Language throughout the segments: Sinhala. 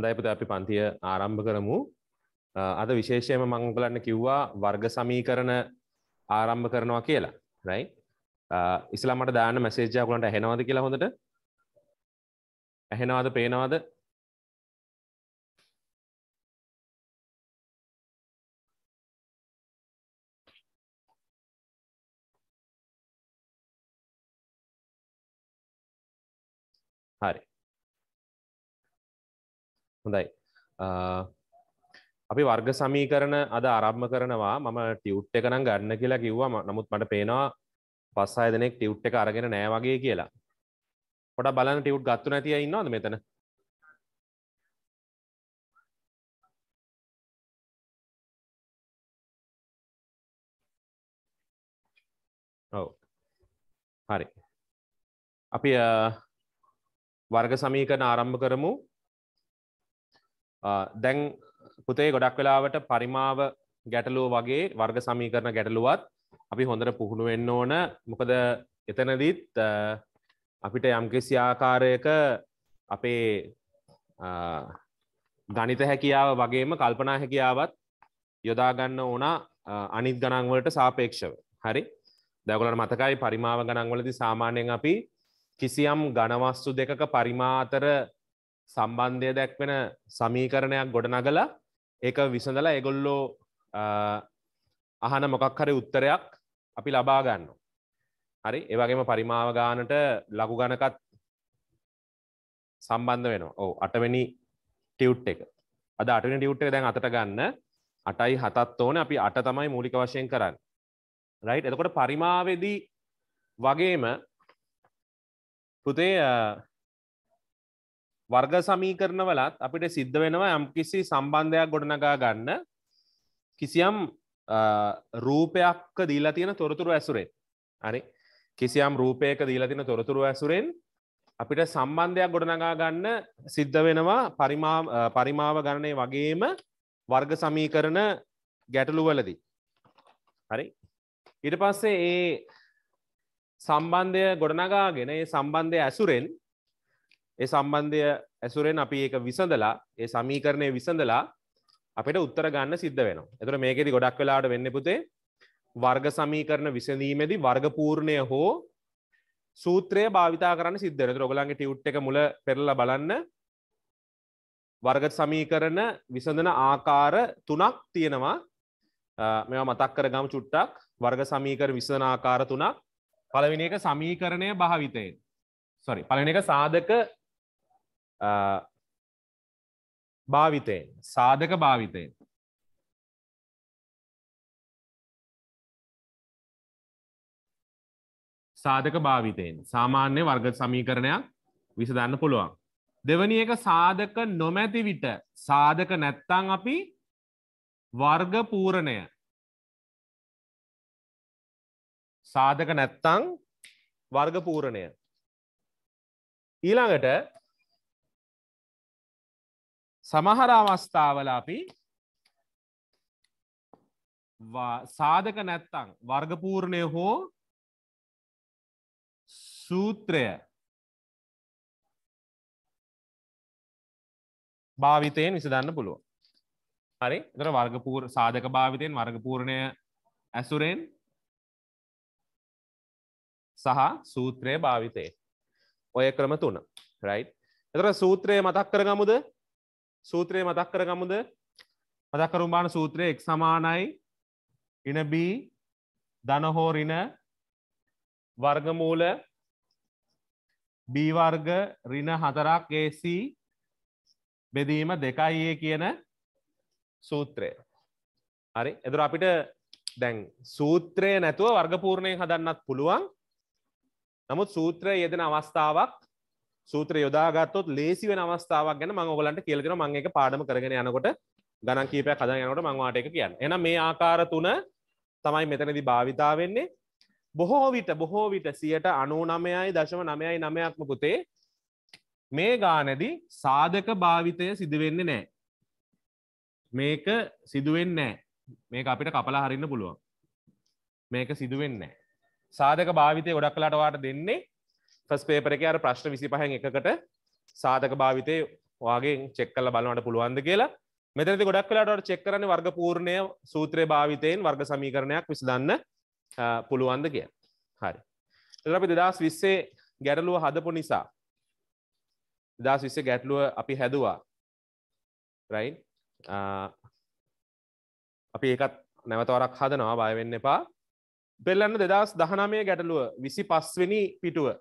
හොඳයි පුතේ අපි පන්තිය ආරම්භ කරමු. අද විශේෂයෙන්ම මම ඔයගලන්ට කිව්වා වර්ග සමීකරණ ආරම්භ කරනවා කියලා. right? ඉස්සලා මට දාන්න මැසේජ් එක ඔයගලන්ට ඇහෙනවද කියලා හොඳට? ඇහෙනවද පේනවද? හරි හොඳයි අපි වර්ග සමීකරන අද ආරම්භ කරනවා මම ටියුට් එක නම් ගන්න කියලා කිව්වා නමුත් මට පේනවා පස් හය දෙනෙක් ටියුට් එක අරගෙන නෑ වගේ කියලා පොඩක් බලන්න ටියුට් ගත්තු නැති අය ඉන්නවද මෙතන ඔව් හරි අපි වර්ග සමීකරණ ආරම්භ කරමු දැන් පුතේ ගොඩක් වෙලාවට පරිමාව ගැටලුව වගේ වර්ග සමීකරණ ගැටලුවත් අපි හොඳට පුහුණු වෙන්න ඕන මොකද එතනදීත් අපිට යම්කිසි ආකාරයක අපේ ගනිත හැකියාව වගේම කල්පනා හැකියාවත් යොදාගන්න ඕන අනිත් ගණන්වලට සාපේක්ෂව හරි දැගලට මතකයි පරිමාව ගණන්වලදි සාමාන්‍යයෙන් අපි කිසියම් ගණවස්තු දෙකක පරිමාතර සම්බන්ධය දැක්වෙන සමීකරණයක් ගොඩනගලා ඒක විසඳලා ඒගොල්ලෝ අහන මොකක් හරි උත්තරයක් අපි ලබා ගන්න. හරි ඒවගේම පරිමාව ගානට ලකු ගණකත් සම්බන්ධ වෙන ඕ අටවැනි ටියුට් එක අද අටනි ටියුට් එක දැන් අතට ගන්න අටයි හතත් ඕන අපි අට තමයි මූලික වශයෙන් කරන්න. රයි් එතකොට පරිමාවෙදී වගේම පුතේ වර්ග සමීකරණවලත් අපිට සිද්ධ වෙනවා යම් කිසි සම්බන්ධයක් ගොඩනගා ගන්න කිසියම් රූපයක් දීලා තියෙන තොරතුරු ඇසුරෙන් හරි කිසියම් රූපයක දීලා තියෙන තොරතුරු ඇසුරෙන් අපිට සම්බන්ධයක් ගොඩනගා ගන්න සිද්ධ වෙනවා පරිමාව ගණනය වගේම වර්ග සමීකරණ ගැටලුවලදී හරි ඊට පස්සේ ඒ සම්බන්ධය ගොඩනගාගෙන ඒ සම්බන්ධය ඇසුරෙන් ඒ සම්බන්ධය ඇසුරෙන් අපි ඒක විසඳලා ඒ සමීකරණය විසඳලා අපිට උත්තර ගන්න සිද්ධ වෙනවා. එතකොට මේකෙදි ගොඩක් වෙලාවට වෙන්නේ පුතේ වර්ග සමීකරණ විසඳීමේදී වර්ග පූර්ණය හෝ සූත්‍රය භාවිතා කරන්න සිද්ධ වෙනවා. එතකොට ඔයගලන්ගේ ටියුට් එක මුල පෙරලා බලන්න වර්ග සමීකරණ විසඳන ආකාර තුනක් තියෙනවා. මේවා මතක් කරගමු චුට්ටක්. වර්ග සමීකරණ විසඳන ආකාර තුනක්. පළවෙනි එක සමීකරණය භාවිතයෙන්. sorry පළවෙනි එක සාධක භාවිතයෙන් සාධක භාවිතයෙන් සාධක භාවිතයෙන් සාමාන්‍ය වර්ග සමීකරණයක් විසඳන්න පුළුවන්. දෙවනි එක සාධක නොමැති විට සාධක නැත්තං අපි වර්ග පූරණය සාධක නැත්තං වර්ග පූරණය. ඊළඟට සමහර අවස්ථාවල අපි සාධක නැත්තං වර්ගපූර්ණය හෝ සූත්‍රය භාවිතයෙන් විසඳන්න පුළුව හරි දර වර්ගපූර් සාධක භාවිතයෙන් වර්ගපූර්ණය ඇසුරෙන් සහ සූත්‍රය භාවිතය ඔය ක්‍රම තුන රයි් එතර සූත්‍රය මතක් කරගමුද සූත්‍රය මතක් කරගමුද මතකරුම්බාන සූත්‍රය එක් සමානයි ඉනබී දනහෝරින වර්ගමූල බීවර්ග රින හතරක් ඒසි බෙදීම දෙකයියේ කියන සූත්‍රය හරි එදුර අපිට දැන් සූත්‍රය නැතුව වර්ගපූර්ණය හදන්නත් පුළුවන් නමුත් සූත්‍රය යෙදෙන අවස්ථාවක් සූත්‍ර යොදාගත්තොත් ලේසිව අවස්ථාවක් ගැන මං ඔගලන්ට කියලදෙන මං එක පාඩම කරගෙන යනකොට ගණන් කීපයක් හදන යනකොට මං වාට එක කියන්න. එහෙනම් මේ ආකාර තුන තමයි මෙතනදී භාවිතා වෙන්නේ. බොහෝ විට බොහෝ විට 99.99ක් මුකුතේ මේ ගානදී සාධක භාවිතය සිදු වෙන්නේ නැහැ. මේක සිදු වෙන්නේ නැහැ. මේක අපිට කපලා හරින්න පුළුවන්. මේක සිදු වෙන්නේ නැහැ. සාධක භාවිතය ගොඩක් කලට වාට දෙන්නේ ෆස් පේපර එක අර ප්‍රශ්න විසි පහෙන් එකකට සාධක භාවිතය වගේ චෙක් කල බලවට පුළුවන්ද කියලා මෙතැති ගොඩක් වෙලාට චෙක්කරන වර්ගපූර්ණය සූත්‍රය භාවිතයෙන් වර්ග සමීකරණයක් විසඳන්න පුළුවන්ද කිය හරි එරපි දෙදස් විස්සේ ගැටලුව හදපු නිසා දස් විස්සේ ගැටලුව අපි හැදවා රයින් අපි ඒකත් නැවතවරක් හදනවා බයවෙන්න එපා පෙල්ලන්න දෙදස් දහනමය ගැටලුව විසි පස්වෙනි පිටුව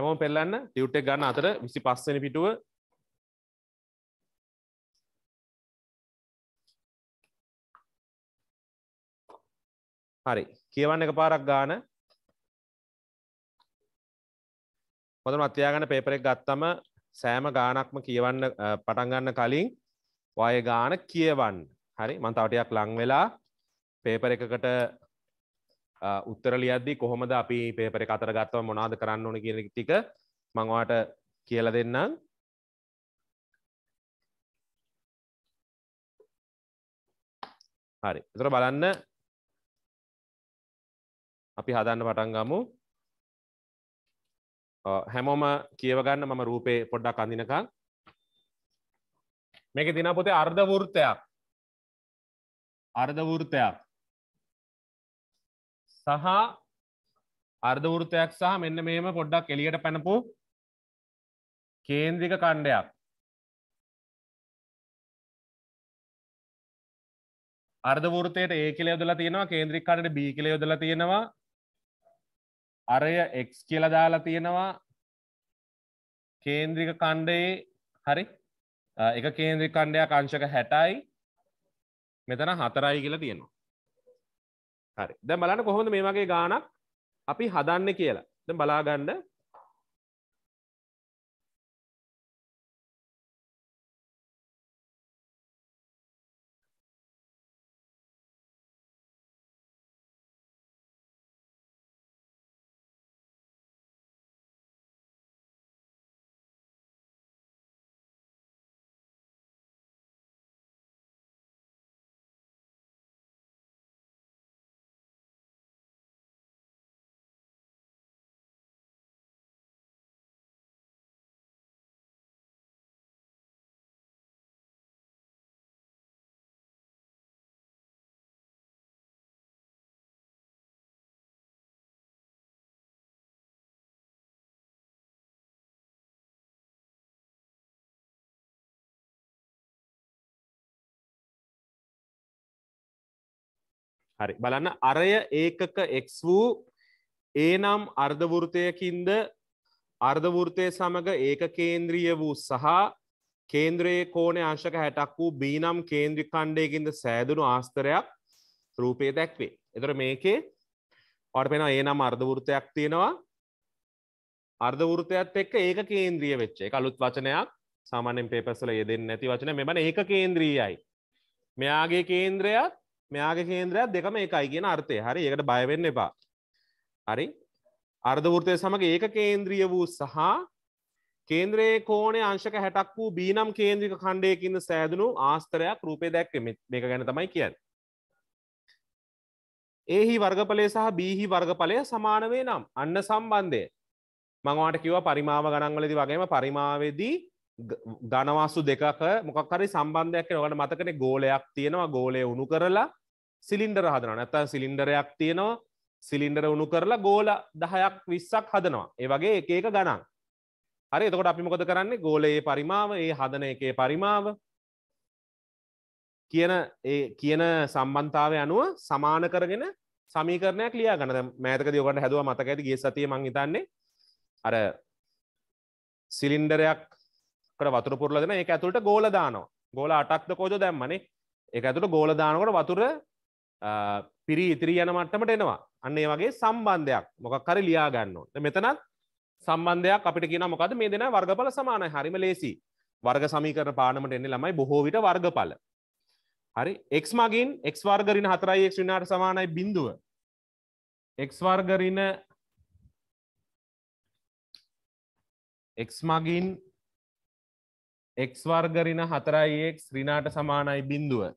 හැමෝම පෙල්ලන්න ටියුට්ටෙක් ගන්න අතර විසි පස්සන පිටුව හරි කියවන්න එක පාරක් ගාන හොඳම අත්‍යයාගන්න පේපරෙක් ගත්තම සෑම ගානක්ම කියවන්න පටන්ගන්න කලින් වය ගාන කියවන්න හරි මන්තවටයක් ලංවෙලා පේපර එකකට උත්තර ලියද්දී කොහොමද අපි පේපර කතර ගත්තව මොනාද කරන්න ඕන කියන ටික මංවාට කියල දෙන්නම් හරි එතර බලන්න අපි හදන්න පටන් ගමු හැමෝම කියවගන්න මම රූපේ පොඩ්ඩක් අඳිනකං මේක දිනපොතේ අර්ධවෘත්තයක් අර්ධවෘත්තයක් සහ අර්ධවෘතයක් සහ මෙන්න මෙම පොඩ්ඩක් එලියට පැනපු කේන්ද්‍රික කණ්ඩයක් අර්ධවෘතයට ඒ කියල යොදලා තියෙනවා කේන්ද්‍රික කණ්ඩට බී කියල යොදලා තියෙනවා අරය එක් කියල දාලා තියෙනවා කේන්ද්‍රික කණ්ඩයේ හරි එක කේන්ද්‍රික කණ්ඩයක් අංශක හැටයි මෙතන හතරයි කියලා තියෙනවා හරි දැ බලන්න කොහොඳ මේ වගේ ගානක් අපි හදන්න කියලා ද බලාගන්න හරි බලන්න අරය ඒකක එක් වූ ඒ නම් අර්ධවෘතයකින්ද අර්ධවෘතය සමඟ ඒක කේන්ද්‍රිය වූ සහ කේන්ද්‍රයේ කෝනය අංශක හැටක් වූ බීනම් කේන්ද්‍රි කණ්ඩයකින්ද සෑදනු ආස්තරයක් රූපය දැක්වේ. එතර මේකේ පටපෙන ඒ නම් අර්ධවෘතයක් තියෙනවා අර්ධවෘතයත් එක්ක ඒක කේන්ද්‍රිය වෙච්චේ කලුත් වචනයක් සාමානෙන් පේපස්සල යෙදෙන් නැති වචන මෙබන ඒක කේන්ද්‍රීයයි. මෙයාගේ කේන්ද්‍රයත් මෙයාගේ කේන්ද්‍රයක් දෙකම එකයි කියන අර්ථය හරි ඒකට බයවෙන්න එපා හරි අර්ධවෘතය සමඟ ඒක කේන්ද්‍රිය වූ සහ කේන්ද්‍රයේ කෝනේ අංශක හැටක් වූ බීනම් කේන්ද්‍රික කණ්ඩයකින්ද සෑදනු ආස්තරයක් රූපේ දැක්කම මේක ගැන තමයි කියන්න ඒහි වර්ගඵලය සහ බීහි වර්ගඵලය සමානවේ නම් අන්න සම්බන්ධය මංවාට කිව පරිමාව ගණන්වලදි වගේම පරිමාවේදී ධනවාසු දෙකක මොකක්කරි සම්බන්ධයක් නොකට මතකන ගෝලයක් තියෙනවා ගෝලය උුණු කරලා සිලින්ඩර හදනවා නැත්තන් සිලින්ඩරයක් තියෙනවා සිලින්ඩර උුණු කරලා ගෝල දහයක් විස්සක් හදනවා ඒවගේ එකක ගණන් හරි එතකොට අපි මොකද කරන්නේ ගෝලයේ පරිමාව ඒ හදන එකේ පරිමාව කියන කියන සම්බන්ධාව අනුව සමාන කරගෙන සමීකරණයක් ලියා ගන්න මෑතක දියකට හැදව මතක ඇති ගේ සතිය මං හිතන්නේ අර සිලින්ඩරයක් කර වතුර පුරල දෙන ඒ ඇතුළට ගෝල දානවා ගෝල අටක්ද කෝජ දැම්මනේ එක ඇතුට ගෝල දානකොට වතුර පිරී ඉතිරී යන මට්ටමට එනවා අන්නේ වගේ සම්බන්ධයක් මොකක් කරි ලියා ගන්නට මෙතනත් සම්බන්ධයක් අපිට කියන මොකද මේ දෙන වර්ගඵල සමානයි හරිම ලේසි වර්ග සමීකර පානමට එන්නේ ළමයි බොහෝ විට වර්ගඵල හරි එක් මගින් එක් වර්ගරින හතරයි එක් විනාට සමානයි බිඳුව එක් වර්ගරින එක් මගින් එක් වර්ගරින හතරයි එක් රිනාට සමානයි බිඳුව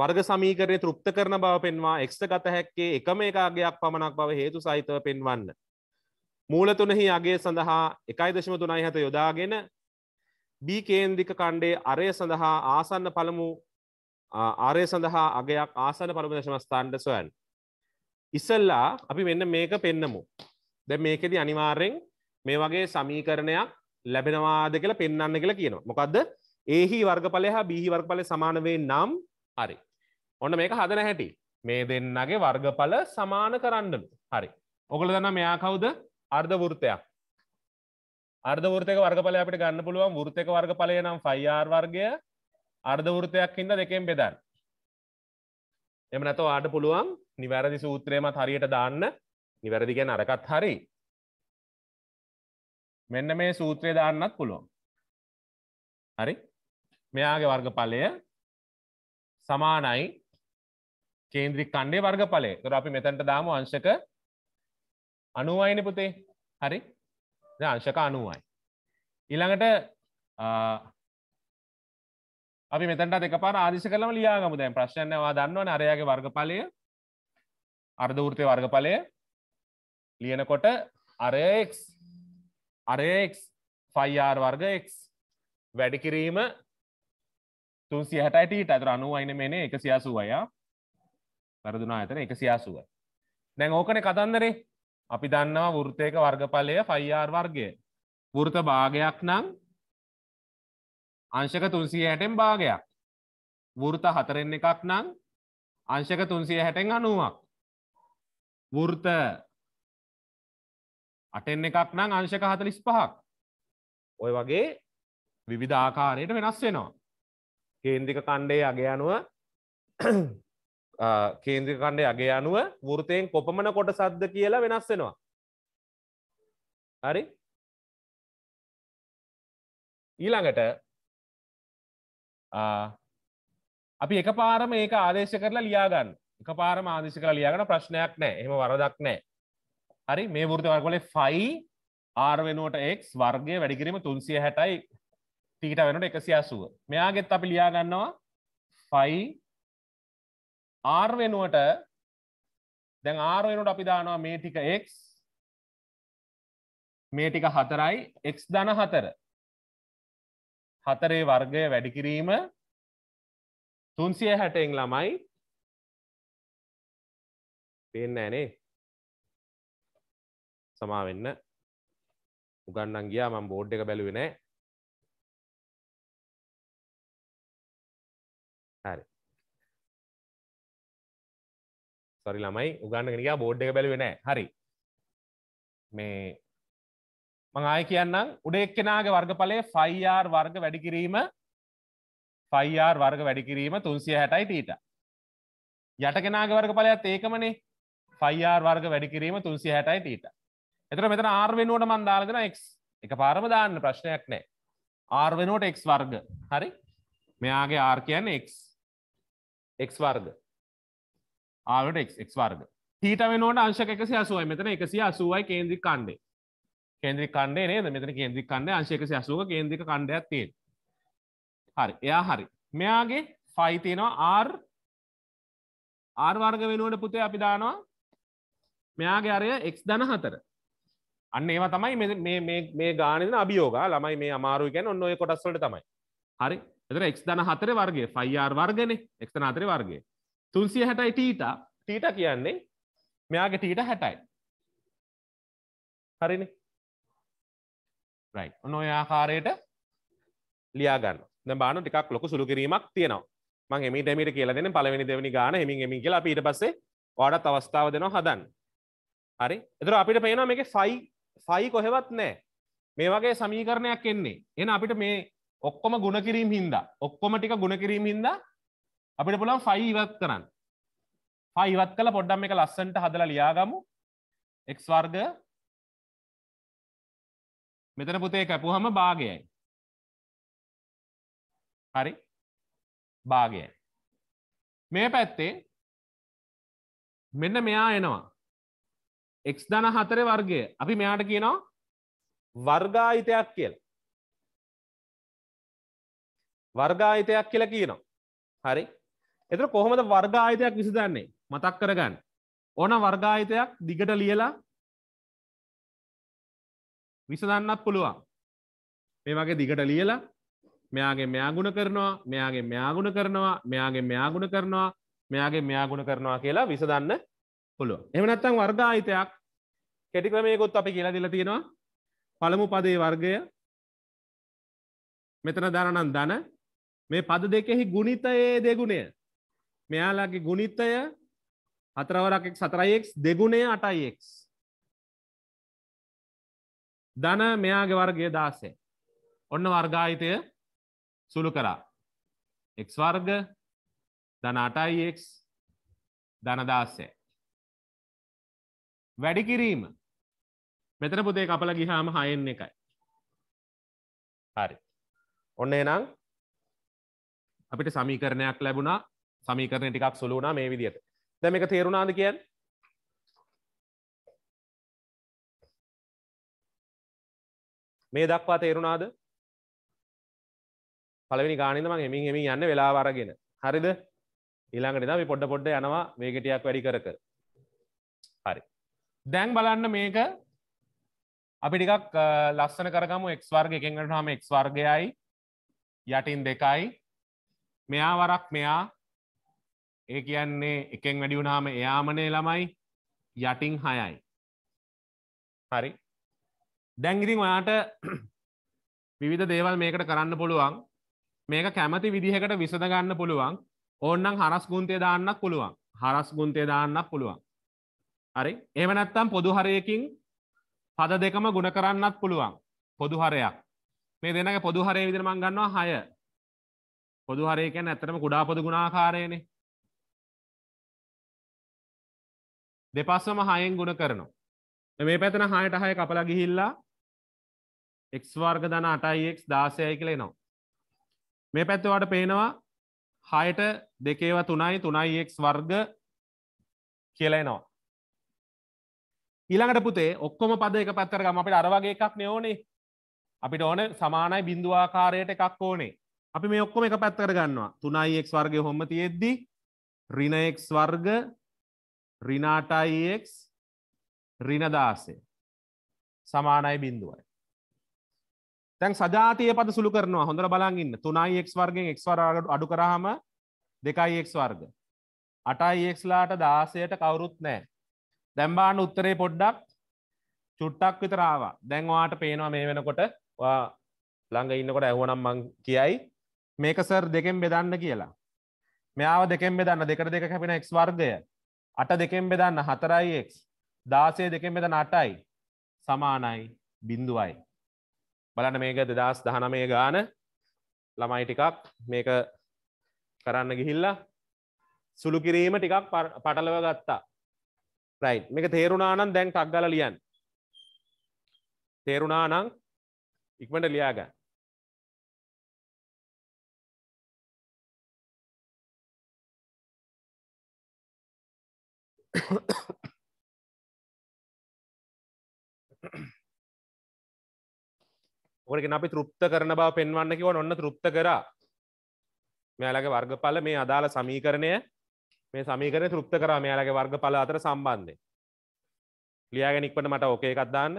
වර්ග සමීකරය තෘප්ත කරන බව පෙන්වා එක්ස ගත හැක්කේ එකම එකගයක් පමණක් බව හේතු සහිතව පෙන්වන්න. මූලතුනෙහි අගේ සඳහා එකයි දශම තුනයි හත යොදාගෙන බී කේන්දික කණ්ඩේ අරය සඳහා ආසන්න පළමු ආරය සඳහා අගයක් ආසන පළමු දශමස්ථාන්ට සොයන්. ඉස්සල්ලා අපි මෙන්න මේක පෙන්නමු. දැ මේකෙද අනිවාර්රෙන් මේ වගේ සමීකරණයක් ලැබෙනවාද කියලා පෙන්න්න කියලා කියනවා. මොකක්ද ඒහි වර්ගඵලය හා බිහි වර්ගඵලය සමානවේ නම් හරි. ඔන්න මේක හදන හැටි මේ දෙන්නගේ වර්ගඵල සමාන කරන්නලු හරි ඔගල දන්න මෙයා කවුද අර්ධ වෘත්තයක් අර්ධ වෘතක වර්ගඵල අපිට ගන්න පුළුවන් වෘතක වර්ගඵලය නම් ෆයිආර් වර්ගය අර්ධ වෘතයක් ඉන්න දෙකෙන් බෙදන්න එම නැතව ආට පුළුවන් නිවැරදි සූත්‍රයමත් හරියට දාන්න නිවැරදි ගැන අරකත් හරි මෙන්න මේ සූත්‍රය දාන්නත් පුළුවන් හරි මෙයාගේ වර්ගඵලය සමානයි කේන්ද්‍රික කණ්ඩේ වර්ගඵලය. ඒතර අපි මෙතනට දාමු අංශක 90යි නේ පුතේ. හරි? දැන් අංශක 90යි. ඊළඟට අපි මෙතනට එකපාර ආදිශ කරලම ලියාගමු දැන් ප්‍රශ්නයක් නැහැ. ඔයා දන්නවනේ අරයාගේ වර්ගඵලය අර්ධ වෘත්තයේ වර්ගඵලය ලියනකොට අරය x අරය x 5r වර්ග x වැඩි කිරීම 360ට ඊට අතර 90යිනේ මේනේ 180යි ආ වැරදුනා ඇතන එක සියාසුව දැන් ඕකන කතන්දරේ අපි දන්නවා වෘතයක වර්ගඵලය ෆයිර් වර්ගය වෘත භාගයක් නම් අංශක තුන්සිය හැටෙන් භාගයක් වෘත හතරෙන් එකක් නම් අංශක තුන්සිය හැටෙන් අනුවක් වෘත අටෙන් එකක් නම් අංශක හතලිස් පහක් ඔය වගේ විවිධ ආකාරයට වෙනස් වෙනවා කේන්දික කණ්ඩේ අග අනුව කේන්ද්‍රික කණ්ඩය අගේ අනුව වෘතයෙන් කොපමන කොට සද්ද කියලා වෙනස් වෙනවා හරි ඊළඟට අපි එක පාරම ඒක ආදේශ කරලා ලියාගන්න එක පාරම ආදේශ කරලා ලියාගන්න ප්‍රශ්නයක් නෑ එහෙම වරදක් නෑ හරි මේ වෘත වර්ගවලේ ෆයි ආර් වෙනුවට එක් වර්ගය වැඩිකිරීම තුන්සිය හැටයි ටීට වෙනට එකසි අසුව මෙයාගෙත් අපි ලියාගන්නවා ෆයි R වෙනුවට දැන් R වෙනුවට අපි දානවා මේ ටික x මේ ටික 4යි x ධන 4 හතරේ වර්ගය වැඩි කිරීම 360න් ළමයි පේන්නේ නැහැ නේ සමා වෙන්න උගන්නම් ගියා මම බෝඩ් එක බැලුවේ නැහැ සොරි ළමයි උගන්නගෙනක බෝඩ් එක බැලුවෙන හරි මේ මංආය කියන්නම් උඩ එක්කෙනගේ වර්ගඵලේ ෆයිර් වර්ග වැඩිකිරීම ෆයිර් වර්ග වැඩිකිරීම තුන්සිය හැටයි තීට යටගෙනගේ වර්ගඵලයක් ඒකමනේ ෆයිර් වර්ග වැඩිකිරීම තුන්සිය හැටයි තීට එතර මෙතන ආර් වෙනුවට මන් දාලදෙන එක් එක පාරම දාන්න ප්‍රශ්නයක් නෑ ආර් වෙනුවට එක් වර්ග හරි මෙයාගේ ආර් කියන්න එක් එක් වර්ග ආවට එක් වර්ග තීට වෙනට අංශක එකසි අසුවයි මෙතන එකසි අසුවයි කේන්ද්‍රි කණ්ඩේ කේන්ද්‍රි කණ්ඩේ නේද මෙතන කේන්ද්‍රි කණ්ඩේ අංශයකසි අසුව කේන්ද්‍රික කණ්ඩයක් තියෙන හරි එයා හරි මෙයාගේ ෆයි තියෙනවා ආර් ආර් වර්ග වෙනුවට පුතේ අපි දානවා මෙයාගේ අරය එක් දන හතර අන්න ඒවා තමයි මේ ගානන අභියෝග ළමයි මේ අමාරුයි ගැන ඔන්න ඔය කොටස්වලට තමයි හරි එතර එක් දන හතර වර්ගේ ෆයිආර් වර්ගනේ එක්තන අතරේ වර්ගේ තුන්සිය හැටයි ටීට ටීට කියන්නේ මෙයාගේ ටීට හැටයි හරින රයි ඔන්න ඔයාකාරයට ලියාගන්න බාන ටිකක් ලොක සුළු කිරීමක් තියෙනවා මං එමි ටමිට කියලා දෙන පලවෙනි දෙවනි ගාන හෙමින් එමි කියලා පීට පස්සේ වාඩත් අවස්ථාව දෙනවා හදන්න හරි එතර අපිට පේනවා මේක ෆයි ෆයි කොහෙවත් නෑ මේ වගේ සමීකරණයක් එන්නේ එන අපිට මේ ඔක්කොම ගුණ කිරීම හින්දා ඔක්කොම ටික ගුණ කිරීම හින්දා අපිට පුළන් ෆයි ඉවත් කරන්න ෆයි ඉවත් කළ පොඩ්ඩම් එක ලස්සන්ට හදල ලියාගමු එක් වර්ග මෙතන පුතේ කැපුහම භාගයයි හරි භාගයයි මේ පැත්තේ මෙන්න මෙයා එනවා එක් දන හතර වර්ගය අපි මෙයාට කියනවා වර්ගාහිතයක් කියල වර්ගාහිතයක් කියලා කියනවා හරි එතර කොහොමද වර්ගායතයක් විසිදන්නේ මතක් කරගන්න ඕන වර්ගායතයක් දිගට ලියලා විසදන්නත් පුළුවන් මේ වගේ දිගට ලියලා මෙයාගේ මෙයාගුණ කරනවා මෙයාගේ මෙයාගුණ කරනවා මෙයාගේ මෙයාගුණ කරනවා මෙයාගේ මෙයාගුණ කරනවා කියලා විසදන්න පුළුව එමනත්තං වර්ගාහිතයක් කෙටික්‍රමයකුත් අපි කියලා දිල තියෙනවා පළමු පදේ වර්ගය මෙතන දරනම් දන මේ පද දෙකෙහි ගුණිතයේ දෙගුණය මෙයාලාගේ ගුණිතය හතරවරක් සතරයික් දෙගුණේ අටයික් ධන මෙයාගේ වර්ගය දාසේ ඔන්න වර්ගායිතය සුළු කරා එක් වර්ග ධන අටයික් ධනදාසය වැඩි කිරීම මෙතන පුතේ කපල ගිහාම හයෙන් එකයි හරි ඔන්න එනම් අපිට සමීකරණයක් ලැබුණා සමීකරණ ටිකක් සුළුනා මේ විදියට දැම එක තේරුණාද කියන් මේ දක්වා තේරුණාද පලවෙනි ගානිදම හෙමින් හෙමින් යන්න වෙලා වරගෙන හරිද ඊළඟට දම පොඩ්ඩ පොඩ්ඩ යනවා වේගටයක් වැඩි කර කර හරි දැන් බලන්න මේක අපි ටිකක් ලස්සන කරගම එක් වර්ග එකෙන් හම එක් වර්ගයයි යටින් දෙකයි මෙයා වරක් මෙයා ඒ කියන්නේ එකෙන් වැඩි වුණාම එයාමනේ ළමයි යටින් හයයි හරි දැංගිතින් ඔයාට විවිධ දේවල් මේකට කරන්න පුළුවන් මේක කැමති විදිහකට විසඳගන්න පුළුවන් ඕන්නම් හරස් ගුන්තය දාන්නක් පුළුවන් හරස් ගුන්තය දාන්නක් පුළුවන් හරි එම නැත්තම් පොදු හරයකින් පද දෙකම ගුණ කරන්නත් පුළුවන් පොදු හරයක් මේ දෙනක පොදු හරය විදිරමං ගන්නවා හය පොදු හරයකෙන් ඇතරම කුඩා පොදු ගුණාකාරයනේ දෙපස්සම හයෙන් ගුණ කරනවා මේ පැතන හයට හය කපලා ගිහිල්ලා එක් වර්ග දන අටයික් දාසයයි කලේ නවා මේ පැත්තවාට පේනවා හයට දෙකේව තුනයි තුනයික් වර්ග කියලනවා ඊළඟට පුතේ ඔක්කොම පද එක පැත්තර ගම අපිට අරවගේ එකක් නෝනේ අපිට ඕන සමානයි බිඳුවාකාරයට එකක් ඕනේ අපි මේ ඔක්කොම එක පැත්තර ගන්නවා තුනයික් වර්ගය හොම තියෙද්දි රිනයෙක් වර්ග රිනාටයිX රිනදාසේ සමානයි බින්දුවයි. තැන් සජාතිය පද සුළු කරනවා හොඳර බලගන්න තුනයි එක් වර්ගෙන් එක් වරගට අඩු කරහම දෙකයි එක් වර්ග. අටයි එක්ලාට දාසයට කවුරුත් නෑ. දැම්බාන උත්තරේ පොඩ්ඩක් චුට්ටක් විතරාවා දැන්වාට පේනවා මේ වෙනකොට ළඟ ඉන්නකොට ඇහුවනම් මං කියයි මේක සර් දෙකෙන් බෙදන්න කියලා මෙයාාව දෙකෙන් බෙදන්න දෙකට දෙක කැපෙන එක් වර්ගය අට දෙකෙන් බෙදන්න හතරයි එක් දාසය දෙකෙන් බෙදන අටයි සමානයි බිඳුවයි. බලන්න මේක දෙදස් දහනමේ ගාන ළමයි ටිකක් මේක කරන්න ගිහිල්ලා සුළු කිරීම ටිකක් පටලව ගත්තා රයි් මේක තේරුණානම් දැන් ටක් ගල ලියන් තේරුණානං ඉක්මට ලියාගන්න ඕකගෙන අපි තෘප්ත කරන බව පෙන්වන්න කිව ඔන්න තෘප්ත කරා මෙයාලගේ වර්ගඵල මේ අදාළ සමීකරණය මේ සමීකරණය තෘප්ත කරා මෙයාලගේ වර්ගඵල අතර සම්බන්ධය ලියාගෙන ඉක්මනට මට ඕකේ එකක් දාන්න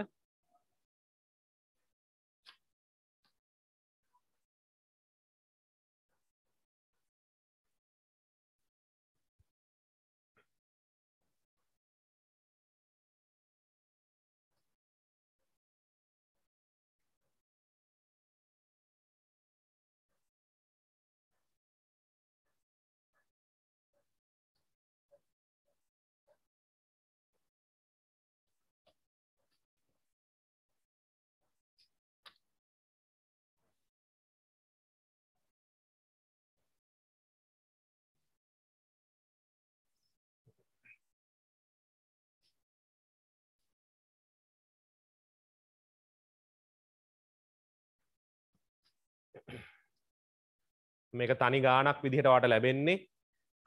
මේක තනි ගානක් විදිහටවාට ලැබෙන්නේ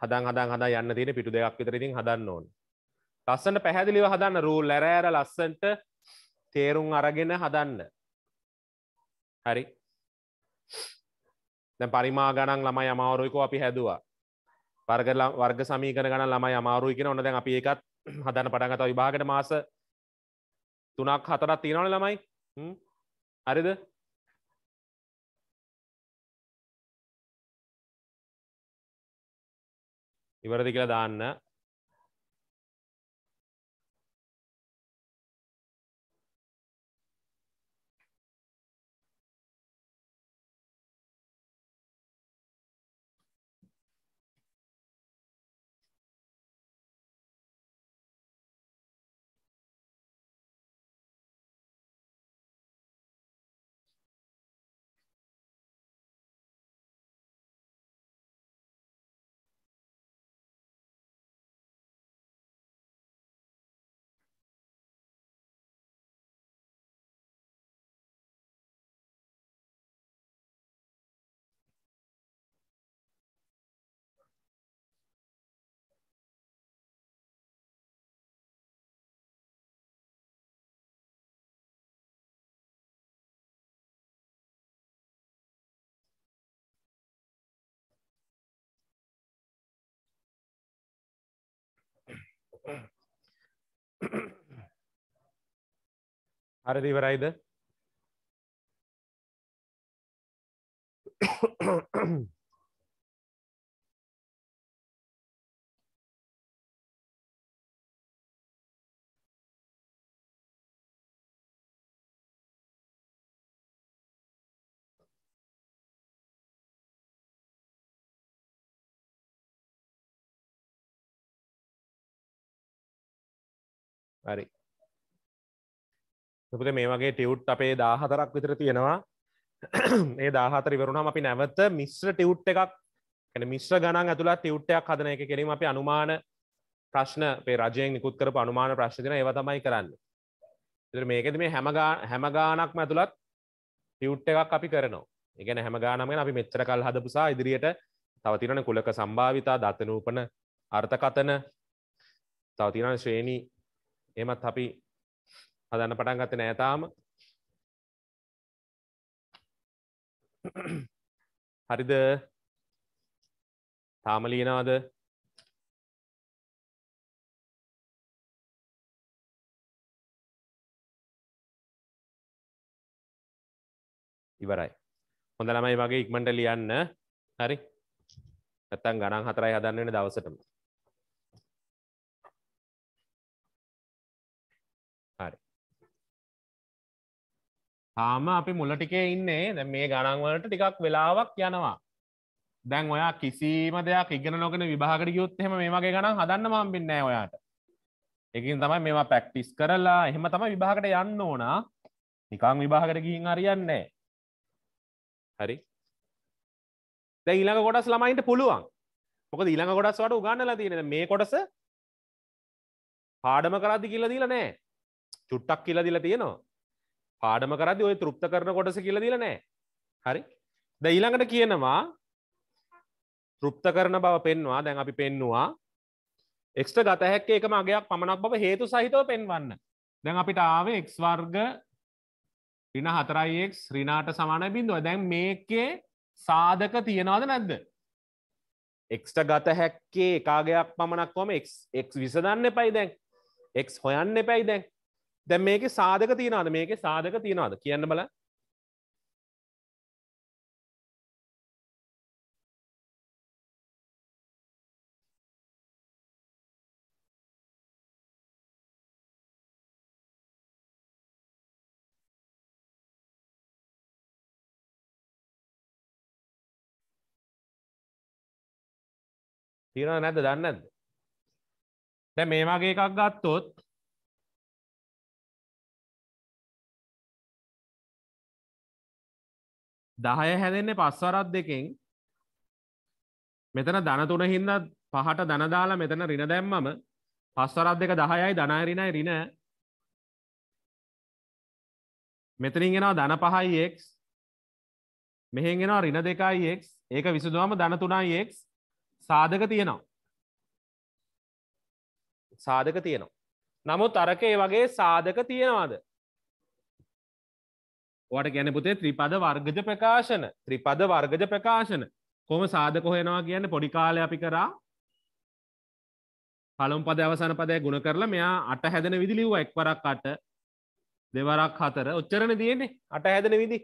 හදන් හදන් හදා යන්න තියෙන පිටු දෙයක් විතරතින් හදන්න ඕන ලස්සට පැහැදිලිව හදන්න රූ ලැරෑර ලස්සන්ට තේරුම් අරගෙන හදන්න හරි දැ පරිමා ගණන් ළමයි අමාරුයිකෝ අපි හැදවා වර්ගල වර්ග සමීකන ගන ළමයි අමාරුයිකෙන ඔන්න දැන් අපි ඒකත් හදන්න පටන්ගත විභාගට මාස තුනක් හතරත් තියෙනවන ළමයි හරිද இவரதிகளை தான் හරිද ඉවරයිද හරි පුද මේ වගේ ටියවුට් අපේ දාහතරක් විතර තියෙනවා ඒ දාහතර ඉවරුණම අපි නැවත මිශ්‍ර ටියවුට් එකක් මිශ්‍ර ගණන් ඇතුළත් ටියුට්ටයක් හදන එක කිරීම අපි අනුමාන ප්‍රශ්න පේ රජයෙන් නිකුත් කරපු අනුමාන ප්‍රශ්තින ඒව තමයි කරන්න මේකෙද මේ හැම ගානක් මැතුළත් ටියුට් එකක් අපි කරනවා ඉගෙන හැම ගානමෙන් අපි මෙච්චර කල් හදපුසා ඉදිරියට තවතිරන කුලක සම්භාවිතා දත්තනූපන අර්ථකතන තවතිරන ශ්‍රේණී එමත් අපි හදන්න පටන් ගත නෑතාම හරිද තාම ලියනවාද ඉවරයි හොඳ ළමයි වගේ ඉක්මට ලියන්න හරි ඇත්තන් ගණන් හතරයි හදන්න වෙන දවසටම තාම අපි මුල ටිකේ ඉන්නේ දැ මේ ගණන්වලට ටිකක් වෙලාවක් යනවා දැන් ඔයා කිසිීම දෙයක් ඉගෙන නොගෙන විභාගට යුත්තහෙම මේමගේ ගණන් හදන්න මම් බින්න ඔයාට එකින් තමයි මේවා පැක්ටිස් කරලා එහෙම තම විභාගට යන්න ඕනා නිකං විභාගට ගිහින් අරියන්නේ හරි දැ ඊළඟ ගොඩස් ළමයින්ට පුළුවන් මොකද ඊළඟ ගොඩස් වට උගන්නලා තියෙන මේ කොටස පාඩම කරදි කියලා දීලා නෑ චුට්ටක් කියලා දිලා තියෙනවා පාඩම කරදි ඔය තෘප්ත කරන කොටස කියල දිල නෑ හරි ද ඊළඟට කියනවා තෘප්ත කරන බව පෙන්වා දැන් අපි පෙන්නවා එක්ට ගතහැක්ක එක මගේයක් පමණක් බව හේතු සහිතව පෙන්වන්න දැන් අපිට ආව එක් වර්ග රින හතරයික් රිනාට සමාන බිඳුව දැන් මේකේ සාධක තියෙනවාද නැද්ද එක්ට ගත හැක්කේ එකාගයක් පමණක් කොම එක් විසදන්න එපයි දැන් එක් හොයන්න එපයි දැන් දැ මේක සාධක තියනද මේක සාධක තියනද කියන්න බල තිරන නැද දන්නද දැ මේ වගේ එකක් ගත්තොත් දහය හැදෙන්නේ පස්වරත් දෙකෙන් මෙතන දන තුන හින්දා පහට දන දාලා මෙතන රින දැම්මම පස්වරත් දෙක 10යි ධනය රිනයි රින මෙතනින් එනවා ධන 5යි x මෙහෙන් එනවා රින 2යි x ඒක විසඳුවාම ධන 3යි x සාධක තියෙනවා සාධක තියෙනවා නමුත් අරක ඒ වගේ සාධක තියෙනවාද ඔට ගැන පුතේ ත්‍රිපද වර්ගජ ප්‍රකාශන ත්‍රිපද වර්ගජ ප්‍රකාශන කොම සාධක හොයෙනවා කියන්න පොඩි කාලය අපි කරා පළම් පද අවසන පදය ගුණ කරලා මෙයා අට හැදන විදිලිව එක් වරක් අට දෙවරක් හතර ඔච්චරණ තියෙන්නේ අට හැදන විදි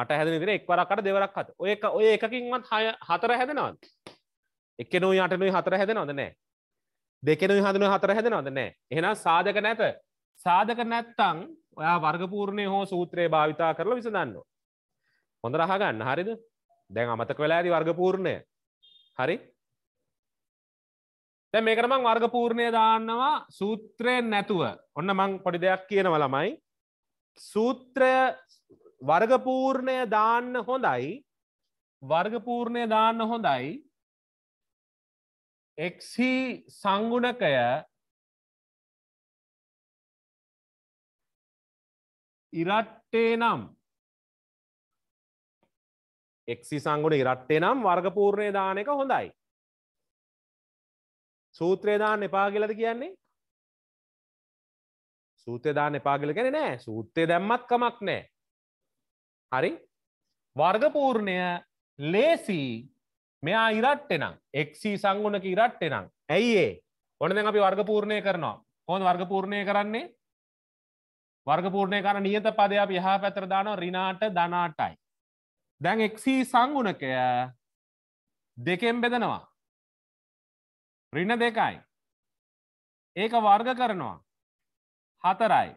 අට හැදන විදිර එක් වරක්කට දෙවරක් හත ඔය ඔය එකකින්වත් හය හතර හැදෙනවද එක නොයි අටනුයි හතර හැදෙනවද නෑ දෙකනුයි හදනුයි හතර හැදෙනවද නෑ එහෙනම් සාධක නැත සාධක නැත්තං ඔයා වර්ගපූර්ණය හෝ සූත්‍රයේ භාවිතා කරලා විසඳන්න හොඳ රහගන්න හරිද දැන් අමතක වෙලා ඇති වර්ගපූර්ණය හරි තැ මේකරම වර්ගපූර්ණය දාන්නවා සූත්‍රයෙන් නැතුව ඔන්න මං පොඩි දෙයක් කියනව ළමයි සූත්‍රය වර්ගපූර්ණය දාන්න හොඳයි වර්ගපූර්ණය දාන්න හොඳයි එක්හි සංගුණකය ඉරට්ටේ නම් එක්සි සංගුණ ඉරට්ටේ නම් වර්ගපූර්ණය දාන එක හොඳයි සූත්‍රයදාන්න එපා කියලද කියන්නේ සූත්‍රදාන එපා කියල ගැෙන නෑ සූත්‍රය දැම්මත් කමක් නෑ හරි වර්ගපූර්ණය ලේසි මෙයා ඉරට්ටෙනම් එක්සී සංගුණක ඉරට්ටෙනම් ඇයිඒ ඔොනද අපි වර්ගපූර්ණය කරනවා හොන් වර්ගපූර්ණය කරන්නේ වර්ගපූර්ණය කර නියත පදය අප යහ පැතර දාන රිනාට දනාටයි. දැන් එක්සී සංගුණකය දෙකෙන් බෙදනවා. රින දෙකයි. ඒක වර්ග කරනවා. හතරයි.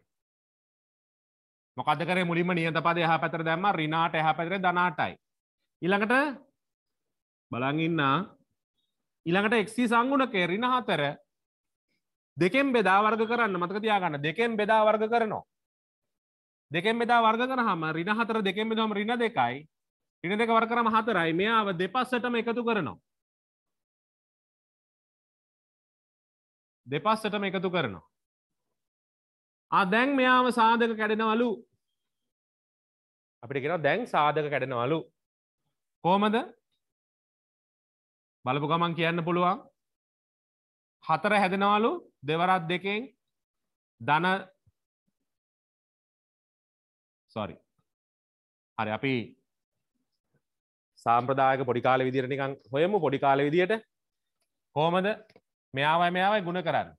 මොකදකර මුලිම නියත පද එහ පැතර දැම්ම රිනාට එහ පැතර දනාටයි. ඉළඟට බලඟන්න ඉළඟට එක්සී සංගුණකය රින හතර දෙකෙන් බෙදා වර්ග කරන්න මතක තියාගන්න දෙකෙන් බෙදා වර්ග කරනවා දෙකෙන් බෙදා වර්ග කරහම රින හතර දෙකෙන් බෙදහම රින දෙකයි රින දෙක වර්ග කරම හතරයි මෙයාව දෙපස්සටම එකතු කරනවා දෙපස්සටම එකතු කරනවා. අදැන් මෙයාම සාධක කැඩෙනවලු අපිට කෙන දැන් සාධක කැඩෙනවලු කෝමද බලපු ගමන් කියන්න පුළුවන් හතර හැදෙනවලු දෙවරත් දෙකෙන් ධන සොරි හරි අපි සාම්ප්‍රදායක පොඩිකාල විදිරනිකං හොයමු පොඩිකාල විදියට හෝමද මෙයාවයි මෙයාවයි ගුණ කරන්න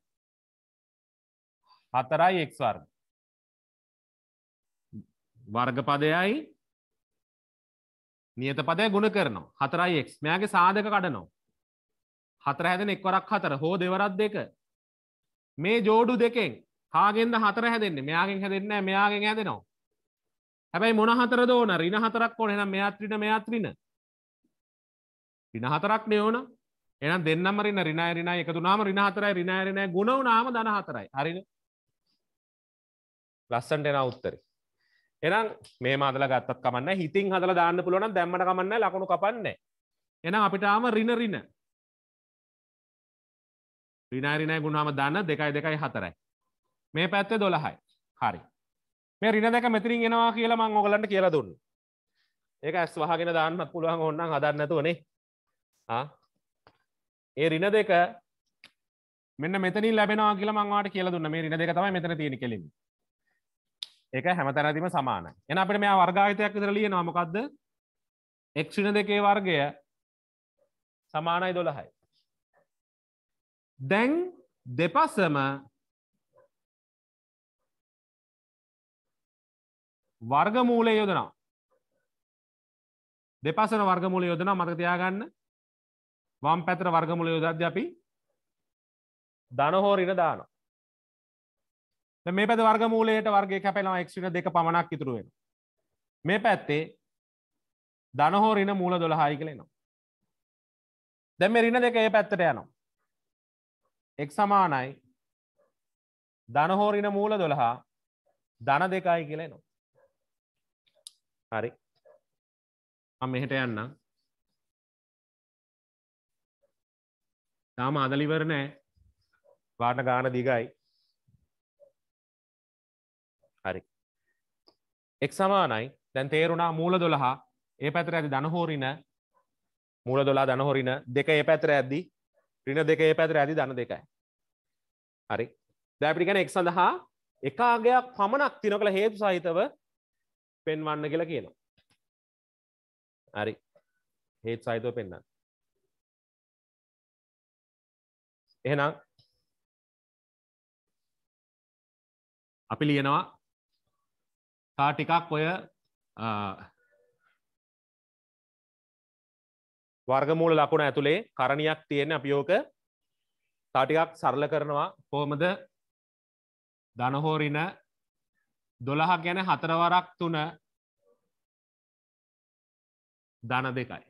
හතරයි එක්වර් වර්ගපදයයි නියත පදය ගුණ කරනවා හතරයි එක් මෙයාගේ සාධක කඩනවා හතර හැදෙන එක්වරක් හතර හෝ දෙවරත් දෙක මේ ජෝඩු දෙකෙන් කාගෙන්ද හතර හැදෙන්නේ මෙයාගෙන් හැදෙන්නේ මෙයාගෙන් හැදෙනවා හැබැයි මොන හතර දෝන රින හතරක් ඕන එනම් මෙයාත්‍රින මෙයාත්‍රින රින හතරක් නයෝන එනම් දෙන්නම රින රිනා රිනා එකතු නාම රින හතරයි රිනා රිනා ගුණ වුණාම ධන හතරයි හරින ලස්සන්ට එන උත්තරේ එනම් මේ මදල ගත්තත් කමන්න හිතින් හදල දාන්න පුළුවන දැම්මට කමන්න ලකුණු කපන්නේ එනම් අපිටාම රින රින රිනාරිනය ගුණාම දන්න දෙකයි දෙකයි හතරයි මේ පැත්තේ දොළහයි හරි මේ රින දැක මෙතිරින් එනවා කියලා මං ඕගලන්ට කියලා දුන්න ඒක ඇස් වහගෙන දාන්නත් පුළුවන් ඔන්නම් හදන්නතුවනේ ඒ රින දෙක මෙන්න මෙතනින් ලැබෙනවා කියලා මංවාට කියලා දුන්න මේ රින දෙක තමයි මෙතන තියෙන කෙලින් ඒක හැමතැනදිම සමාන එන අපිට මේ වර්ගාහිතයක් විතර ලියනවා මොකද්ද එක් රින දෙකේ වර්ගය සමානයි 12යි දැන් දෙපසම වර්ගමූලය යොදනවා දෙපසන වර්ගමූල යොදනා මතක තියාගන්න වම් පැතර වර්ගමූල යොදද්‍ය අපි දනහෝ රින දානවා මේ පැද වර්ගමූලයට වර්ගය කැපෙනවා එක්ෂණ දෙක පමණක් ඉතුරුවෙන මේ පැත්තේ දනහෝ රින මූල දොළහායි කලෙනවා දැම රින දෙක ඒ පැත්තට යනවා එක් සමානයි දනහෝරින මූල දොළහා දන දෙකයි කියලෙනවා හරි මෙහෙට යන්නම් තාම අදලිවර නෑ වාට ගාන දිගයි හරි එක් සමානයි දැන් තේරුණා මූල දොළහා ඒ පැතර ඇති දනහෝරින මූල දොලා දනහොරින දෙක ඒ පැතර ඇද්දි රින දෙක ඒ පැතර ඇති දන දෙකයි හරි දැපිටිකන එක් සඳහා එකාගයක් පමණක් තිනකළ හේතු සහිතව පෙන්වන්න කියලා කියනවා. හරි. හේත් සහිතව පෙන්වන්න. එහෙනම් අපි ලියනවා තා ටිකක් ඔය වර්ගමූල ලකුණ ඇතුළේ කරණයක් තියෙන අපි ඕක තා ටිකක් සරල කරනවා කොහොමද ධනහෝරින දොළහ ගැන හතරවරක් තුන දන දෙකයි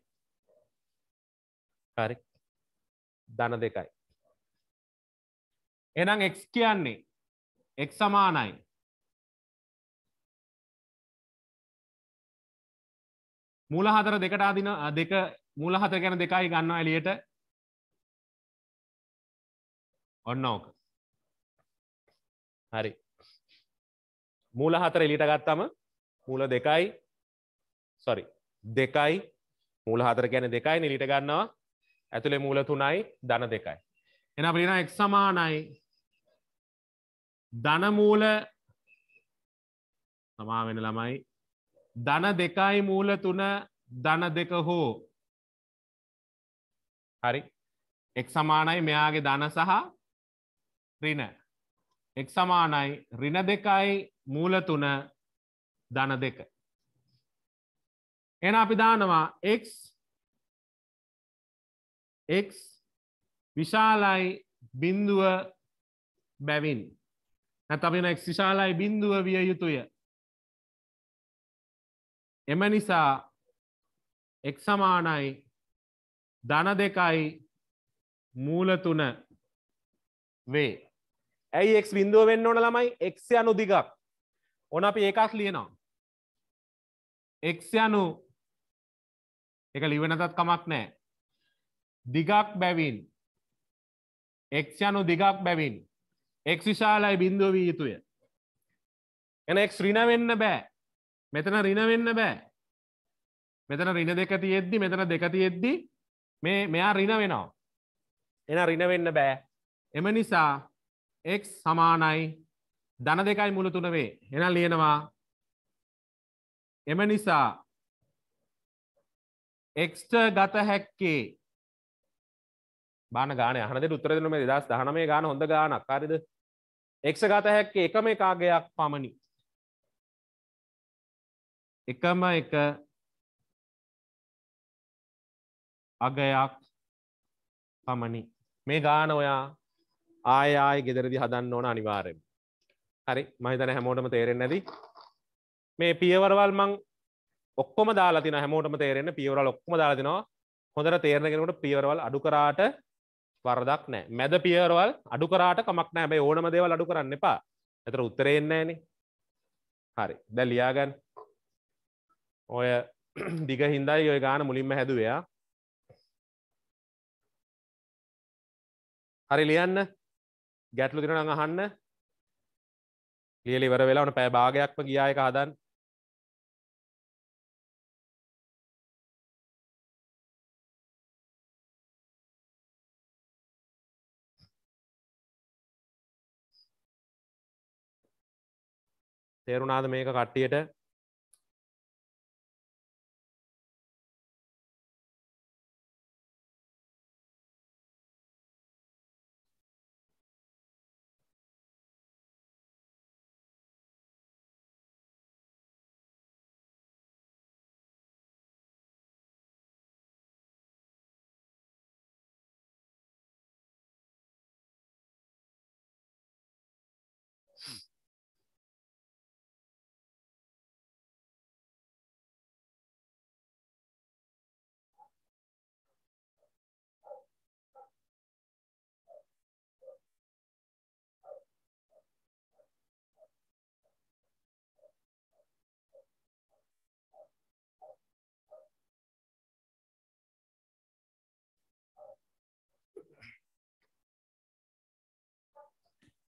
හරි දන දෙකයි එනම් එක් කියන්නේ එක් සමානයි මුල හතර දෙකට අදින දෙක මුල හතර ගැන දෙකයි ගන්නවා එලියට ඔන්න ඕක හරි මූල හතර එලිට ගත්තම මූල දෙකයි සොරි දෙකයි මූල හතර ගැන දෙකයි නිලිට ගන්නවා ඇතුළේ මූල තුනයි දන දෙකයි. එන පිලින එක් සමානයි ධනමූල සමා වෙන ළමයි ධන දෙකයි මූල තුන ධන දෙක හෝ හරි එක් සමානයි මෙයාගේ ධන සහ රින එක් සමානයි රින දෙකයි මූල තුන ධන දෙක. එන අපි දානවා x x විශාලයි බිින්දුව බැවින් නැතබෙන එක් විශාලයි බිින්දුව විය යුතුය. එම නිසා එක් සමානයි ධන දෙකයි මූලතුන වේ. ඇයි එක් බිින්දුව වෙන්න ඕන ළමයි එක්ෂය අනුදිගක් ඕන අපි ඒකක් ලියනවා එක් යනු එක ලිවෙනතත් කමක් නෑ දිගක් බැවින් එක් යනු දිගක් බැවින් එක් විශාලයි බින්දුව වී යුතුය එන එක් රින වෙන්න බෑ මෙතන රින වෙන්න බෑ මෙතන රින දෙක තියෙද්දි මෙතන දෙක තියෙද්දි මේ මෙයා රින වෙනවා එන රින වෙන්න බෑ එම නිසා එක් සමානයි ධන දෙකයි මුල තුනවේ එනම් ලියනවා එම නිසා එක්ට ගත හැක්කේ බාන ගාන හනද උත්තරදන මේ දස් දහනමේ ගාන හොඳ ගානක් කාරිද එක්ෂ ගත හැක්කේ එකම එකාගයක් පමණි එකම එක අගයක් පමණි මේ ගාන ඔයා ආය ආය ගෙදරදි හදන්න ඕන අනිවාරෙන් හරි මහිතන හැමෝටම තේරෙන්නද මේ පියවරවල් මං ඔක්කොම දාලතින හැමෝටම තේරෙන පියවරල් ඔක්කොම දාලතිනවා හොඳට තේරණගෙනකට පියවරවල් අඩු කරාට වරදක් නෑ මැද පියවරවල් අඩු කරාට කමක් නෑ මේ ඕනම දේවල් අඩු කරන්න එපා ඇතර උත්තරෙන්නේන හරි දැ ලියාගන් ඔය දිග හින්දයි ඔය ගාන මුලින්ම හැදවයා හරි ලියන්න ගැටලු තිරන අහන්න ලියල ඉවර වෙලා ඕන පෑ භාගයක්ම ගියායක හදන් තේරුණාද මේක කට්ටියට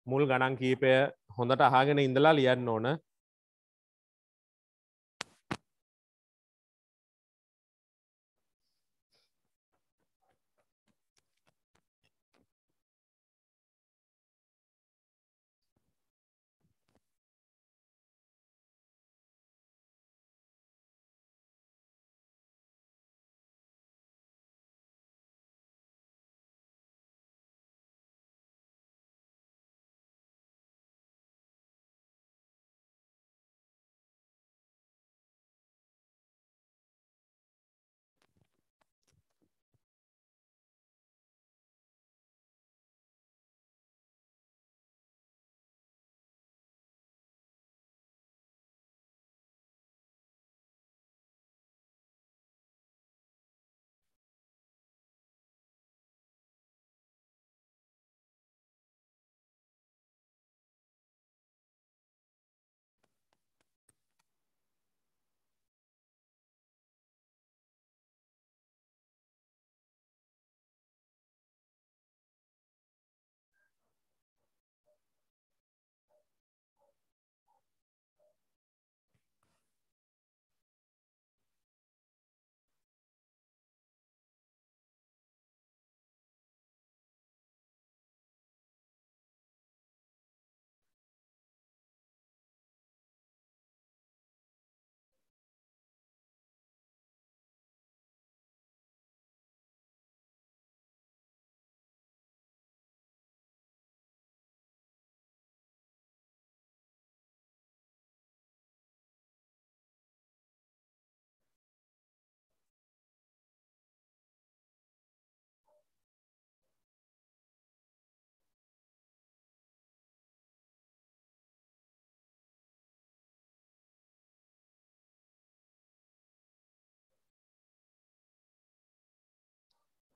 මුල් ගණන් කීපය හොඳට අහගෙන ඉඳලා ලියන්න ඕන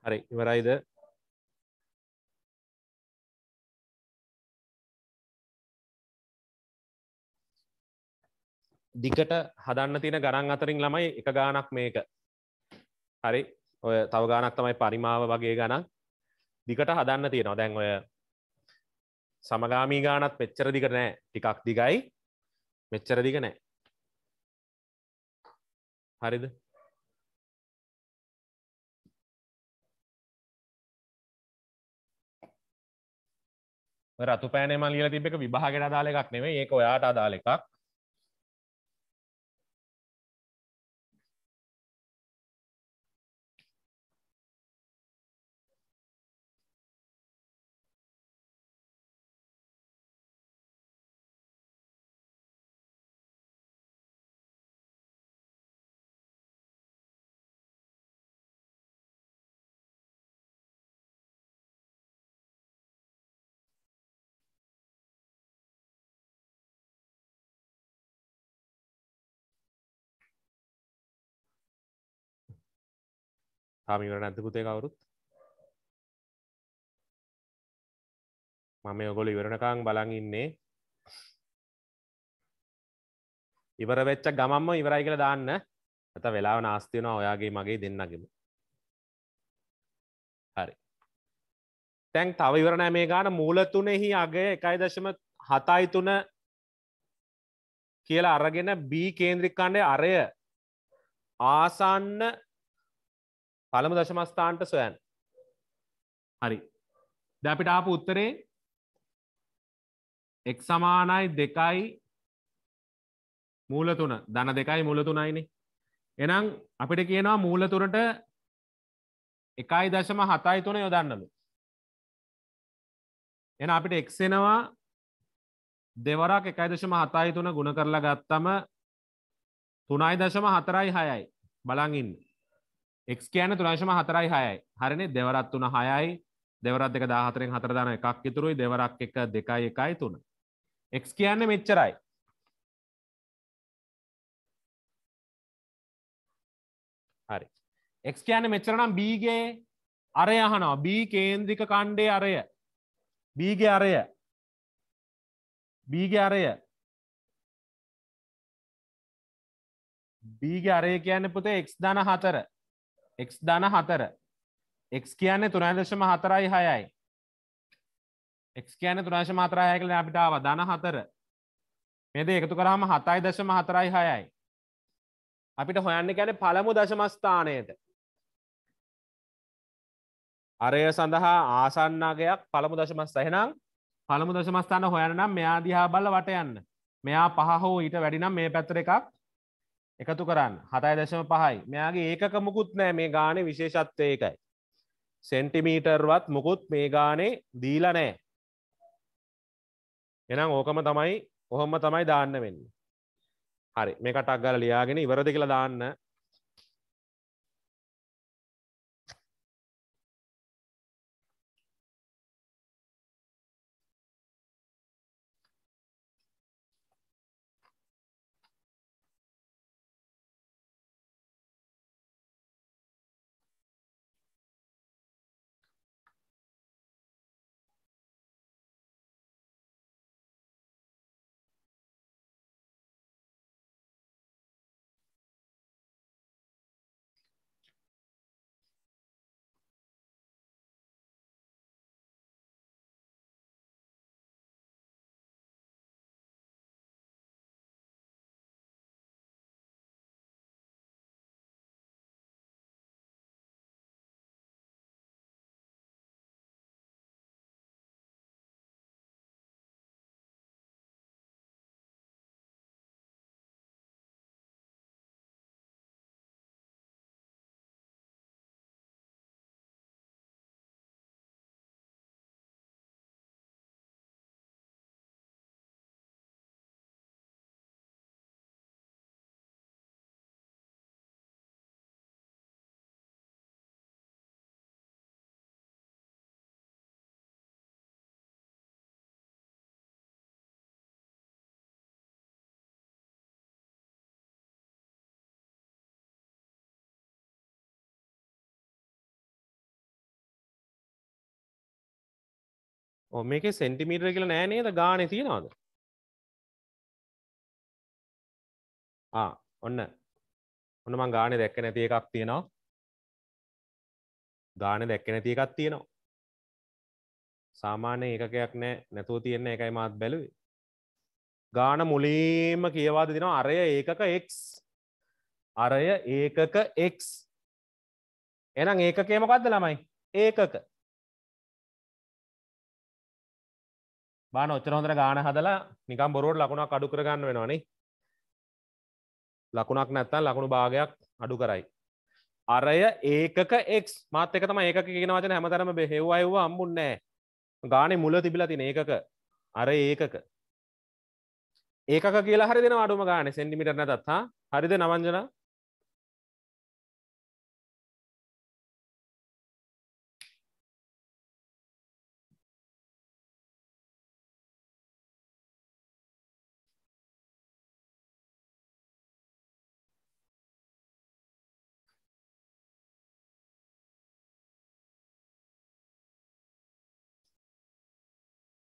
හරි ඉවරයිද දිකට හදන්න තියෙන ගණන් අතරින් ළමයි එක ගානක් මේක හරි ඔය තව ගානක් තමයි පරිමාව වගේ ගණන් දිකට හදන්න තියෙනවා දැන් ඔය සමගාමී ගානත් මෙච්චර දිග නෑ ටිකක් දිගයි මෙච්චර දිග නෑ හරිද රතු පෑනේ මල් ලියලා තිබ්බ එක විභාගයට අදාළ එකක් නෙමෙයි ඒක ඔයාට අදාළ එකක් හාමිවට නැත පුතේ කවරුත් මම ඔගොල ඉවරණකාං බලන් ඉන්නේ ඉවර වෙච්ච ගමම්ම ඉවරයි කියලා දාන්න ඇත වෙලාව නාස්තියනවා ඔයාගේ මගේ දෙන්නගෙම හරි තැන් තව ඉවරණෑ මේ ගාන මූල තුනෙහි අගේ එකයි දශම හතයි තුන කියලා අරගෙන බී කේන්ද්‍රිකාණ්ඩය අරය ආසන්න පළමු දශමස්ථාන්ට සොයන් හරි දැපිට ආපු උත්තරේ එක් සමානයි දෙකයි මූල තුන දන දෙකයි මුල තුනයිනි එනම් අපිට කියනවා මූලතුරට එකයි දශම හතයි තුන යොදන්නලු එන අපිට එක්සෙනවා දෙවරක් එකයි දශම හතයි තුන ගුණ කරලා ගත්තම තුනයි දශම හතරයි හයයි බලංඉන්න එක් කියන තුනශම හතරයි හයයි හරිනි දෙවරත් වන හයයි දෙවරත් දෙක දාහතරෙන් හතරදාන එකක් ඉතුරුයි දෙවරක් එක දෙකයි එකයි තුන එක් කියන්න මෙච්චරයි හරි එක් කියන්න මෙච්චරනම් බීගේ අරය අහනවා බී කේන්ද්‍රික කණ්ඩේ අරය බීගේ අරය බීගේ අරය බීගේ අරය කියන්න පුතේ එක් දන හතර එක් ධන හතර එක් කියන්නේ තුනදශම හතරයි හයයි එක් කියන තුනශ මතරයය කළ අපිටාව ධන හතර මෙද එකතු කරාම හතයි දශම හතරයි හයයි අපිට හොයන්න ගැන පළමු දශමස්ථානයට අරය සඳහා ආසන්නගයක් පළමු දශමස් සහෙනම් පළමු දශමස්ථාන හොයන්න මෙයා දිහා බල්ල වට යන්න මෙයා පහ හෝ ඊට වැඩිනම් මේ පැත්තර එකක් එකතු කරන්න හතයි දැශම පහයි මෙයාගේ ඒකක මුකුත් නෑ මේ ගානෙ විශේෂත්වය එකයි සෙන්ටිමීටර්වත් මුකුත් මේ ගානේ දීල නෑ එනම් ඕකම තමයි ඔහොම තමයි දාන්න වෙන්න හරි මේ කටක් ගල ලියාගෙන ඉවරදි කියලා දාන්න මේක සෙන්ටිමීටර කියල නෑනේද ගාන තියෙනවාද ඔන්න ඔන්න මං ගාන දැක්ක නැති එකක් තියෙනවා ගාන දැක්ක නැති එකක් තියෙනවා සාමාන්‍ය ඒකකයක් නෑ නැතුව තියෙන එකයි මාත් බැලුවේ ගාන මුලීම කියවාද දෙනවා අරය ඒකක එක් අරය ඒකක එක් එනම් ඒකකේමකක්ද ළමයි ඒකක බාන ඔච්චර හොඳට ගාන හදලා නිකම් බොරුවට ලකුණක් අඩු කරගන්න වෙනවානේ ලකුණක් නැත්තම් ලකුණු භාගයක් අඩු කරයි අරය ඒකක එක් මාත එක තම ඒක කියන වචන හැමතරම බෙහෙව් අයව අම්බුන්නෑ ගානේ මුල තිබිලා තින ඒකක අර ඒකක ඒකක කියලා හරි දෙෙන අඩුම ගාන සෙන්ඩිමිට නැතත් හා හරිද නවංජනා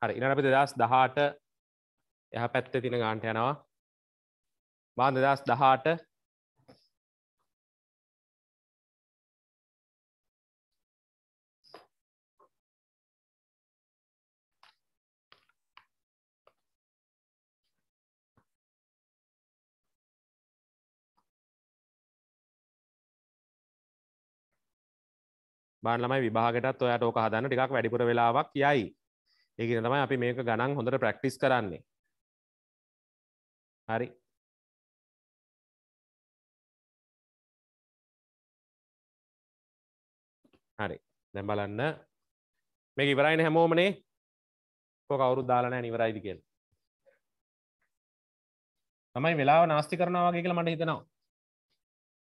හරි ඉනට අපි දෙදස් දහට එහ පැත්ත තින ගාන්ට යනවා බාන් දෙදස් දහට බාන් ළමයි විභාගටත් ඔයාට ඕක හදන්න ටිකක් වැඩිපුර වෙලාවක් යයි ඒකන තමයි අපි මේක ගණන් හොඳට ප්‍රක්ටිස් කරන්නේ හරි හරි දැම් බලන්න මේක ඉවරයින හැමෝමනේ කො කවුරුත් දාලනෑ නිවරයිදි කියල තමයි වෙලා නාස්ති කරනවා වගේ කියල මට හිතනවා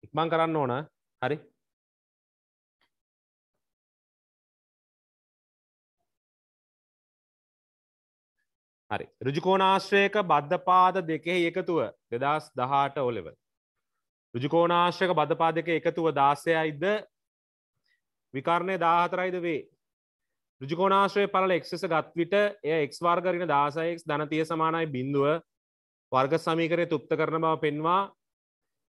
ඉක්මං කරන්න ඕන හරි හරි රුජුකෝනාශ්‍රයක බද්ධපාද දෙකෙහි එකතුව දෙදස් දහට ඔලෙව. රුජුකෝනාශ්‍රක බදපා දෙක එකතුව දාසයයිද විකරණය දාහතරයිද වේ. රුජුකෝනාශ්‍රය පල එක්සෙස ගත්විට එය එක් වර්ගරින දාසයෙක් ධනතිය සමානයි බිඳුව වර්ග සමීකරය තුප්ත කරන බව පෙන්වා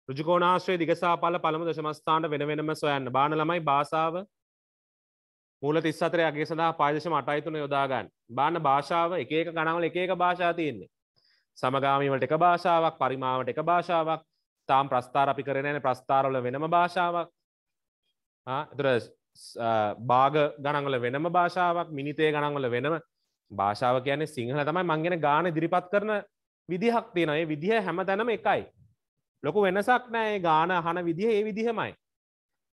රුජුකෝනාශ්‍රය දිගසා පල පළම දශමස්ථාන වෙන වෙනම සොයන්න බාන ළමයි භාසාාව මූල තිස්සතරයගේ සඳහා පාදශම අටයිතුන යොදාගන්න බාන්න භාෂාව එක ගනවල එක භාෂා තියෙන්නේ සමගාමීමට එක භාෂාවක් පරිමාවට එක භාෂාවක් තාම් ප්‍රස්ථාර අපි කරන ප්‍රස්ථාරවල වෙනම භාෂාවක් තුර භාග ගණංගල වෙනම භාෂාවක් මිනිතේ ගණංගල වෙනම භාෂාව කියන්නේ සිංහල තමයි මංගෙන ගාන දිරිපත් කරන විදිහක් තියෙනඒ විදිහ හැම තැනම එකයි ලොකු වෙනසක් නෑ ගාන හන විදිහ ඒ විදිහමයි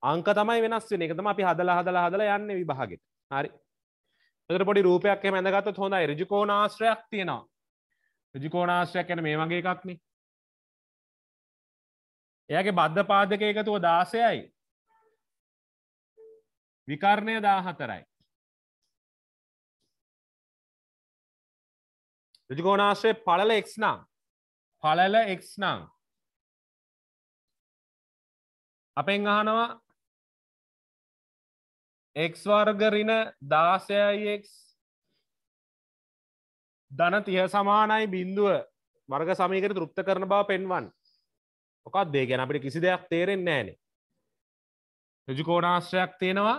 අංක තමයි වෙනස් වෙන එක තමයි අපි හදලා හදලා හදලා යන්නේ විභාගෙට. හරි. එතකොට පොඩි රූපයක් එහෙම ඇඳගත්තොත් හොඳයි. ඍජුකෝණාශ්‍රයක් තියෙනවා. ඍජුකෝණාශ්‍රයක් කියන්නේ මේ වගේ එකක් නේ. එයාගේ බද්ධ පාදක එකතුව 16යි. විකර්ණය 14යි. ඍජුකෝණාශ්‍රය පළල x නම් පළල x නම් අපෙන් අහනවා එක් වර්ගරින දාසයයික් ධන තිය සමානයි බින්දුව වර්ග සමීකර තෘප්ත කරන බව පෙන්වන් මොකක් දේ ගැන අපිට කිසි දෙයක් තේරෙන් නෑනෙ රජකෝනාශ්‍රයක් තියෙනවා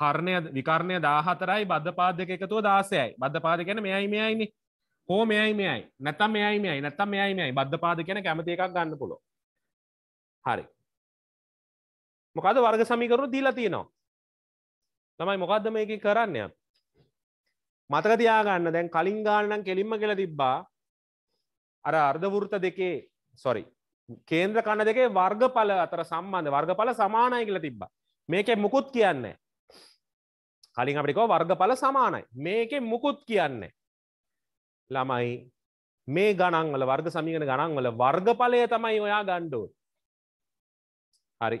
කරණය විකරණය දාහතරයි බද්ධ පාදක එකතුව දාසයයි බද්ධ පාද ගැන මෙයයි මෙයයිනි හෝ මෙයයි මෙයයි නැතම් මෙයයි මෙයයි නැතම් මෙයයි මෙයයි බද්ධ පාද ගැන කැමති එකක් ගන්න පුලො හරි මොකද වර්ග සමීකරු දීලා තියෙනවා තමයි මොකක්ද මේක කරන්නය මතක තියාගන්න දැන් කලින් ගානනම් කෙලින්ම කෙල තිබ්බා අර අර්ධවෘත දෙකේ සොරි කේන්ද්‍ර කණ දෙකේ වර්ගඵල අතර සම්බන්ධ වර්ගඵල සමානයි කියලා තිබ්බා මේකේ මුකුත් කියන්නේ කලින් අපිකෝ වර්ගඵල සමානයි මේකේ මුකුත් කියන්නේ ළමයි මේ ගණන්වල වර්ග සමීකන ගණන්වල වර්ගඵලය තමයි ඔයා ගණ්ඩුව හරි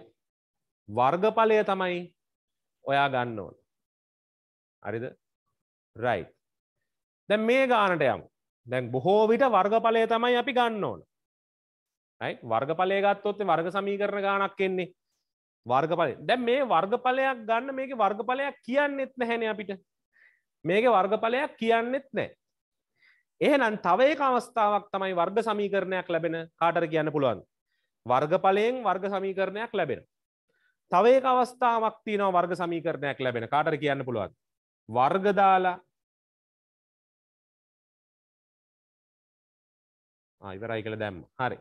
වර්ගඵලය තමයි ඔයා ගන්න ඕන අරිද රයි දැ මේ ගානට යමු දැන් බොහෝ විට වර්ගඵලය තමයි අපි ගන්න ඕන යි වර්ගඵලය ගත්තොත්තේ වර්ග සමීකරණ ගානක් කෙන්නේ වර්ගඵලය දැ මේ වර්ගඵලයක් ගන්න මේක වර්ගඵලයක් කියන්නෙත් නැහැන අපිට මේක වර්ගඵලයක් කියන්නෙත් නෑ එහෙනම් තවඒ අවස්ථාවක් තමයි වර්ග සමීකරණයක් ලැබෙන කාටර කියන්න පුළුවන් වර්ගඵලයෙන් වර්ග සමීකරණයක් ලැබෙන තවඒක අවස්ථාවක් තියන වර්ග සමීකරණයක් ලැබෙන කාටර කියන්න පුළුවන් වර්ගදාලා ඉවරයි කළ දැම්ම හරි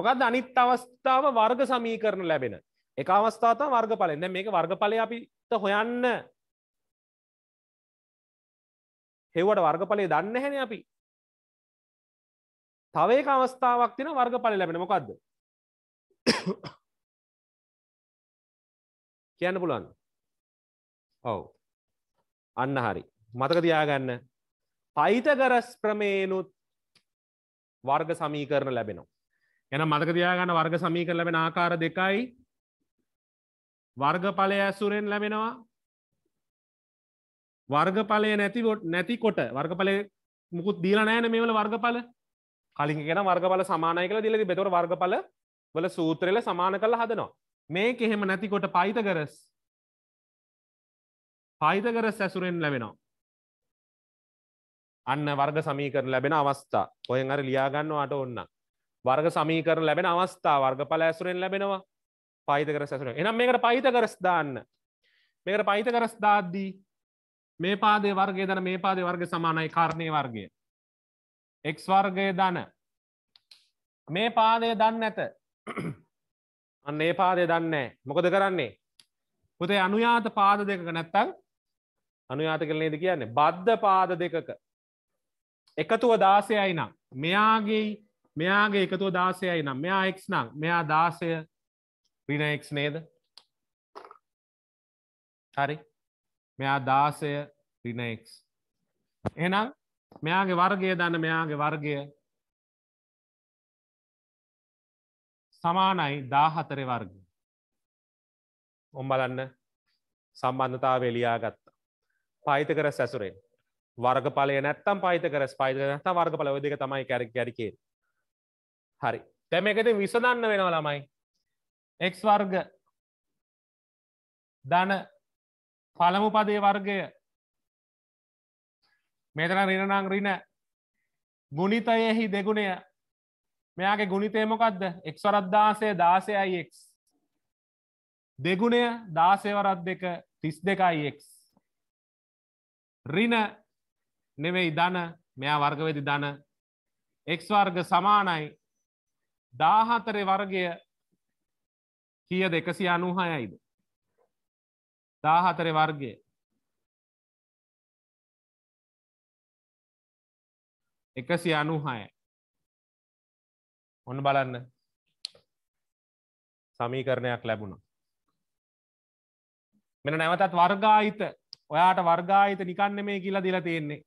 මොකද අනිත් අවස්ථාව වර්ග සමීකරණ ලැබෙන එක අවස්ථාත වර්ග පලෙන්ද මේක වර්ග පලය අපිට හොයන්න හෙවට වර්ග පලේ දන්න හැන අපි තවඒක අවස්ථාවක් තින වර්ග පලි ලැබෙන මොකක්ද කියන්න පුළුවන් ඔවු අන්න හරි මතක තියාගන්න පයිතගරස් ප්‍රමේනුත් වර්ග සමීකරණ ලැබෙනවා එන මතක තියාගන්න වර්ග සමීකර ලැබෙන ආකාර දෙකයි වර්ගඵලය ඇසුරෙන් ලැබෙනවා වර්ගඵලය නැතිකොට නැතිකොට වර්ගඵලය මුකුත් දීල නෑන මේවල වර්ගඵල කලින් කෙන වර්ගඵල සමානය කළ දිලති බෙතොර වර්ගඵල වල සූත්‍රයල සමාන කළ හදනවා මේක එහෙම නැතිකොට පයිතකරස් පයිතකරස් ඇසුරෙන් ලැබෙනවා අන්න වර්ග සමීකර ලැබෙන අවස්ථා ඔයෙන් අර ලියාගන්නවාට ඔන්න වර්ග සමීකර ලැබෙන අවස්ථා වර්ග පල ඇසුරෙන් ලැබෙනවා පයිතකර සැසුර එනම් මේකට පයිතකරස් දාන්න මේකට පයිතකරස් දාද්දී මේ පාදේ වර්ගය දන මේ පාදේ වර්ග සමානයි කාරණය වර්ගය එක් වර්ගය දන මේ පාදය දන්න ඇත අන්න ඒ පාදය දන්නේ මොකද කරන්නේ පුතේ අනුයාත පාද දෙකක නැත්තං අනුයාත කළ නේද කියන්නේ බද්ධ පාද දෙකක එකතුව දාසයයි නම් මෙයාගේ මෙයාගේ එකතුව දාසයයි නම් මෙයා එක් නම් මෙයා දාසය රිනක්ස් නේද හරි මෙයා දාසය රිනක්ස් එනම් මෙයාගේ වර්ගය දන්න මෙයාගේ වර්ගය සමානයි දා හතරය වර්ග ඔම්බලන්න සම්බන්ධතා වෙලියා ගත්තා පයිත කර සැසුරෙන් වර්ගඵලය නැත්තම් පයිත කර ස්පයිත නැත වර්ගඵල දෙක තමයි කැර ගැරිකේ හරි තැම එකද විසඳන්න වෙනවා ළමයි එක් වර්ග ධන පළමු පදේ වර්ගය මෙතන රිණනං රින ගුණිතයෙහි දෙගුණය මෙයාගේ ගුණිතය මොකක්ද එක්වරත් දාසය දාසයයි එක් දෙගුණය දාසයවරත් දෙක තිස් දෙකයි එක් රින නෙවෙයි ධන මෙයා වර්ගවෙදි ධන එක්වර්ග සමානයි දාහතරය වර්ගය කියද එකසි අනුහයයිද දාහතරය වර්ගය එකසි අනුහයයි ඔන්න බලන්න සමීකරණයක් ලැබුණ මෙන නැවතත් වර්ගාහිත ඔයාට වර්ගාහිත නිකන්න මේ කියලා දිලා තියෙන්නේ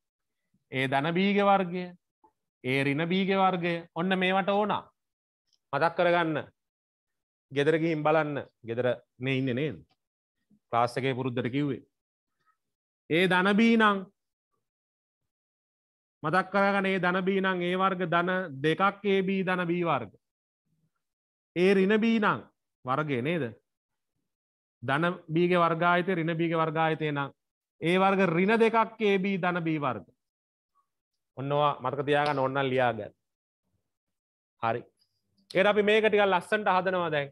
ඒ දන බීග වර්ගය ඒ රින බීග වර්ගය ඔන්න මේවට ඕනා මතක් කරගන්න ගෙදර ගිහින් බලන්න ගෙදර නේ ඉන්න නේද ක්ලාස් එකේ පුරුද්දට කිව්වේ ඒ දනබී නං මතක් කරගන ඒ ධනබී නං ඒ වර්ග ධන දෙකක් ඒබී ධනබී වර්ග. ඒ රිනබී නං වර්ගය නේද ධන බීග වර්ගායතය රින බීග වර්ගායතය නම් ඒ වර්ග රින දෙකක් ඒබී ධන බී වර්ග ඔන්නවා මතකතියාගන්න ඔන්නල් ලියාග හරි ඒ අපි මේකටික ලස්සන්ට හදනවා දැන්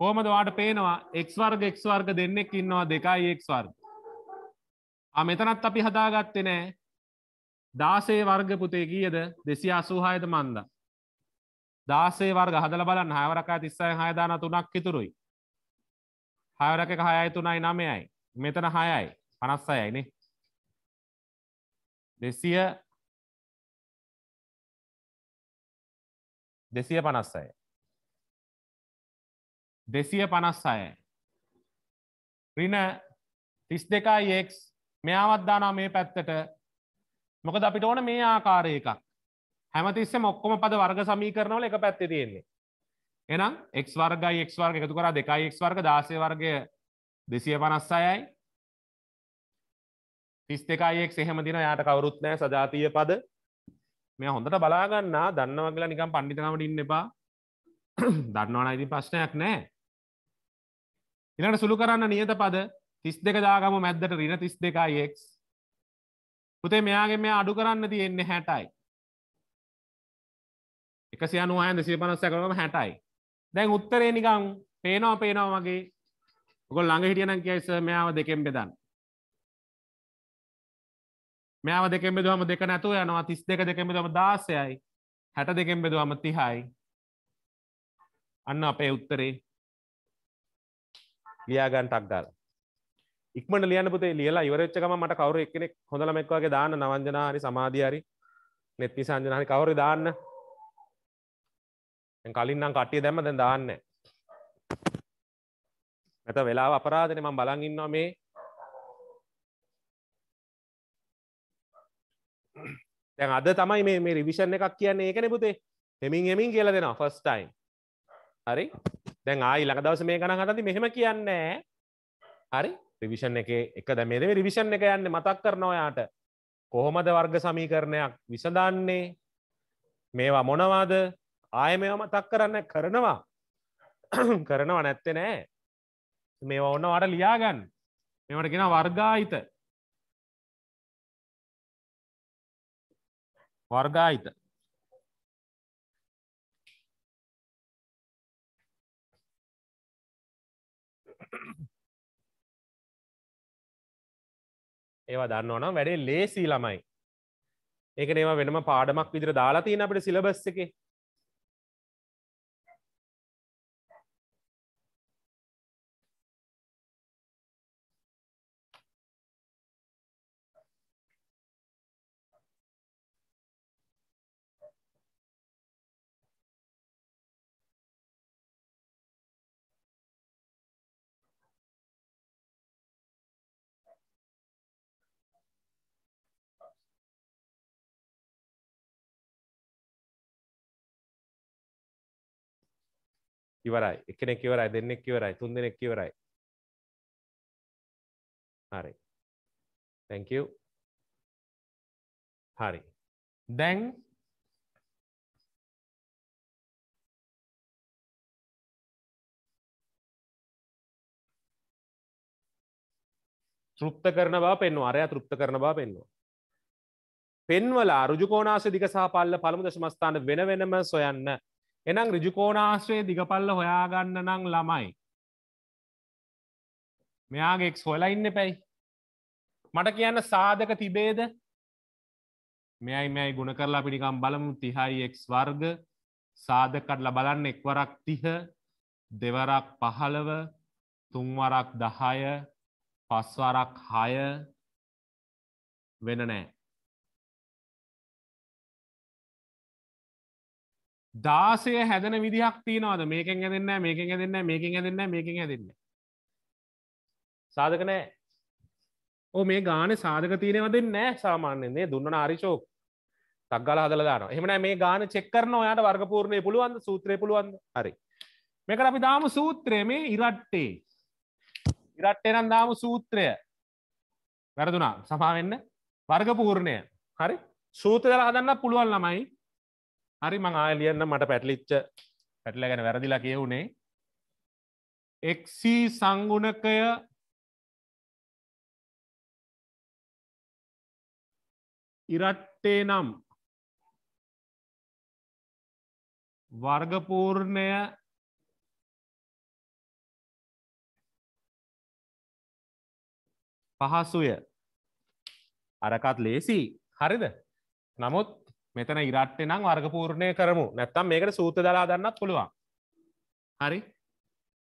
කෝමද වාට පේනවා එක් වර්ග එක් වර්ග දෙන්නෙක් ඉන්නවා දෙකයි එක් වර්ග මෙතනත් අපි හදාගත්තේ නෑ දාසේ වර්ග පුතේ ගීයද දෙසි අසූහයද මන්ද. දාසේ වර්ග හදල බලන් හයවරකා තිස්සයි හයදාන තුනක් ඉතුරුයි. හයවරක හයයි තුනයි නමයයි මෙතන හයයි පනස් අයයිනෙ. දෙසිය දෙසිය පනස් අය. දෙසිය පනස් අය. රින තිස් දෙකයි එක් මෙයාවත්දානා මේ පැත්තට මොකද අපිට ඕන මේ ආකාරය එකක් හැමතිස්සේ මොක්කොම පද වර්ග සමීකරනවල එක පැත්තේ තියෙන්නේ එනම් එක් වර්ගයි එක් වර්ග එකතු කරා දෙකයි එක් වර්ග දාසය වර්ගය දෙසිය පනස් අයයි තිස් දෙකයි එක් එහෙම දින යාට කවුරුත් නෑ සජාතිය පද මෙ හොඳට බලාගන්නා දන්නව කියලා නිකම් පණ්ඩිතකමට ඉන්න එපා දන්නවන ඉතින් ප්‍රශ්නයක් නෑ ඉලට සුළු කරන්න නියත පද තිස් දෙක දාගම මැද්දට රින තිස් දෙකයි එක්ස් පුතේ මෙයාගේ මේ අඩු කරන්න තියෙන්නේ හැටයි එකසි අනුවාය දෙසිය පනස්සකරම හැටයි දැන් උත්තරේ නිකං පේනවා පේනවා වගේ ගොල් ළඟ හිටියන කියයිස මෙයාව දෙකෙන් බෙදන්න මෙයාව දෙකෙන් බෙදුවම දෙක නැතුව යනවා තිස් දෙක දෙකෙන් බෙදුවම දාසයයි හැට දෙකෙන් බෙදුවම තිහයි අන්න අපේ උත්තරේ ලියාගන්ටක් ගාලා ඉක්මට ලියන පුතේ ලියලා ඉවරච්චකම මට කවරු එක්කෙනෙක් හොඳලමෙක්වාගේ දාන්න නවංජනාරි සමාධියරි නැත්ති සංජනානි කවරු දාන්න කලින්නම් කටිය දැම දැන් දාන්න නැත වෙලා අපරාධන මං බලන් ඉන්නවා මේ දැන් අද තමයි මේ මේ රිවිෂන් එකක් කියන්නේ ඒකන පුතේ හෙමින් හෙමින් කියල දෙෙන ෆස්ටයින් හරි දැන් ආයි ළඟ දවස මේ ගන හතති මෙහෙම කියන්නේ හරි රිවිෂන් එක එක දැ මෙදම රිවිෂන් එක යන්න මතක් කරනවයාට කොහොමද වර්ග සමීකරණයක් විසඳන්නේ මේවා මොනවාද ආය මෙවා මතක් කරන්න කරනවා කරනවා නැත්තේ නෑ මේවා ඔන්න වට ලියාගන්න මෙමට කෙන වර්ගාහිත වර්ගාහිත ඒවා දන්නවනම් වැඩේ ලේසී ළමයි ඒක නවා වෙනම පාඩමක් විදිර දාලා තියෙන අපට සිලබස් එකේ ඉවරයි එකනෙක් ඉවරයි දෙන්නෙක් ඉවරයි තුන් දෙනෙක් ඉවරයි හරි තැක හරි දැන් තෘප්ත කරන බා පෙන්වා අරය තෘප්ත කරන බා පෙන්වා පෙන්වලා රුජුකෝනාස දිග සහ පල්ල පළමු දශමස්ථාන වෙන වෙනම සොයන්න එනම් රිජුකෝනාශ්‍රයේ දිගපල්ල හොයාගන්න නම් ළමයි මෙයාගේෙක් හොලා ඉන්න පැයි මට කියන්න සාධක තිබේද මෙයි මෙයි ගුණ කරලා පිටිකම් බලමු තිහයික් වර්ග සාධකටල බලන්න එක්වරක් තිහ දෙවරක් පහළව තුන්වරක් දහය පස්වරක් හය වෙන නෑ දාසය හැදන විදිහක් තියනවාද මේකෙන් ඇදන්න මේකෙන් ඇදන්න මේකින් ඇදන්න මේකින් ඇදන්න සාධක නෑ ඕ මේ ගාන සාධක තියනවද නෑ සාමාන්‍යන්නේ දුන්න ආරිචෝ තක්ගල හදල දාන එමන මේ ගාන චෙක්කරන ඔයාට වර්ගපූර්ණය පුළුවන්ද සූත්‍රය පුළුවන් හරි මේක අපි දාම සූත්‍රය මේ ඉරට්ටේ ඉරට්ටේ නම් දාම සූත්‍රය වැරදුනා සමාවෙන්න වර්ගපූර්ණය හරි සූත්‍රදල හදන්න පුළුවන් ළමයි හරි මං ආලියන්න මට පැටලිච්ච පැටල ගැන වැරදිලා කියවුණේ එක්සී සංගුණකය ඉරට්ටේ නම් වර්ගපූර්ණය පහසුය අරකත් ලේසි හරිද නමුත් මෙතන ඉරට්ට නම් වර්ගපූර්ණය කරමු නැත්තම් මේකට සූත දලා දන්නත් පුළුවන් හරි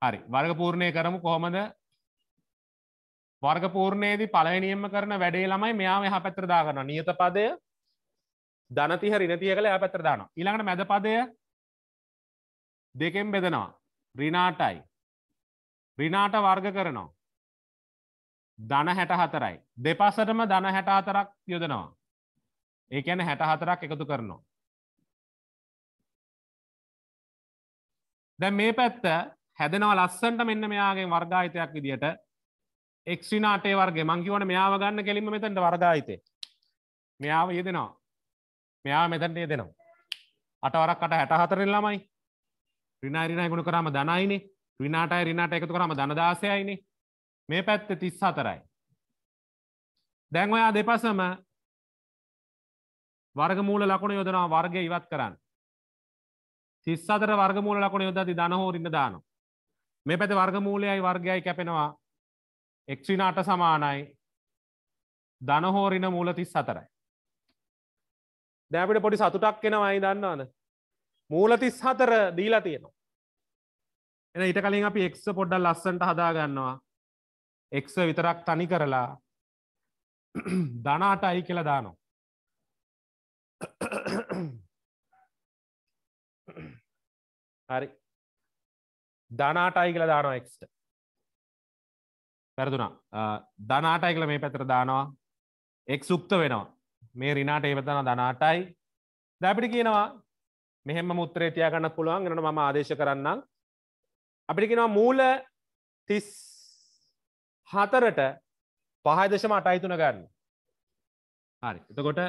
හරි වර්ගපූර්ණය කරමු කොහොමද වර්ගපූර්ණයේදී පලනියම කරන වැඩේ ළමයි මෙයාම එහ පැත්‍රදා කරන නියත පදය ධනතිහ රිනතිය කළ පැත්‍රදාන ඉළඟට මැද පදය දෙකෙන් බෙදනවා රිනාටයි රිනාට වර්ග කරනවා ධන හැට හතරයි දෙපසටම ධන හැට අතරක් යොදනවා ඒ ඇන හැට හතරක් එකතු කරනවා දැ මේ පැත්ත හැදෙනවා ලස්සන්ට මෙන්න මෙයාගේ වර්ගාහිතයක් විදිට එක්ෂිනාටේ වර්ගේ මංකිවට මෙයාව ගන්න කෙලින්ම මෙතැට වර්ගාහිතේ මෙයාව යෙදෙනවා මෙයා මෙතැන්ට යෙදෙනවා අටවරක් කට හැට හතරෙන් ළමයි රිනාරිනයි ගුණ කරම දනයිනේ රිනාටයි රිනාට එකතු කරම දනදාසයයිනේ මේ පැත්ත තිස් හතරයි දැන් ඔයා දෙපසම වර්ගමූල ලකුණු යොදනවා වර්ගය ඉවත් කරන්න. සිස් අතර වර්ගමූල ලකුණු යොදති දනහෝරින්න දාන. මේ පැති වර්ගමූලයයි වර්ගයයි කැපෙනවා එක්විනාට සමානයි දනහෝරින මූල තිස් අතරයි. දැපිට පොඩි සතුටක් කෙනවයි දන්නවන. මූල තිස් හතර දීලා තියෙනවා. එන ඉට කලින් අපි එක්ස පොඩ්ඩල් ලස්සන්ට හදාගන්නවා එක්ස විතරක් තනි කරලා දනාට අයි කියලා දානවා. හරි ධනාටයි කියල දානවා එක්ට පැරදුනා ධනාටයි කියල මේ පැතර දානවා එක් සුක්ත වෙනවා මේ රිනාට ඒවතන ධනාටයි දැපිට කියනවා මෙහෙම මුත්‍රේ තියාගන්න පුළුවන් ගෙනන ම ආදේශ කරන්න අපිට කියෙනවා මූල තිස් හතරට පහදශම අටයි තුන ගන්න හරි එතකොට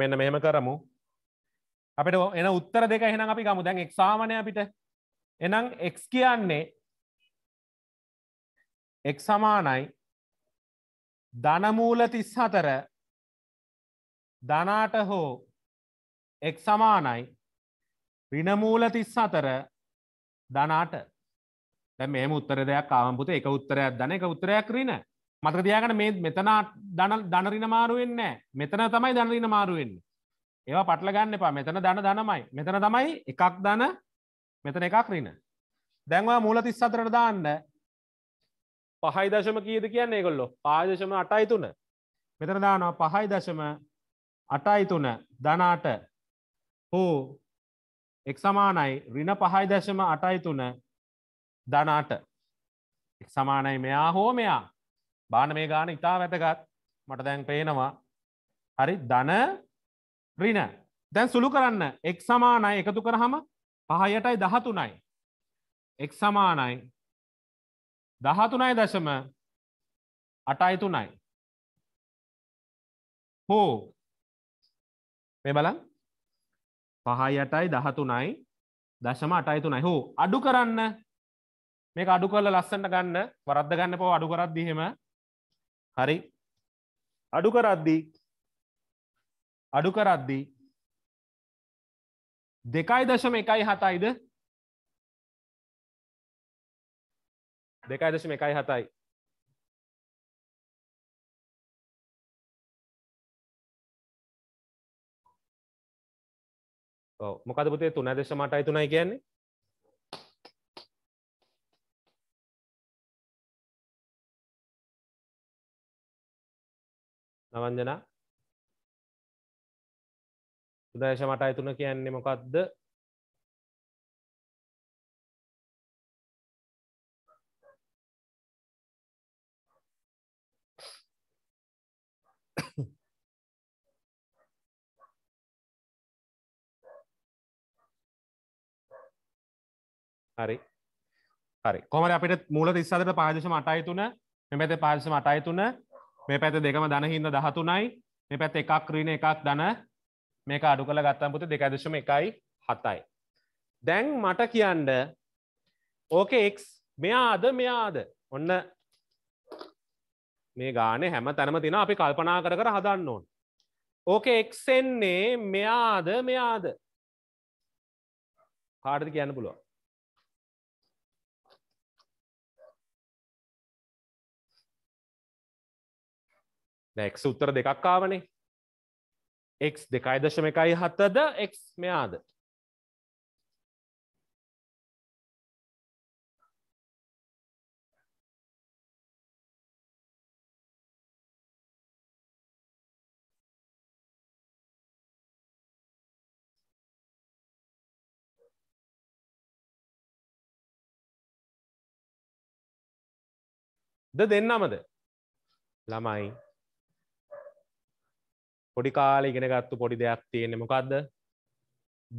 මෙන්න මෙහෙම කරමු අපට එන උත්තර දෙක එහෙනම් අපි ගමු දැන් එක්සාමනය අපිට එනම් එක් කියන්නේ එක් සමානයි ධනමූල තිස් හතර ධනාට හෝ එක් සමානයි රිනමූල තිස් හතර ධනාට දැ මේ උත්තර දෙයක් ආම්පුත එක උත්තරයක් දන එක උත්තරයක් රින මතක තියාගන මේ මෙතන දනරින මාරුවෙන්න මෙතන තමයි දනරින මාරුවෙන්නේ ඒවා පටල ගන්න එපා මෙතන දන දනමයි මෙතන තමයි එකක් දන මෙතන එකක් රින දැන්වා මූල තිස් අතරට දාන්න පහයි දශම කියද කියන්නේ කොල්ලො පාදශම අටයි තුන මෙතන දානවා පහයි දශම අටයි තුන දනාට හෝ එක් සමානයි රින පහයි දශම අටයි තුන දනාට එක් සමානයි මෙයා හෝ මෙයා බාන මේ ගාන ඉතා වැදගත් මට දැන් පේනවා හරි ධන රින දැන් සුළු කරන්න එක් සමානයි එකතු කරහම පහයටයි දහතුනයි එක් සමානයි දහතුනයි දශම අටයි තුනයි හෝ මේ බලන් පහයටයි දහතුනයි දශම අටයි තුනයි හෝ අඩු කරන්න මේක අඩු කරල ලස්සට ගන්න වරද්ද ගන්න පව අඩු කරද්දිහෙම හරි අඩු කරද්දී අඩු කරද්දී දෙකයි දශම එකයි හතයිද දෙකයි දශම එකයි හතයි මොකද පුතේ තුන දශමටයි තුනයි කියන්නේ නවන්ජනා සුදේශ මට අයිතුන කියන්නේ මොකක්ද හරි හරි කොමර අපිට මූල තිස්සදට පාදශම අටයි තුන මෙ පැත පාදශම අටයි තුන මේ පැත දෙකම දනහින්ද දහතුනයි මේ පැත් එකක් ක්‍රීණ එකක් දන මේක අඩු කළ ගත්තම් පුති දෙක දශම එකයි හතයි. දැන් මට කියන්න ඕකෙක් මෙයාද මෙයාද ඔන්න මේ ගානේ හැම තැනම තින අපි කල්පනා කර කර හදන්න ඕන්. ඕක එක්සෙන්නේ මෙයාද මෙයාද කාඩද කියන්න පුළුව. දැක් උත්තර දෙකක් ආවනේ එක් දෙකයි දශම එකයි හත්තද එක් මෙයාද ද දෙන්නමද ළමයි පොඩි කාල ඉගෙන ගත්තු පොඩි දෙයක් තියෙන්නේ මොකක්ද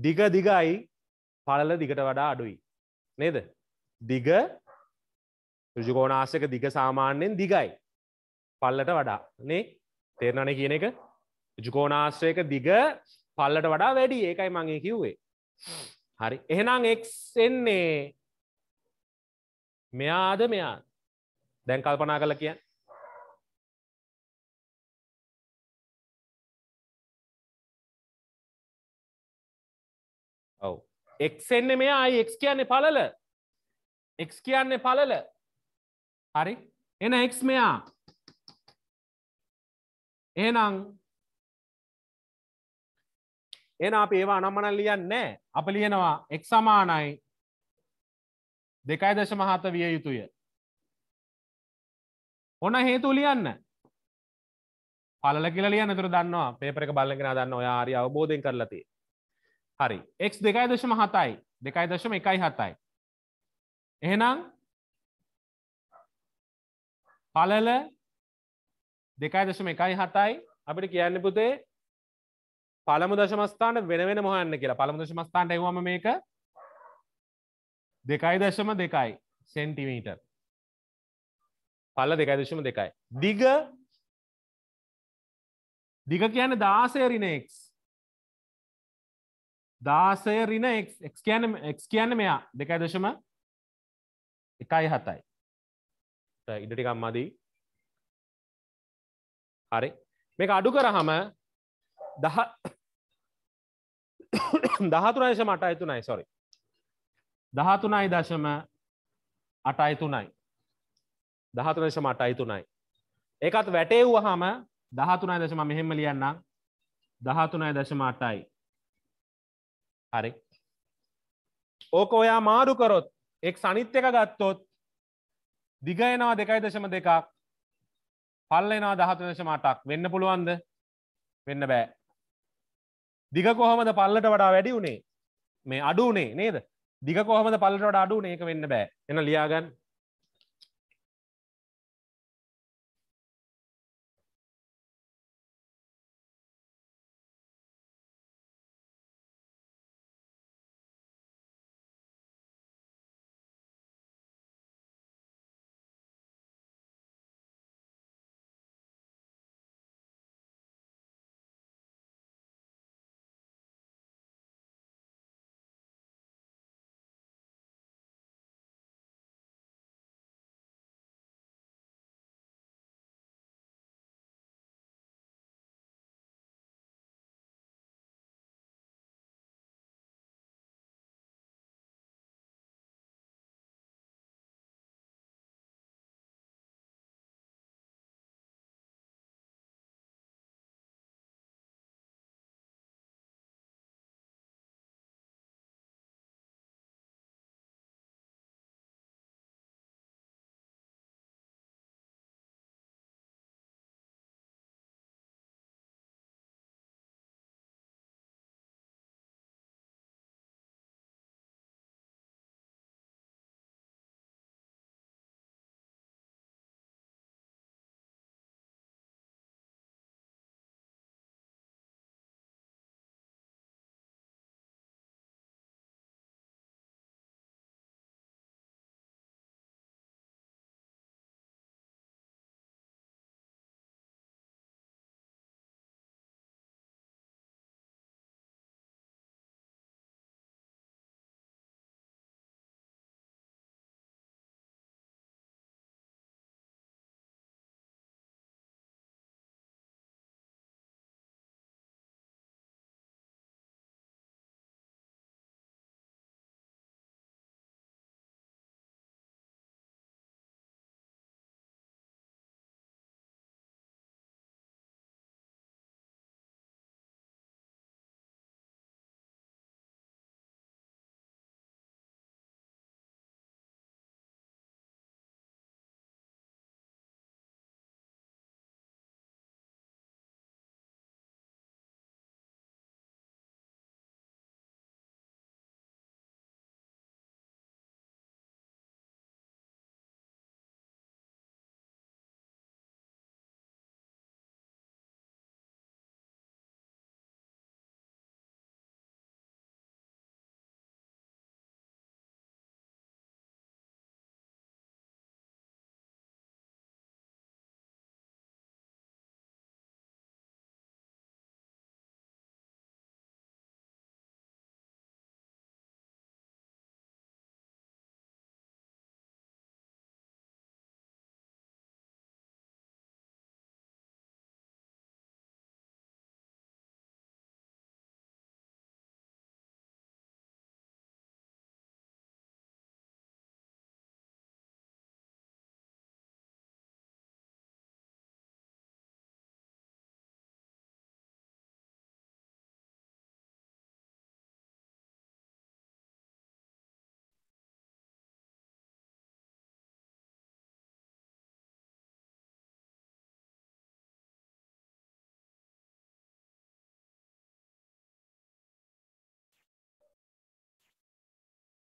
දිග දිගයි පළල දිගට වඩා අඩුයි නේද දිග රජුකෝනාශක දිග සාමාන්‍යයෙන් දිගයි පල්ලට වඩා නේ තේරණන කියන එක ජුකෝනාශ්‍රයක දිග පල්ලට වඩා වැඩි ඒකයි මගේ කිව්වේ හරි එහෙනම් එක් එන්නේ මෙයාද මෙයා දැන් කල්පනා කළ කියන්න එක්න්න මෙයා අයි එක් කියන්නේ පලල එක් කියන්නේ පලල හරි එන එක් මෙයා ඒනං එන අප ඒවා අනම්මන ලියන්න නෑ අප ලියනවා එක් සමානයි දෙකයි දශ මහත විය යුතුය ඔන්න හේතු ලියන්න පල කියල ලියන තුර දන්නවා පේපර එක බලගෙන දන්න ඔයා ආරි අවබෝධයෙන් කරලතිේ හරි එක් දෙකයි දශම හතයි දෙකයි දශම එකයි හතයි එහෙනම් පලල දෙකයි දශම එකයි හතයි අපිට කියන්න පුතේ පළමු දශමස්ථාන වෙනවෙන මොහන්න කියලා පළමු දශමස්ථාන්ට එවම මේක දෙකයි දශම දෙකයි සෙන්ටිමීටර් පල්ල දෙකයි දශම දෙකයි දිග දිග කියන්න දාසේරිනෙක්ස් දාසය රින එක් කියන එක් කියන්න මෙයා දෙකයි දශම එකයි හතයි ඉඩටිකම් මදී හරි මේක අඩු කරහම දහ දහතුනයිශ මට අයතුනයි සොරි දහතුනයි දශම අට අයතුනයි දහතුනශ මට අයතුනයි ඒකත් වැටේව්ව හම දහතුනයි දශම මෙහෙම ලියන්නම් දහතුනයි දශම අටයි හරි ඕක ඔයා මාරු කරොත් එක් සනිත් එක ගත්තොත් දිග එනවා දෙකයි දශම දෙකක් පල්ල එනවා දහතු දශමටක් වෙන්න පුළුවන්ද වෙන්න බෑ දිග කොහොමද පල්ලට වඩා වැඩි වුණේ මේ අඩු වනේ නේද දිග කොහොමද පල්ලට වඩා අඩු වනේ එක වෙන්න බෑ එන ලියාගන්න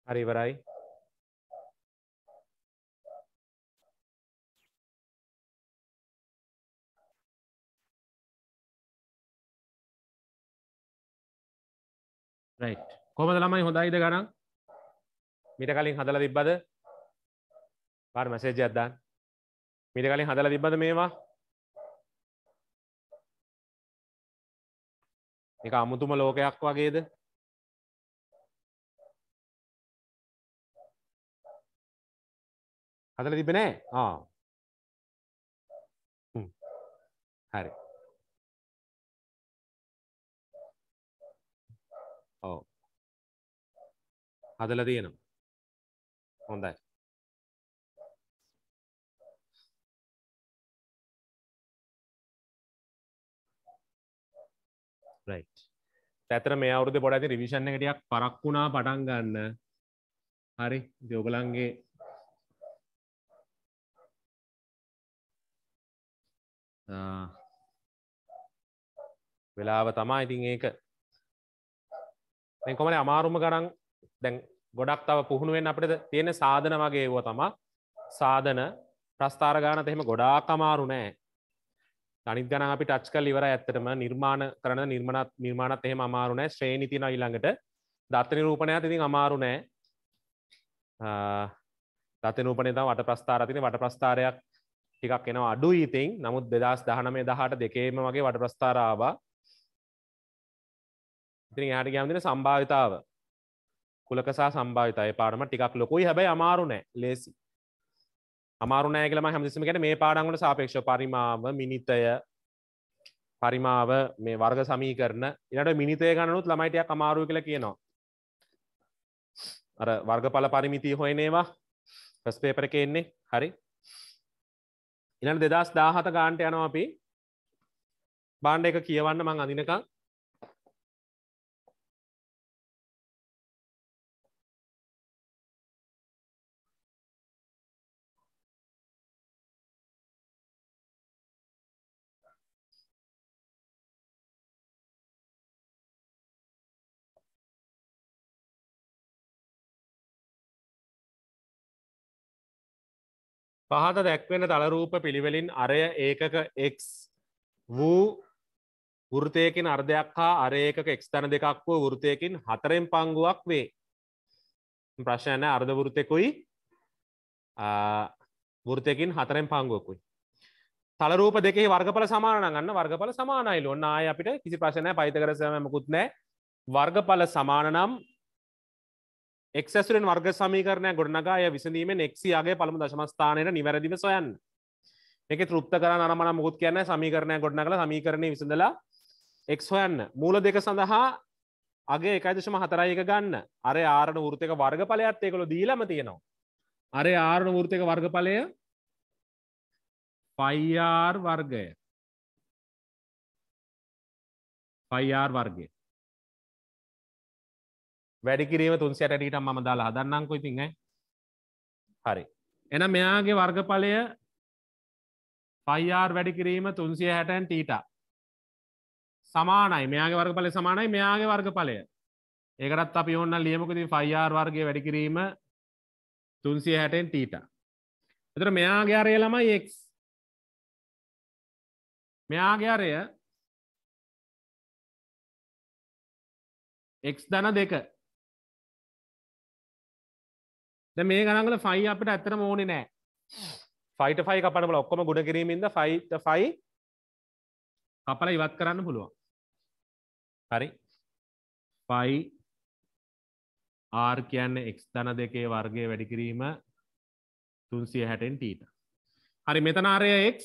හරි ඉවරයි. රයිට්. කොහමද ළමයි හොඳයිද ගණන්? මීට කලින් හදලා තිබ්බද? පාර මැසේජ් එකක් දාන්න. මීට කලින් හදලා තිබ්බද මේවා? මේක අමුතුම ලෝකයක් වගේද? හදල තිබ නෑ ආ හරි ඔව හදල තියෙනවා හොඳයි ඇතර මේ අවුරුදු පොඩ ඇති රිවිෂන් එකටයක් පරක් වුණා පටන් ගන්න හරි දෝගලන්ගේ වෙලාව තමා ඉතින් ඒක කොමන අමාරුම ගරන් දැන් ගොඩක් තව පුහුණුවෙන් අපට තියෙන සාධන වගේ ඒව තමා සාධන ප්‍රස්ථාරගාන එහෙම ගොඩා කමාරු නෑ අනිත් ගන අපි ටච් කල් ඉවර ඇත්තටම නිර්මාණ කරන නිර්මණත් නිර්මාණත් එහෙම අමාරු නෑ ශ්‍රේණි තින ඊළඟට දත්ත නිරූපණයක් ඉතින් අමාරු නෑ දත නූපනය තම වට ප්‍රස්ථාර තින වට ප්‍රස්ථාරයක් ටිකක් එනවා අඩු ඉතින් නමුත් දෙදස් දහනමේ දහට දෙකේම වගේ වට ප්‍රස්ථාරාව ඉතින් එහට ගෑමදින සම්භාවිතාව කුලකසා සම්භාවිතය පාඩම ටිකක් ලොකුයි හැබැයි අමාරු නෑ ලේසි අමාරුනෑ කියලම හැමදිසම ගැන මේ පාඩංගට සාපේක්ෂ පරිමාව මිනිතය පරිමාව මේ වර්ග සමීකරන ඉනට මිනිතය ගණනුත් ළමයිටයක් අමාරු කියල කියනවා අර වර්ගඵල පරිමිති හොයනේවා ප්‍රස් පේපර එකෙන්නේ හරි ඉනට දෙදස් දාහත ගාන්ට යනවා අපි බාණ්ඩ එක කියවන්න මං අඳනකම් පහත දැක්වෙන තලරූප පිළිවෙලින් අරය ඒකක එක් වූ වෘතයකින් අර්ධයක් හා අරඒක එක්ස් තැන දෙකක් වූ වෘතයකින් හතරෙන් පංගුවක් වේ ප්‍රශ්නය අර්ධවෘතයකුයි වෘතයකින් හතරෙන් පංගුවකුයි තලරූප දෙකෙහි වර්ගපල සමානගන්න වර්ගපල සමානයිල ඔන්න ආය අපිට කිසි ප්‍රශනය පයිත කරසම මකුත් නෑ වර්ගපල සමාන නම් එක්සැසුරෙන් වර්ග සමීකරණය ගොඩනගාය විසඳීමෙන් එක්සියාගේ පළමු දශමස්ථානයට නිවැරදිව සොයන් එක තෘප්ත කර අනමන මුකුත් කියන්න සමීකරණය ගොඩන කළ සමීකරණය විසඳලා එක් හොයන්න මූල දෙක සඳහා අගේ එකදශම හතරයක ගන්න අර ආරණ ෘතක වර්ග පලයක්ත් එකකොළ දීලම තියෙනවා අර ආරණ ෘතක වර්ග පලය පයිර් වර්ගය පයිර් වර්ගේ වැඩිකිරීම තුන්සියටට ම දාලා හදන්නංකු ඉතිංහ හරි එන මෙයාගේ වර්ගඵලය පයිර් වැඩිකිරීම තුන්සිය හැටැන් ටීට සමානයි මෙයාගේ වර්ගඵලය සමානයි මෙයාගේ වර්ගඵලය ඒකරත් අපි ඔන්න ලියමකති ෆයිර් වර්ගය වැඩිකිරීම තුන්සිය හැටෙන් ටීට එතර මෙයාගේ අරය ළමයි එක් මෙයාගේ අරය එක් දන දෙක ද මේ ගනගල ෆයි අපට ඇත්තර මෝනෙ නෑ ෆයිට ෆයි කපනමල ඔක්කොම ගුණ කිරීමද ෆයිට ෆයි කපල ඉවත් කරන්න පුළුවන් හරි ෆයි ආර් කියන්න එක් තන දෙකේ වර්ගය වැඩිකිරීම තුන්සිය හැටෙන් ටීට හරි මෙතනාරය එක්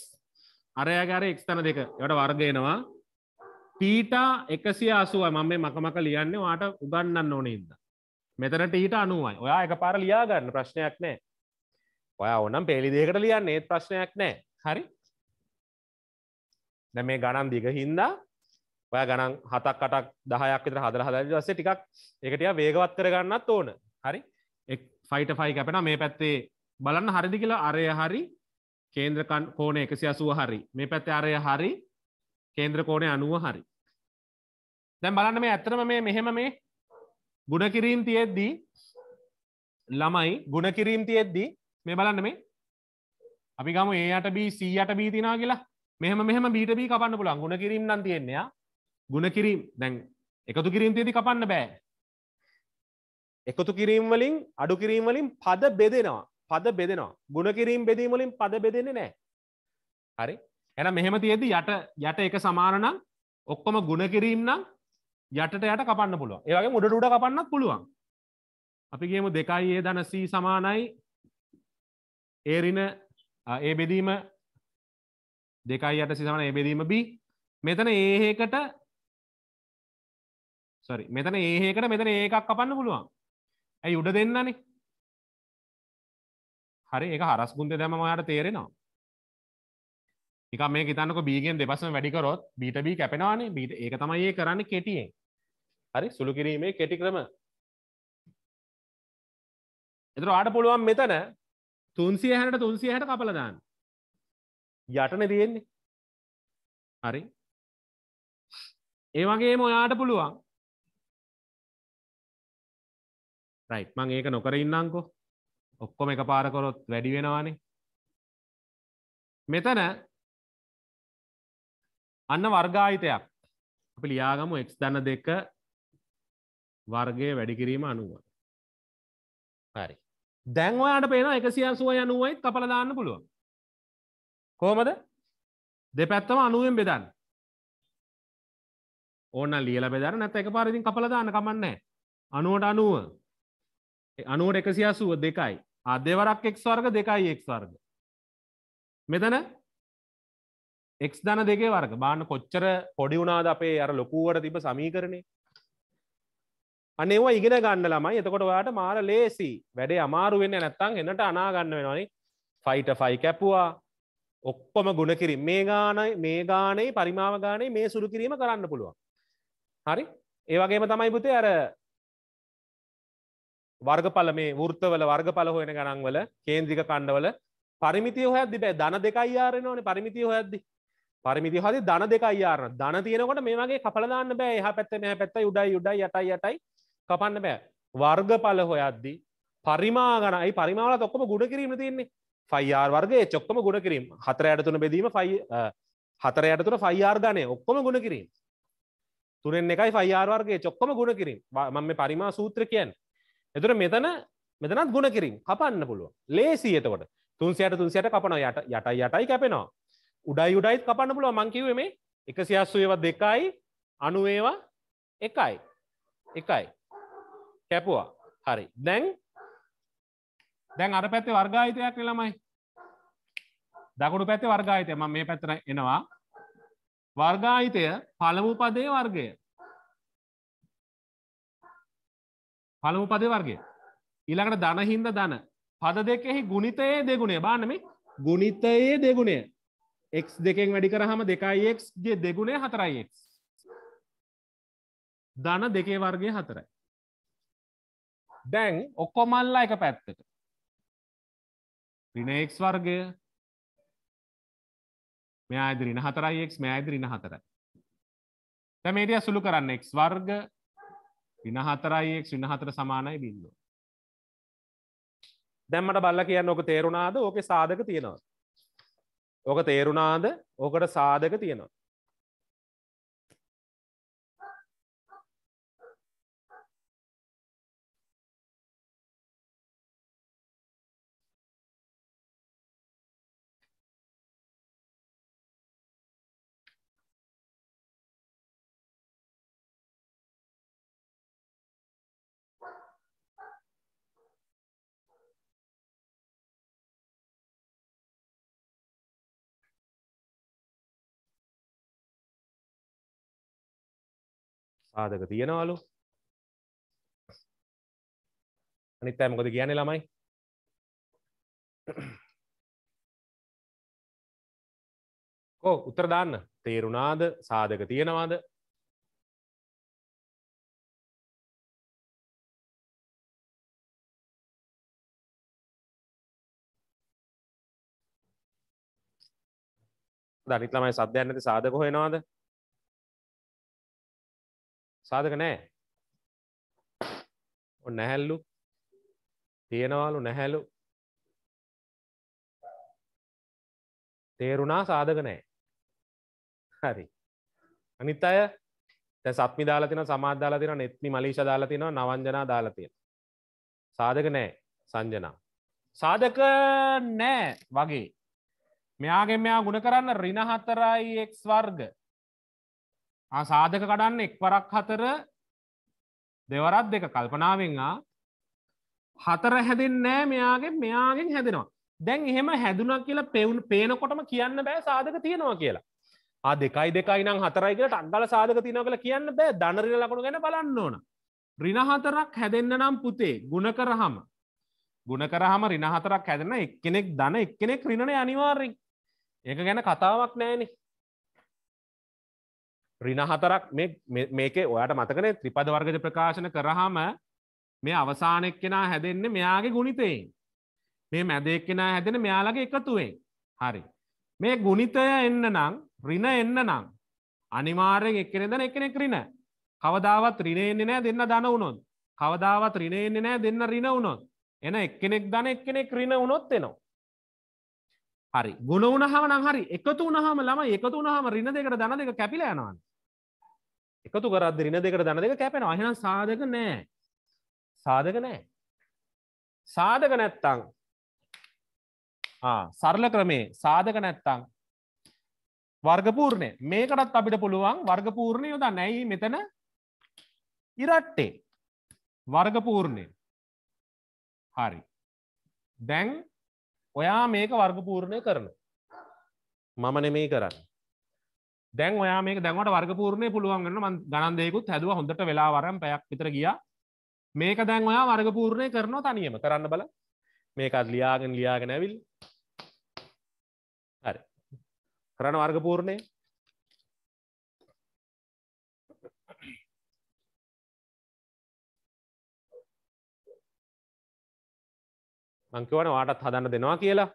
අරයගර එක් තන දෙක යට වර්ගයනවා ටීටා එකසිය අසුව මම මකමක ලියන්න වාට උගන්නන්න ඕනෙ ඉද මෙතනට ඊට අනුවයි ඔයා එක පාර ලියා ගන්න ප්‍රශ්නයක් නෑ ඔයා ඔනම් පෙළි දෙකට ලියන්න ඒත් ප්‍රශ්නයක් නෑ හරි නැ මේ ගණන් දිග හින්දා ඔය ගණන් හතක් කටක් දහයක් විතර හදර හදර වස්සේ ටිකක් එකටිය වේගවත් කරගන්නත් ඕන හරි ෆයිට ෆයි කැපෙන මේ පැත්තේ බලන්න හරිදි කියලා අරය හරි කේන්ද්‍ර කෝන එකසි අසුව හරි මේ පැත්තේ අරය හරි කේන්ද්‍ර කෝනය අනුව හරි දැන් බලන්න මේ ඇත්තම මේ මෙහෙම මේ ගුණකිරීම් තියෙද්දී ළමයි ගුණකිරීම් තියෙද්දී මේ බලන්න මේ අපි ගම ඒයට බී සීයට බී තිනා කියලා මෙහම මෙහම බීට බී කපන්න පුළන් ගුණ කිරීම් නම් තියෙන්නේ ගුණකිරීම් දැන් එකතු කිරීම් තියෙදි කපන්න බෑ එකතු කිරීම් වලින් අඩු කිරීම් වලින් පද බෙදෙනවා පද බෙදෙනවා ගුණකිරීම් බෙදීම වලින් පද බෙදෙන්නේ නෑ හරි එන මෙහෙම තියෙද්දි යට යට එක සමානනම් ඔක්කොම ගුණකිරීම් නම් යටට යට කපන්න පුළුව ඒවගේ මුඩට උඩ කපන්නත් පුළුවන් අපි ගේමු දෙකයි ඒ දනසී සමානයි ඒරින ඒ බෙදීම දෙකයි යට සිසමන ඒ බෙදීම බි මෙතන ඒහකට සරි මෙතන ඒහකට මෙතන ඒකක් කපන්න පුළුවන් ඇයි උඩ දෙන්නනේ හරි ඒ හරස් ගුන්ද දැම මයාට තේරෙනවා එක මේ තනක බීගෙන් දෙපසම වැඩිකරොත් බීට බී කැපෙනවානේ බීට ඒක තමයි ඒ කරන්න කෙටියෙන් හරි සුළු කිරීමේ කෙටි ක්‍රම එතුර ආට පුළුවන් මෙතන තුන්සිය හැට තුන්සිය හැට කපලදාන්න යටන තියෙන්නේ හරි ඒ වගේ මොයාට පුළුවන් රයි් මං ඒක නොකර ඉන්නංකෝ ඔක්කොම එක පාරකොරොත් වැඩි වෙනවානේ මෙතන අන්න වර්ගාහිතයක් අපි ලියාගමු එක් දන්න දෙක වර්ගය වැඩිකිරීම අනුව හරි දැන්වයාට පේන එකසියසුව යනුවයි කපල දාන්න පුළුවන් කෝමද දෙපැත්තම අනුවෙන් බෙදන්න ඕන්න ලියල බෙදර නැත එක පාරිදිින් කපල දාන්න කමන්නේ අනුවට අනුව අනුවට එකසියසුව දෙකයි අදෙවරක් එක් වර්ග දෙකයි එක් වර්ග මෙතන එක් දන දෙකේ වර්ග බාන කොච්චර පොඩි වුණාද අපේ අර ලොකුවට තිබ සමීකරණේ අනෙව ඉගෙන ගන්න ළමයි එතකොට ඔයාට මාර ලේසි වැඩේ අමාරුවෙන්න නැත්තං එන්නට අනාගන්න වෙනනි ෆයිට ෆයි කැපුවා ඔක්කොම ගුණකිරි මේ ගානයි මේ ගානේ පරිමාව ගානේ මේ සුරු කිරීම කරන්න පුළුවන් හරි ඒවගේම තමයි පුතේ අර වර්ගඵල මේ වෘත්තවල වර්ගඵල හොයන ගණන්වල කේන්ද්‍රික කණ්ඩවල පරිමිතිය හොයද්දි බෑ ධන දෙකයි යාරෙන ඕනේ පරිමිතිය හොයද්දි පරිමිතිය හොයද්දි ධන දෙකයි යාරන ධන තියෙනකොට මේ වගේ කපලා දාන්න බෑ එහා පැත්ත මෙහා පැත්ත උඩයි උඩයි යටයි යටයි කපන්න බෑ වර්ගඵල හොයද්දී පරිමාගනයි පරිමාවල තොක්කම ගුණ කිරීම තියන්නේ ෆයිර් වර්ගේ චොක්කම ගුණ කිරීම හතර යටතුන බෙදීම ෆයි හතර යටතුන ෆයිර් ගනය ඔක්කොම ගුණ කිරීම තුනෙන් එකයි ෆයිර් වර්ගේ චොක්කම ගුණ කිරීම මම පරිමා සූත්‍ර කියන් එතුර මෙතන මෙතනත් ගුණ කිරීම කපන්න පුළුව ලේසි එතකොට තුන්සියට තුන්සියට කපන යට යට යටයි කැපෙනවා උඩයි උඩයිත් කපන්න පුළුව මංකිවේ මේ එක සියස්සු ඒවා දෙකයි අනුවේවා එකයි එකයි කැපුවා හරි දැන් දැන් අර පැත්තේ වර්ගාහිතයක් ළමයි දකුණු පැත්තේ වර්ගාහිතය මම මේ පැත්තර එනවා වර්ගාහිතය පළමු පදේ වර්ගය පළමු පදේ වර්ගය ඊළඟට ධන හින්ද ධන පද දෙකෙහි ගුණිතයේ දෙගුණේ බලන්න මේ ගුණිතයේ දෙගුණය x දෙකෙන් වැඩි කරාම 2x ගේ දෙගුණය 4x ධන දෙකේ වර්ගය 4යි දැන් ඔක්කොමල්ලා එක පැත්තට රිනේක්ස් වර්ගය මෙයා ඉදිරි ඍණ 4යි x මෙයා ඉදිරි ඍණ 4යි දැන් මේ ටික සුළු කරන්න x වර්ග ඍණ 4යි x ඍණ 4 සමානයි 0 දැන් මට බල්ලා කියන්න ඕක තේරුණාද ඕකේ සාධක තියෙනවා ඕක තේරුණාද ඕකට සාධක තියෙනවා සාධක තියෙනවලු අනිත් අය මොකද කියන්නේ ළමයි කෝ උත්තර දාන්න තේරුණාද සාධක තියෙනවාද දනිත් ළමයි සද්දයක් නැති සාධක හොයනවාද සාධක නෑ ඔන්න නැහැල්ලු තියෙනවාලු නැහැලු තේරුණා සාධක නෑ හරි අනිත් අය සත්මි දාලා තින සමාධදාලා තින නෙත්නි මලිෂ දාලා තින නවංජනා දාලා තියෙන සාධක නෑ සංජනා සාධක නෑ වගේ මෙයාගෙන් මෙයා ගුණ කරන්න රින හතරයි එක් වර්ග සාධක කඩන්න එක් පරක් හතර දෙවරත් දෙක කල්පනාවෙන්වා හතර හැදින් නෑ මෙයාගේ මෙයාගෙන් හැදෙනවා දැන් එහෙම හැදුනක් කියලා පෙවුන් පේනකොටම කියන්න බෑ සාධක තියෙනවා කියලා දෙකයි දෙකයි නම් හතරයිකට අංගල සාධක තියෙනවා කියලා කියන්න බෑ දනරල ලකුණු ගැන බලන්න ඕන රින හතරක් හැදෙන්න්න නම් පුතේ ගුණ කරහම ගුණ කරහම රින හතරක් හැදෙන එක්කෙනෙක් දන එක්කෙනෙක් රිණන අනිවාර්රෙන් ඒක ගැන කතාවක් නෑනේ රින හතරක් මේකේ ඔයාට මතකන ත්‍රිපද වර්ගජ ප්‍රකාශන කරහම මේ අවසානෙක් කෙනා හැදෙන්න මෙයාගේ ගුණිතයෙන් මේ මැදෙක් කෙනා හැදෙන මෙයාලගේ එකතුවෙන් හරි මේ ගුණිතය එන්න නම් රින එන්න නම් අනිමාරයෙන් එක්කෙනෙදන එකනෙක් රින කවදාවත් රිනේන්නේ නෑ දෙන්න දන වුණොත් කවදාවත් රිනේන්නේ නෑ දෙන්න රින වුණොත් එන එක්කෙනෙක් දන එක්කෙනෙක් රින වුණොත් එනවා හරි ගුණ වුණහම නම් හරි එකතු වුණහම ළම එකතු වුණහම රින දෙකට දන දෙක කැපිලා යනවා එකතු කරත් රින දෙකට දන දෙක කැපෙන අහෙන සාධක නෑ සාධක නෑ සාධක නැත්තං සරල ක්‍රමේ සාධක නැත්තං වර්ගපූර්ණය මේකටත් අපිට පුළුවන් වර්ගපූර්ණය යොද නැයි මෙතන ඉරට්ටේ වර්ගපූර්ණය හරි දැන් ඔයා මේක වර්ගපූර්ණය කරන මම නෙමෙයි කරන්න දැන් ඔයා මේ දැන්වට වර්ගපූර්ණය පුළුවන්ගන්න ම ගණන්දයකුත් හැදුව හොඳට වෙලාවරම් පැයක් විතර ගිය මේක දැන් ඔයා වර්ගපූර්ණය කරනවා තනියම කරන්න බල මේකත් ලියාගෙන් ලියාගෙන ඇවිල් හරි කරන වර්ගපූර්ණය මංකිවන වාටත් හදන්න දෙනවා කියලා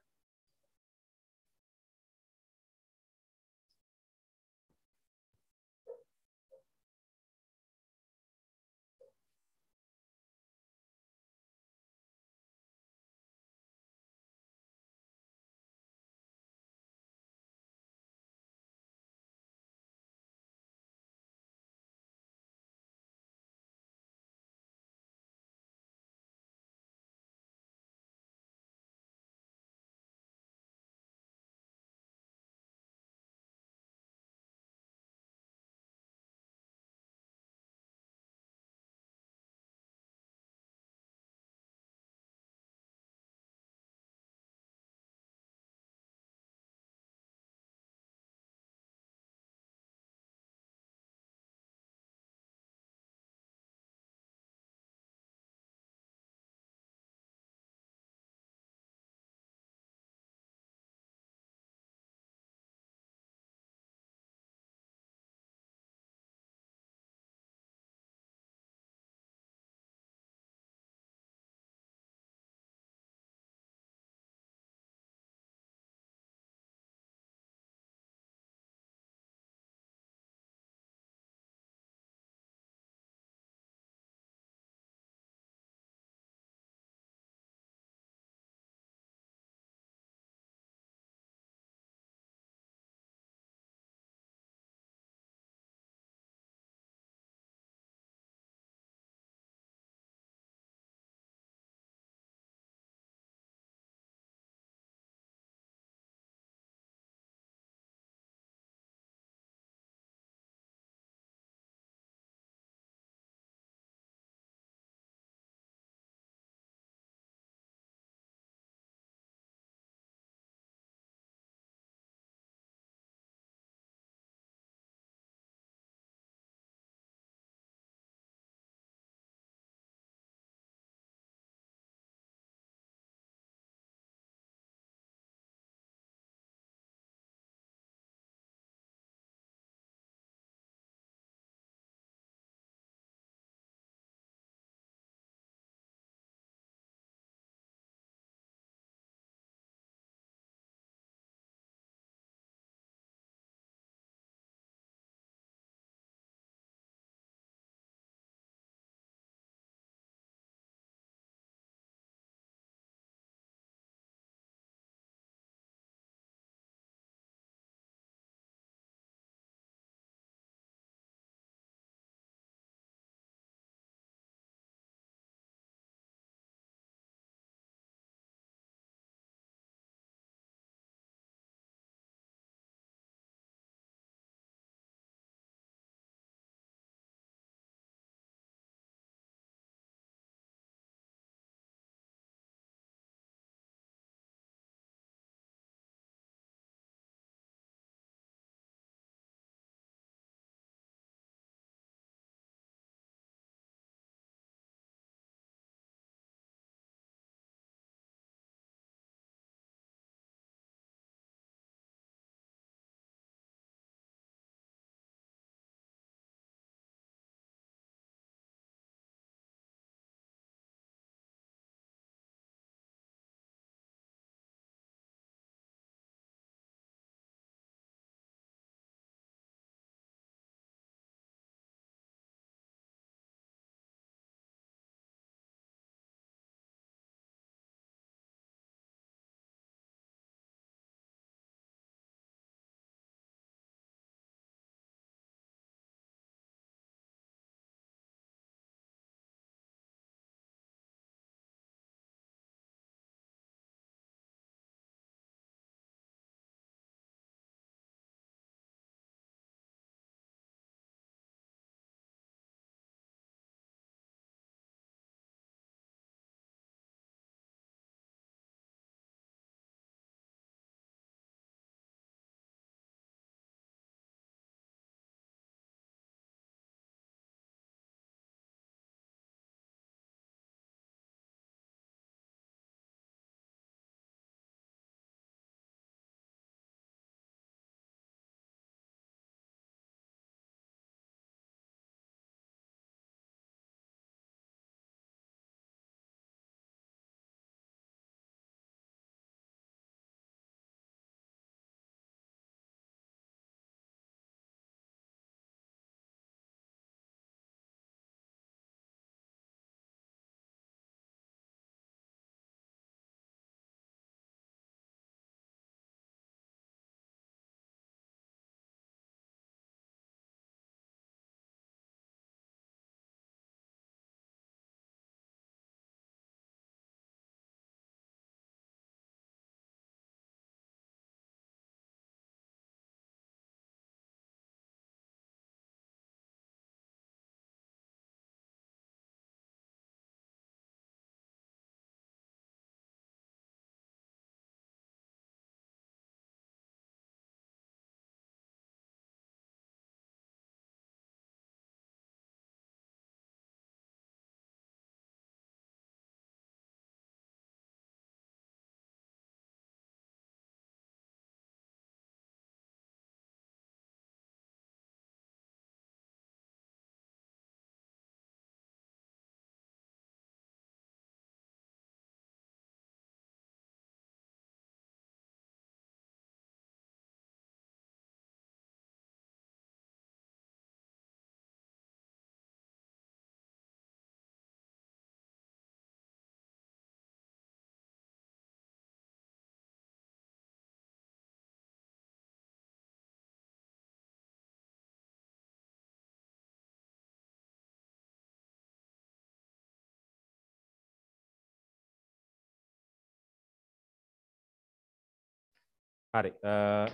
හරි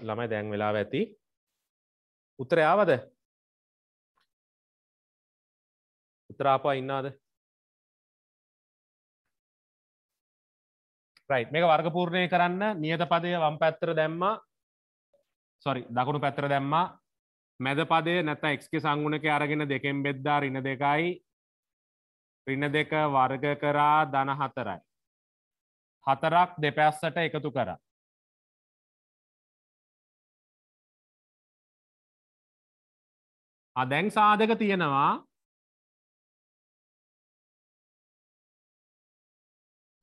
ළමයි දැන් වෙලාව ඇති උත්තර යාවද උත්තරාපා ඉන්නාද රයි් මේක වර්ගපූර්ණය කරන්න නියත පදය වම් පැත්තර දැම්මා සොරි දකුණු පැත්තර දැම්මා මැද පදේ නැත එක්ගේ සංගුණක අරගෙන දෙකෙන් බෙද්දා රින දෙකයි රින දෙක වර්ග කරා දන හතරයි හතරක් දෙපැස්සට එකතු කරා අදැන් සාධක තියෙනවා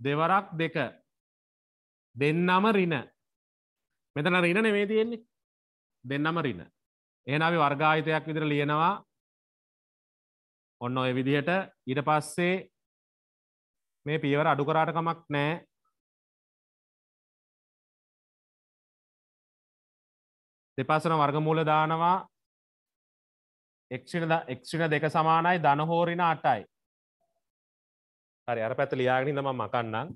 දෙවරක් දෙක දෙන්නම රින මෙතන රින නෙමේ තියෙන්නේ දෙන්නම රින ඒනවි වර්ගාහිතයක් විදිර ලියනවා ඔන්න ඔය විදිහට ඊට පස්සේ මේ පියවර අඩු කරාට කමක් නෑ දෙපසන වර්ගමූල දානවා එක්ෂණ දෙක සමානයි දනහෝරින අටයි හරි අර පැත ලියාගෙන දම මකන්නම්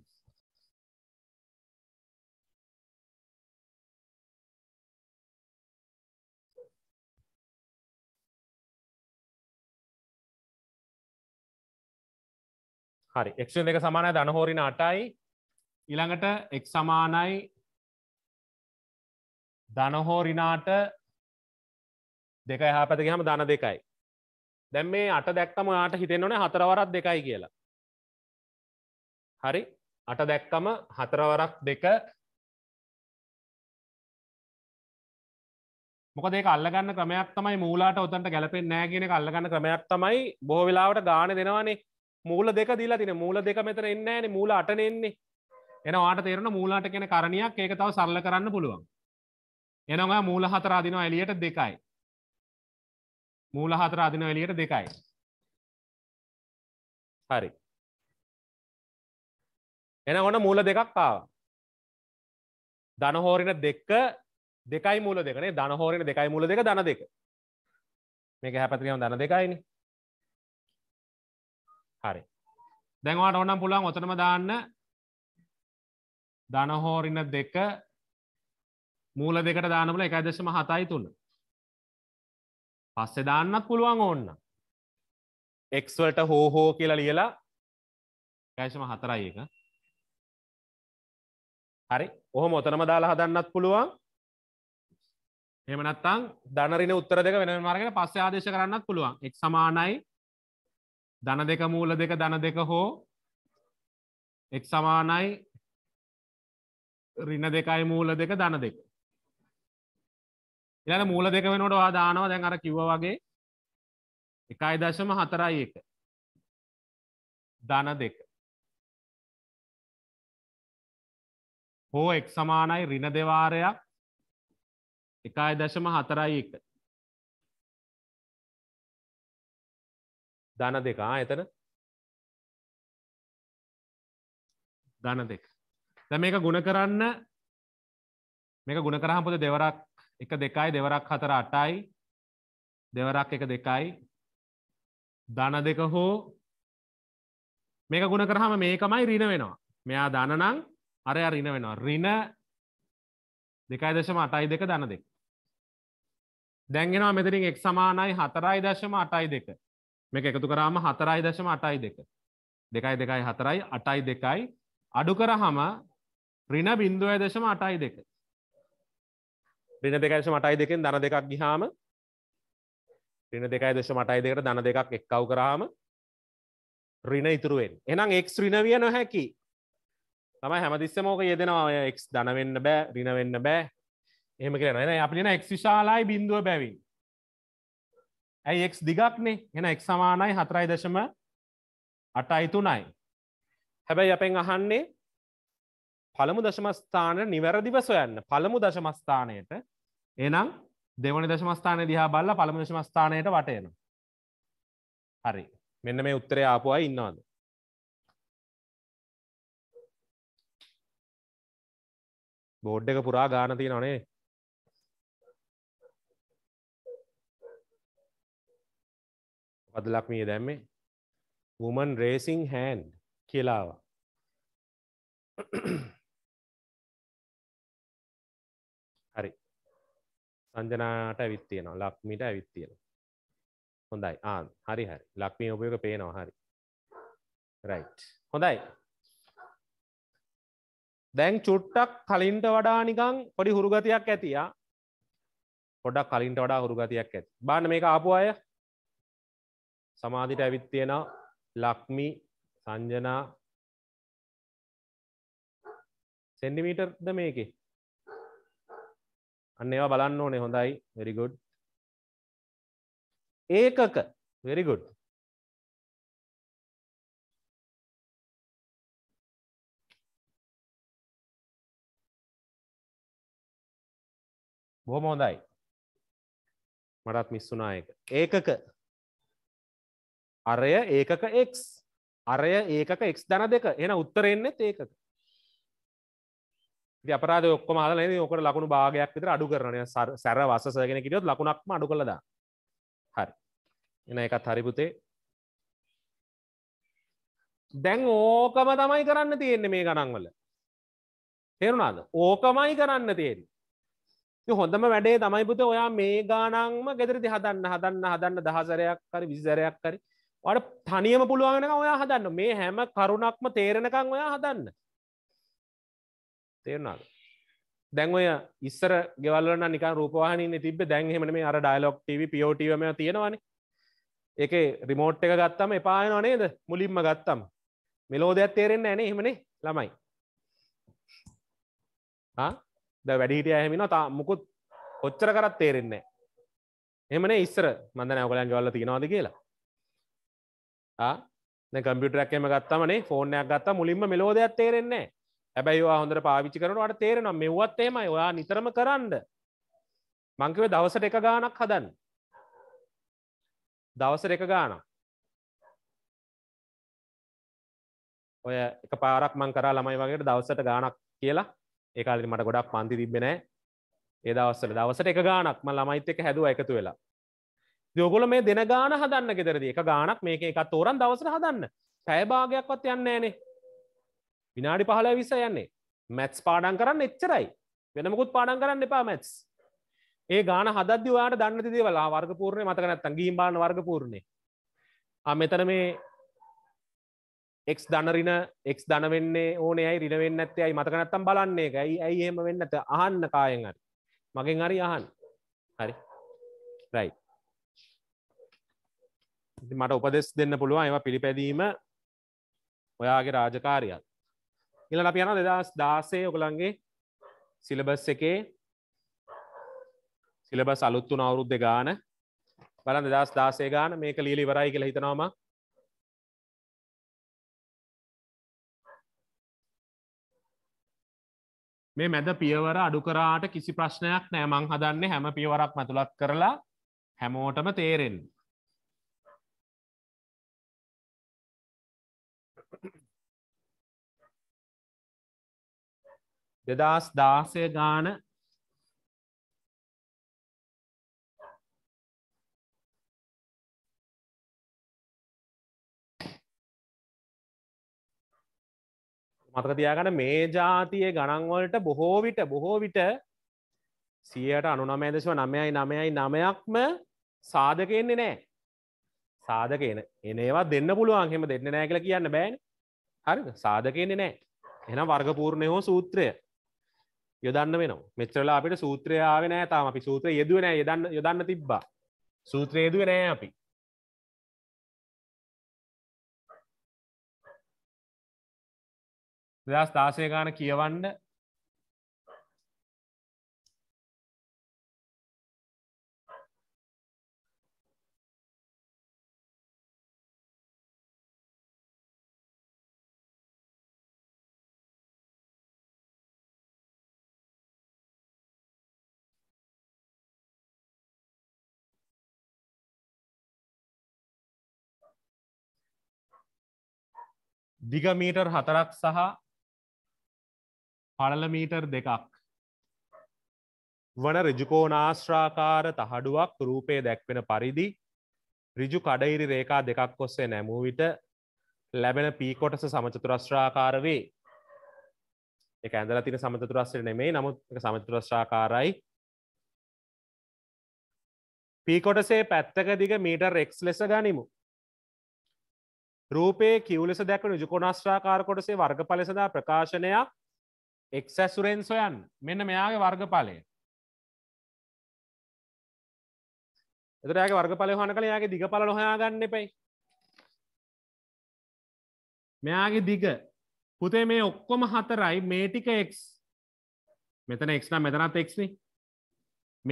හරි එක්ෂණ දෙක සමානයි දනහෝරින අටයි ඉළඟට එක් සමානයි දනහෝරිනාට දෙකයි හා පැතිගහම දන දෙකයි දැම් මේ අට දැක්කම යාට හිතෙන්නවන හතරවරක් දෙකයි කියලා හරි අට දැක්කම හතරවරක් දෙක මොකදේ අල්ලගන්න ක්‍රමයක් තමයි මූලාට ඔතන්ට ගැලපෙන් නෑගෙන අල්ලගන්න ක්‍රමයක් තමයි බොහ වෙලාවට ගාන දෙනවානේ මූල දෙක දීලා තින මූල දෙක මෙතර එන්නෑන මූල අටන එන්නේ එන වාට තේරන මූලාට කෙන කරණයක් ඒක තව සරල කරන්න පුළුවන් එනවා මූල හතර අදිනවා එලියට දෙකයි මූල හතර අදින එලියට දෙකයි හරි එන ඔන්න මූල දෙකක් ආව ධනහෝරෙන දෙක්ක දෙකයි මූල දෙකනේ ධනහෝරෙන දෙකයි මූල දෙක ධන දෙක මේක හැපැතිම ධන දෙකයිනි හරි දැන්වාට ඔන්නම් පුළුවන් ඔතනම දාන්න ධනහෝරින දෙක මූල දෙකට දානමල එකදශම හතයි තුන්න පස්සෙ දාන්නත් පුළුවන් ඕන්න එක්වලට හෝ හෝ කියලා ලියලා කෑශම හතරයි එක හරි ඔහොම ඔතනම දාලා හදන්නත් පුළුවන් එමනත්තං දනරින උත්තර දෙක වෙන මාර්ගට පස්සේ ආදේශ කරන්නත් පුළුවන් එක් සමානයි දන දෙක මූල දෙක දන දෙක හෝ එක් සමානයි රින දෙකයි මූල දෙක දන දෙක ඉලට මූල දෙක වෙනට වා දානවා දැන් අර කිව්ව වගේ එකයි දශම හතරයි එක ධන දෙක හෝ එක් සමානයි රින දෙවාරයක් එකයි දශම හතරයි එක ධන දෙකා එතන ධන දෙක දැ මේක ගුණ කරන්න මේක ගුණ කරහම් පොද දෙවරක් එක දෙකයි දෙවරක් හතර අටයි දෙවරක් එක දෙකයි ධන දෙක හෝ මේක ගුණ කරහම මේකමයි රින වෙනවා මෙයා දනනං අරය රින වෙනවා රින දෙකයි දශම අටයි දෙක දන දෙක දැන්ගෙනවා මෙතරින් එක් සමානයි හතරයි දශම අටයි දෙක මේක එකතු කරාම හතරයි දශම අටයි දෙක දෙකයි දෙකයි හතරයි අටයි දෙකයි අඩු කරහම රින බින්දුවය දශම අටයි දෙක රින දෙකයි දශම අටයි දෙකෙන් ධන දෙකක් ගිහාම රින දෙකයි දශම අටයි දෙකට ධන දෙකක් එක්කව් කරාම රින ඉතුරු වෙන්නේ. එහෙනම් x රින විය නොහැකි. තමයි හැමතිස්සෙම ඕක යෙදෙනවා ඔය x ධන වෙන්න බෑ රින වෙන්න බෑ. එහෙම කියලා. එහෙනම් අපි කියන x විශාලයි බිඳුව බැවින්. ඇයි x දිගක්නේ. එහෙනම් x සමානයි 4.8යි. හැබැයි අපෙන් අහන්නේ පළමු දශමස්ථානයට නිවැරදිව සොයන්න පළමු දශමස්ථානයට එනම් දෙවනි දශමස්ථානය දිහා බල්ල පළමු දශමස්ථානයට වටයන හරි මෙන්න මේ උත්තරය ආපු අය ඉන්නවාද බෝඩ් එක පුරා ගාන තියෙනවනේ පදලක් මිය දැම්මේ woman raising hand කියලාවා සංජනාට ඇවිත් තියෙනවා ලක්මිට ඇවිත් තියෙනවා හොඳයි ආ හරි හරි ලක්මී උපයෝග පේනවා හරි රයිට් හොඳයි දැන් චුට්ටක් කලින්ට වඩා නිකං පොඩි හුරුගතියක් ඇතියා පොඩක් කලින්ට වඩා හුරුගතියක් ඇති බාන මේක ආපු අය සමාධිට ඇවිත් තියෙන ලක්මි සංජනා සෙන්ඩිමීටර්ද මේකේ අන්න ඒවා බලන්න ඕනේ හොඳයි වෙරිගුඩ් ඒකක වෙරිගුඩ් බොහොම හොඳයි මටත් මිස්සුනා එක ඒකක අරය ඒකක එක් අරය ඒකක එක් දන දෙක එන උත්තරෙන්නෙත් ඒකක අපරාද ඔක්කම හල ඕකට ලකුණු භාගයක් විතර අඩු කරන සැර වසසගෙන කිරියොත් ලකුණක්ම අඩු කළද හරි එන එකත් හරිපුතේ දැන් ඕකම තමයි කරන්න තියෙන්නේ මේ ගණන්වල තේරුණාද ඕකමයි කරන්න තියෙන හොඳම වැඩේ තමයි පුත ඔයා මේ ගානංම ගෙදරදි හදන්න හදන්න හදන්න දහසරයක් කරි විසිසරයක් කරි වට තනියම පුළුවන්ෙන ඔයා හදන්න මේ හැම කරුණක්ම තේරෙනකං ඔයා හදන්න තේරනාද දැන් ඔය ඉස්සර ගෙවල්ලන්න නික රූපවාහනන්න තිබ දැන්හෙමන මේ අර ඩයිලොක් ටව පියෝටීම තියෙනවානේ එක රිමෝට් එක ගත්තම එපායනවා නේද මුලින්ම ගත්තම් මෙලෝදයක් තේරෙන්න්න ඇනේ එහෙමනේ ළමයි ද වැඩිහිට ඇහමින තා මුකුත් කොච්චර කරත් තේරෙන්නේ එමන ඉස්සර මඳ නැවකලන් ගවල්ල තියෙනවාද කියලා කම්පිටරක්ම ගත්තමනේ ෆෝර්නයක් ගත්ත මුලින්ම මෙලෝදයක් තේරෙන්නේ හැබැයිවා හොඳට පාවිච්චි කරනවාට තේරෙන මෙව්වත් ඒමයි ඔයා නිතරම කරන්න මංකව දවසට එක ගානක් හදන්න දවසර එක ගානක් ඔය එක පාරක් මං කරා ළමයි වගේ දවසට ගානක් කියලා ඒකාලි මට ගොඩක් පන්ති තිබෙනෑ ඒ දවස්සට දවසට එක ගානක්ම ළමයිත් එක හැදුව එකතු වෙලා යොගොල මේ දෙන ගාන හදන්න ගෙදරද එක ගානක් මේක එකත් තෝරන් දවසට හදන්න පැයභාගයක්වත් යන්න ෑනේ විනාඩි පහල විස යන්නේ මැත්ස් පාඩන් කරන්න එච්චරයි වෙනමකුත් පාඩන් කරන්න එපා මැත්ස් ඒ ගාන හදදි වාට දන්න දේවලා වර්ගපූර්ණය මතක නැත්තන් ගීම් බාන වර්ගපූර්ණය මෙතන මේ එක් දනරින එක් දනවෙන්නේ ඕන අයි රිනවෙන්න ඇත්තේ අයි මතක නැත්තම් බලන්නේ එකයි ඇයි එහෙම වෙන්න ඇත අහන්න කායෙන් හරි මගෙන් හරි අහන් හරි රයි මට උපදෙස් දෙන්න පුළුවන් ඒවා පිළිපැදීම ඔයාගේ රාජකාරියත් ඉලට අපි යන දෙදස් දාසේ ඔකළන්ගේ සිලබස් එකේ සිලබස් අලුත්තු නවුරුද්ද ගාන බලන් දෙදස් දාසේ ගාන මේක ලීලි වරයි කියලා හිතනවාම මේ මැද පියවර අඩු කරාට කිසි ප්‍රශ්නයක් නෑ මං හදන්නේ හැම පියවරක් මතුලක් කරලා හැමෝටම තේරෙන් දෙදස් දාසය ගාන මතක තියාගන මේ ජාතිය ගණන්වලට බොහෝ විට බොහෝ විට සියයට අනුනමේදශව නමයයි නමයයි නමයක්ම සාධකෙන්නේ නෑ සාධකන එනවා දෙන්න පුළුවන් හෙම දෙන්න නෑ කියල කියන්න බෑන් හරි සාධකෙන්නේ නෑ එන වර්ගපූර්ණය හෝ සූත්‍රය යොදන්න වෙන මෙච්චරලා අපිට සූත්‍රයාව නෑ තාම අපි සූත්‍ර යෙදුව නෑ යදන්න යොදන්න තිබ්බා සූත්‍ර යෙදුව නෑ අපි දස් දාසය ගාන කියවන්න දිගමීටර් හතරක් සහ පඩලමීටර් දෙකක් වන රිජුකෝනාශ්‍රාකාර තහඩුවක් රූපය දැක්වෙන පරිදි රිජු කඩයිරි රේකා දෙකක් ඔස්සේ නැමූ විට ලැබෙන පීකොටස සමචතුරශ්‍රාකාර වේ එක ඇඳල තින සමතුරස්සර නෙමේ නමුත් සමතුරශ්‍රාකාරයි පීකොටසේ පැත්තක දිග මීටර් එක්ස් ලෙස ගනිමු රූපයේ කිව්ලෙස දැක්වන ජුකොනස්්‍රාකාර කොටසේ වර්ග පලෙසදා ප්‍රකාශනයක් එක්සැසුරෙන් සොයන් මෙන්න මෙයාගේ වර්ග පලය එතරයාගේ වර්ග පල හන කළ යාගේ දිග පල නොහයාගන්න එපයි මෙයාගේ දිග පුතේ මේ ඔක්කොම හතරයි මේටික එක්ස් මෙතන එක් නම් මෙතනත් එක්න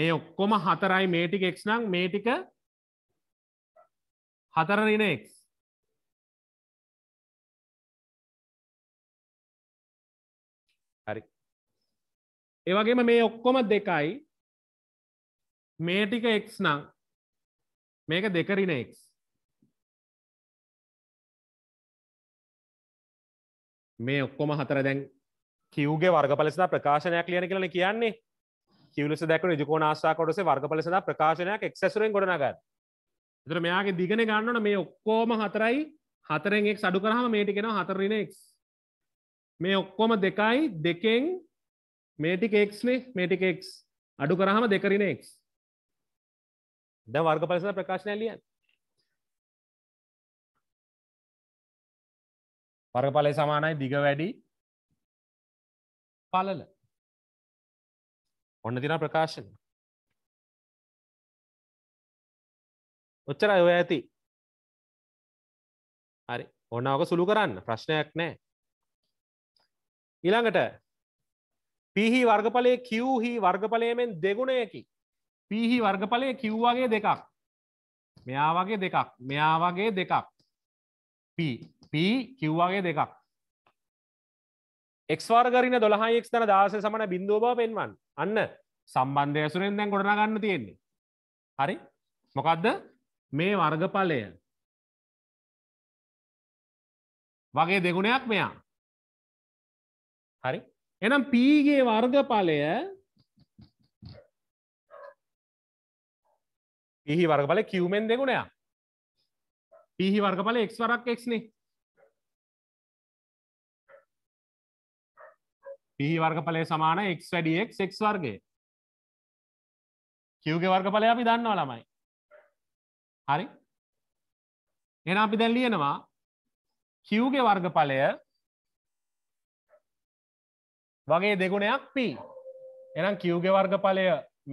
මේ ඔක්කොම හතරයි මේටික එක්ස් නම් මේටික හතරරින එක්ස් ඒවගේම මේ ඔක්කොම දෙකයි මේ ටික එක් නම් මේක දෙකරින එක් මේ ඔක්කොම හතර දැන් කිව්ගේ වර්ග පලසිනා ප්‍රකාශනයක් ලියන කියලන කියන්නේ කිවලස දැක ජකෝ ආසාකොටස වර්ග පලසනා ප්‍රකාශනයක් එක්සැසුරෙන් ගොඩනගත් තුර මෙයාගේ දිගන ගන්නන මේ ඔක්කෝම හතරයි හතරෙන් එක් සඩු කරහම මේටිකෙන හතරරින එක් මේ ඔක්කොම දෙකයි දෙකෙන් මේටික එක්නේ මේටික එක් අඩු කරහම දෙකරන එක් ද වර්ග පලසර ප්‍රකාශනය ලියන් වර්ග පලය සමානයි දිග වැඩි පලල ඔන්න තින ප්‍රකාශන ඔච්චර ඔය ඇති හරි ඔන්න ඕක සුළු කරන්න ප්‍රශ්නයක් නෑ ඊළඟට පිහි වර්ගඵලය කිව්හි වර්ගඵලයමෙන් දෙගුණයකි පිහි වර්ගඵලය කිව්වාගේ දෙකක් මෙයා වගේ දෙකක් මෙයා වගේ දෙකක් පී කිව්වාගේ දෙකක් එක්වාර්ගරින දොළහයික් තන දාස සමන බින්දෝබ පෙන්වන් අන්න සම්බන්ධය සුරෙන් දැන් ගොඩනාගන්න තියෙන්නේ හරි මොකක්ද මේ වර්ගඵලය වගේ දෙගුණයක් මෙයා හරි එනම් පීගේ වර්ගඵලය පිහි වර්ගඵල කිව්මෙන් දෙගුණයා පිහි වර්ගඵල එක් වරක් එක්නේ පිහි වර්ගඵලය සමාන එක් වැඩියෙක් සෙක් වර්ගේ කිව්ගේ වර්ගඵලය අපි දන්නවා ළමයි හරි එන අපි දැන් ලියනවා කිව්ගේ වර්ගඵලය වගේ දෙගුණයක් P. එහෙනම් Q ගේ වර්ගඵලය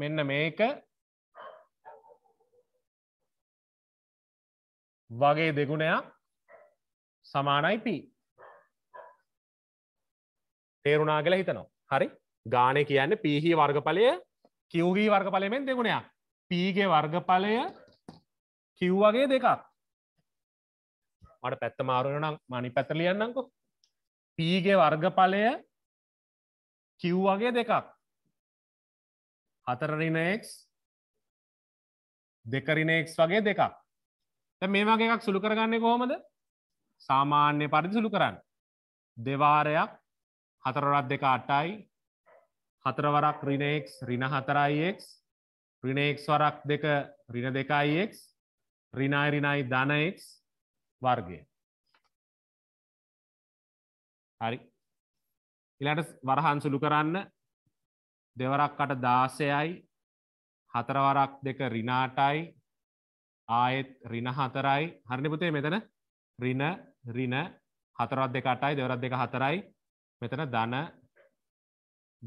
මෙන්න මේක වගේ දෙගුණයක් සමානයි P. තේරුණා කියලා හිතනවා. හරි. ගාණේ කියන්නේ P හි වර්ගඵලය Q ගේ වර්ගඵලයෙන් දෙගුණයක්. P ගේ වර්ගඵලය Q වගේ දෙකක්. මට පැත්ත මාරුවෙන නම් මම අනිත් පැත්ත ලියන්නම්කෝ. P ගේ වර්ගඵලය කිව් වගේ දෙකක් හතරරිනක් දෙකරිනෙක් වගේ දෙකක් මේ වගේ එකක් සුළු කරගන්න කොහොමද සාමාන්‍ය පරිදි සුළු කරන්න දෙවාරයක් හතරරත් දෙක අටයි හතරවරක් රිනෙක් රින හතරයික් රිනෙක්ස් වරක් දෙක රින දෙකයික් රිනයි රිනයි ධනයික් වර්ගය හරි ඉලාට වරහන් සුළු කරන්න දෙවරක්කට දාසයයි හතරවරක් දෙක රිනාටයි ආයෙත් රින හතරයි හරණපුතේ මෙතන රින රින හතරත් දෙක අටයි දෙවරත් දෙක හතරයි මෙතන ධන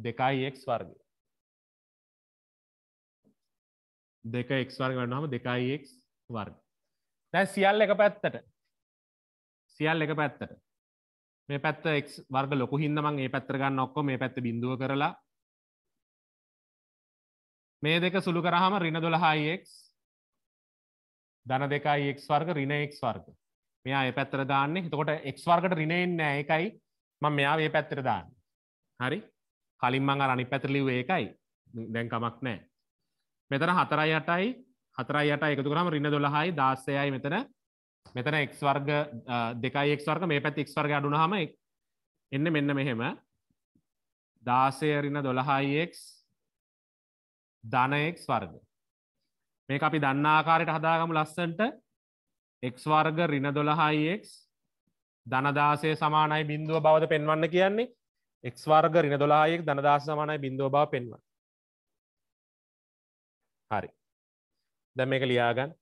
දෙකයි එක් වර්ග දෙක එක් වර්ග වන්නහම දෙකයි එක් වර්ග තැ සියල් එක පැත්තට සියල් එක පැත්තට මේ පැත්ත එක් වර්ග ලොකු හින්දමං ඒ පැත්තර ගන්න ඔක්කො මේ පැත්ත බිඳුව කරලා මේ දෙක සුළු කරහම රින දොළහයික් දන දෙකයි එක් වර්ග රිනයෙක් වර්ග මෙයා ඒ පැත්තර දාන්න හිතකොට එක් වර්ගට රිනෙන්න එකයි මං මෙයා ඒ පැත්තර දාන්න හරි කලින් මං අනි පැතරලිව් ඒකයි දැන්කමක් නෑ මෙතන හතරයි අටයි හතරයි අට එකතු කරම රින්න දොළහයි දාස්සයයි මෙතන මෙතන එක් වර්ග දෙකයි එක් වර්ග මේ පැත් එක් වර්ග අඩුනහම එන්න මෙන්න මෙහෙම දාසයරින දොළහයික් ධනයෙක් වර්ග මේ අපි දන්නාකාරයට හදාගමු ලස්සන්ට එක් වර්ග රින දොළහයික් ධනදාසය සමානයි බින්දුව බවද පෙන්වන්න කියන්නේ එක් වර්ග රින දොලායෙක් ධනදාස සමානයි බින්දුව බව පෙන්වන්න හරි දැ මේක ලියාගන්න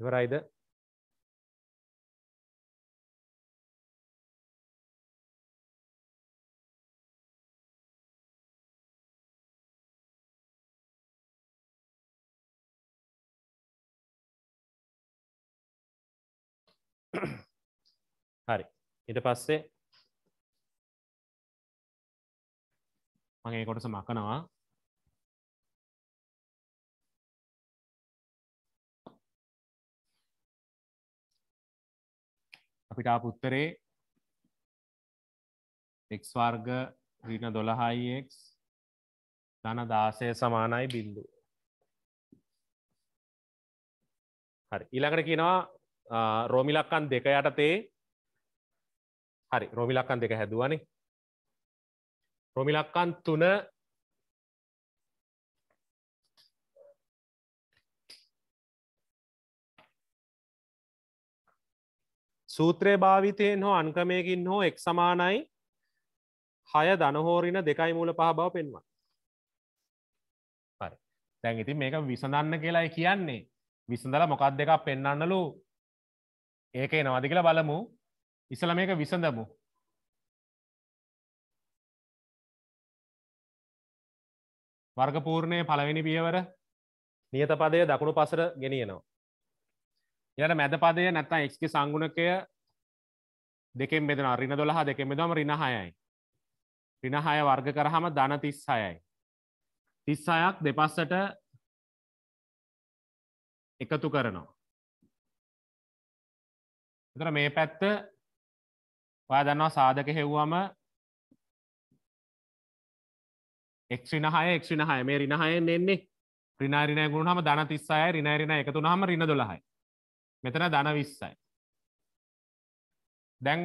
இவராயுத ஹரி இது பாசே அங்கே கொடுத்த மக்கணவா අපිට අප උත්තරේ එක් වර්ග රීන දොළහයික් ධන දාසය සමානයි බින්දු හරි ඊළඟට කියනවා රෝමිලක්කන් දෙක යටතේ හරි රෝමිලක්කන් දෙක හැදුවනේ රෝමිලක්කන් තුන සූත්‍රය භාවිතයෙන් හෝ අන්කමයකින් හෝ එක් සමානයි හය දනහෝරින දෙකයි මූල පහ බව පෙන්වා දැන් ඉතින් මේක විසඳන්න කියලායි කියන්නේ විසඳල මොකක් දෙකක් පෙන්න්නන්නලු ඒක එනවාද කියලා බලමු ඉසල මේක විසඳමු වර්ගපූර්ණය පළවෙනි පියවර නියත පදය දකුණු පසර ගෙනියනවා යට මැද පදය නැත්තම් එක්ගේ සංගුණකය දෙකෙන් බෙදෙන රින දොළහ දෙකෙන් බෙදම රිනහයයි රිනහය වර්ග කරහම ධන තිස් හයයි තිස් හයක් දෙපස්සට එකතු කරනවා එතර මේ පැත්ත ඔයා දන්නවා සාධක හෙව්වම එක්ෂිනහය එක්ෂිනහය මේ රිනහයෙන් එන්නේ රිනාරිනය ගුණ හම ධන තිස්සාය රිනාරින එකතු හම රින දොළහයි මෙතන දන විස්සයි දැන්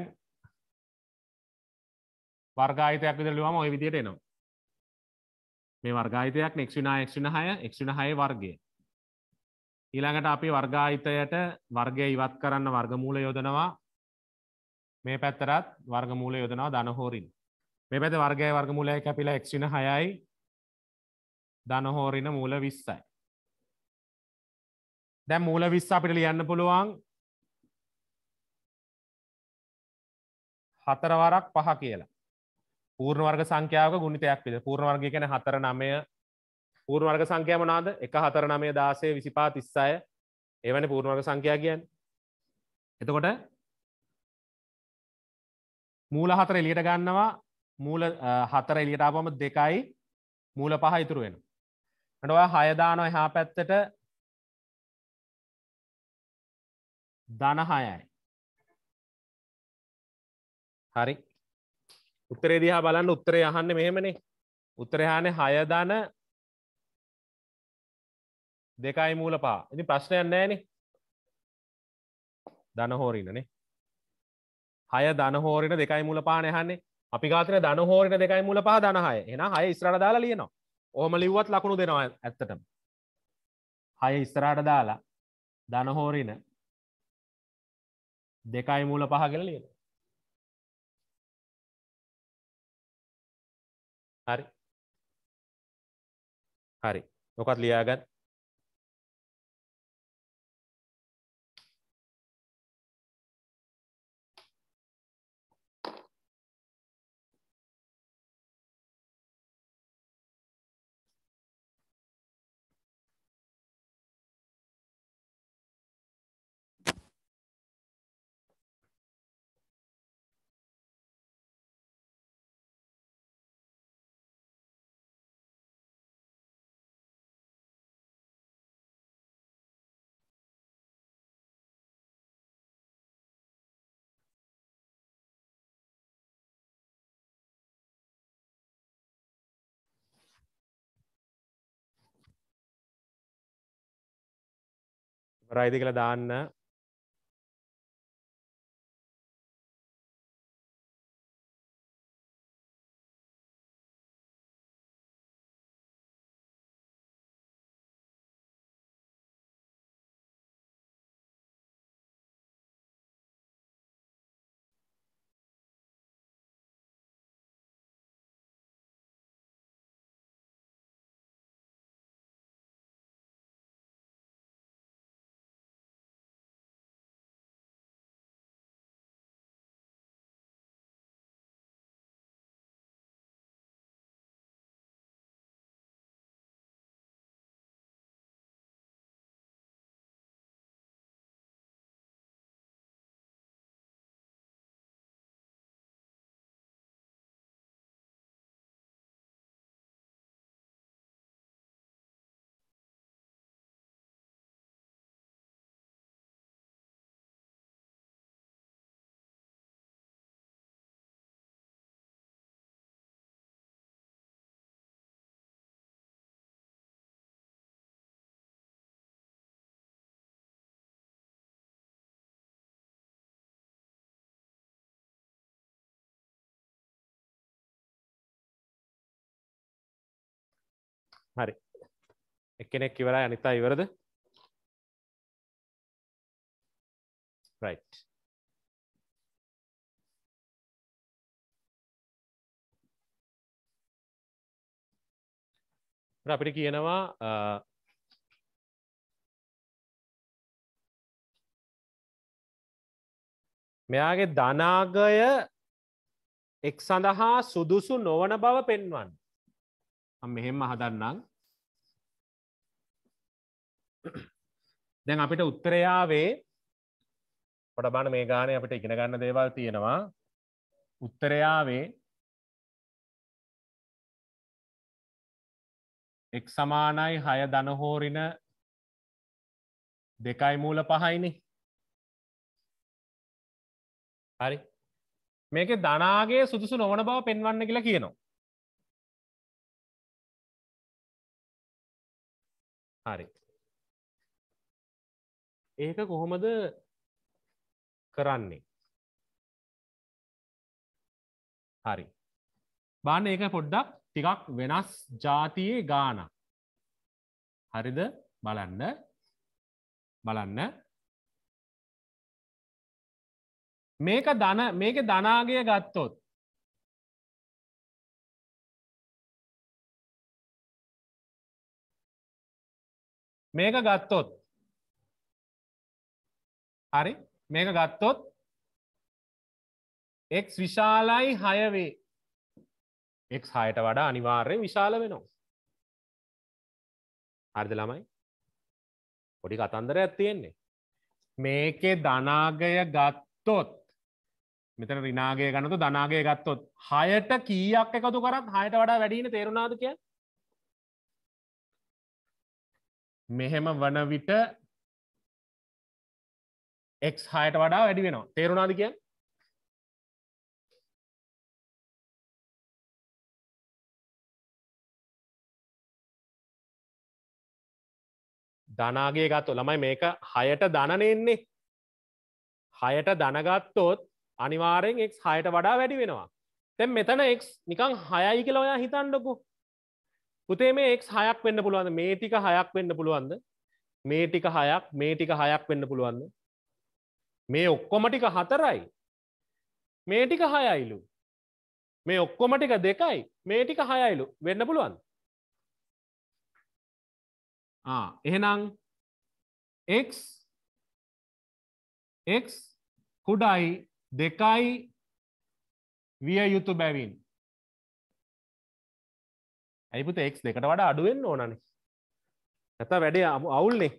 වර්ගාතයක් විදලුවම ඔය විදියට එනවා මේ වර්ගාතයක් නෙක්ෂුනා එක්ෂුන හය එක්ෂුන හය වර්ගය ඊළඟට අපි වර්ගාහිතයට වර්ගය ඉවත් කරන්න වර්ගමූල යොදනවා මේ පැත්තරත් වර්ගමූල යොදනවා දනහෝරින් මේ පැත වර්ගය වර්ගමූලය කැපිලා එක්ෂුන හයයි දනහෝරින මූල විස්සයි දැම් මූල විස්ස අපිට ලියන්න පුළුවන් හතරවරක් පහ කියලා පූර්ණවර්ග සංඛ්‍යාවක ගුණිතයක් පිළ පූර්ණවර්ග කැන හතර නමය පූර්ණවර්ග සංඛ්‍යම නාද එක හතර නමය දාසය විසිපා තිස්සාය එවැනි පූර්ණවර්ග සංඛ්‍යා කියන් එතකොට මූල හතර එලියට ගන්නවා මූල හතර එලියටාපම දෙකයි මූල පහ ඉතුරුවෙන. ඩවා හයදානො එහා පැත්තට දනහයයි හරි උත්තරේ දිහා බලන්න උත්තරේ අහන්න මෙහෙමනේ උත්තරහාන හයදන දෙකයි මූල පා ඉති ප්‍රශ්නයක් නෑනේ දනහෝරිනනේ හය දනහෝරෙන දෙකයි මුල පාන යහන්නේ අපි ගාතන දනහෝරෙන දෙකයි මුල පා දනහය එන හය ඉස්රට දාලා ලියනවා ඕහම ලිව්වත් ලකුණු දෙනවා ඇත්තටම හය ඉස්තරාට දාලා දනහෝරින දෙකයි මූල පහ කර ලියන හරි හරි නොකත් ලියාගත් රයිදි කළ දාන්න හරි එක්කෙනෙක් ඉවරයි අනිතා ඉවරද right අපිට කියනවා මෙයාගේ ධනාගය එක් සඳහා සුදුසු නොවන බව පෙන්වන්න මෙහෙම හදන්නම් දැන් අපිට උත්තරයාවේ පොට බාන මේ ගානය අපිට ඉගෙන ගන්න දේවල් තියෙනවා උත්තරයාවේ එක් සමානයි හය දනහෝරින දෙකයි මූල පහයිනි හරි මේක ධනාගේ සුදුසු නොවන බව පෙන්වන්න කියලා කියනවා හරි ඒක කොහොමද කරන්නේ හරි බාන ඒක පොඩ්ඩක් ටිකක් වෙනස් ජාතියේ ගාන හරිද බලන්න බලන්න මේක දන මේක ධනාගය ගත්තොත් මේක ගත්තොත් හරි මේක ගත්තොත් එක් විශාලයි හයවේ එක් හයට වඩා අනිවාර්යෙන් විශාල වෙනවා හරිද ළමයි පොඩි කතන්දරයක් තියෙන්නේ මේකේ ධනාගය ගත්තොත් මෙතන රිනාගය ගන්නතු ධනාගය ගත්තොත් හයට කීයක් එකතු කරත් හයට වඩා වැඩින තේරුණාද කිය මෙහෙම වන විට එක් හයට වඩා වැඩි වෙනවා තේරුණාද කිය ධනාගේ ගත්තු ළමයි මේක හයට දනනෙන්නේ හයට දනගත්තොත් අනිවාරෙන් එක් හයට වඩා වැඩි වෙනවා තැම් මෙතන එක් නිකං හයයි කියලා ඔයා හිතන්නකු පුතේ මේ එක් හයක් වෙන්න පුළුවන් මේ ටික හයක් වෙන්න පුළුවන්ද මේ ටික හයක් මේ ටික හයක් වෙන්න පුළුවන්ද මේ ඔක්කොම ටික හතරයි මේ ටික හයයිලු මේ ඔක්කොම ටික දෙකයි මේ ටික හයයිලු වෙන්න පුළුවන් එහෙනම් එක් එක් කුඩයි දෙකයි විය යුතු බැවින් ඇනිපුත එක් දෙකට වඩ අඩුවෙන් ඕනනේ ඇත වැඩේ අවුල්නේ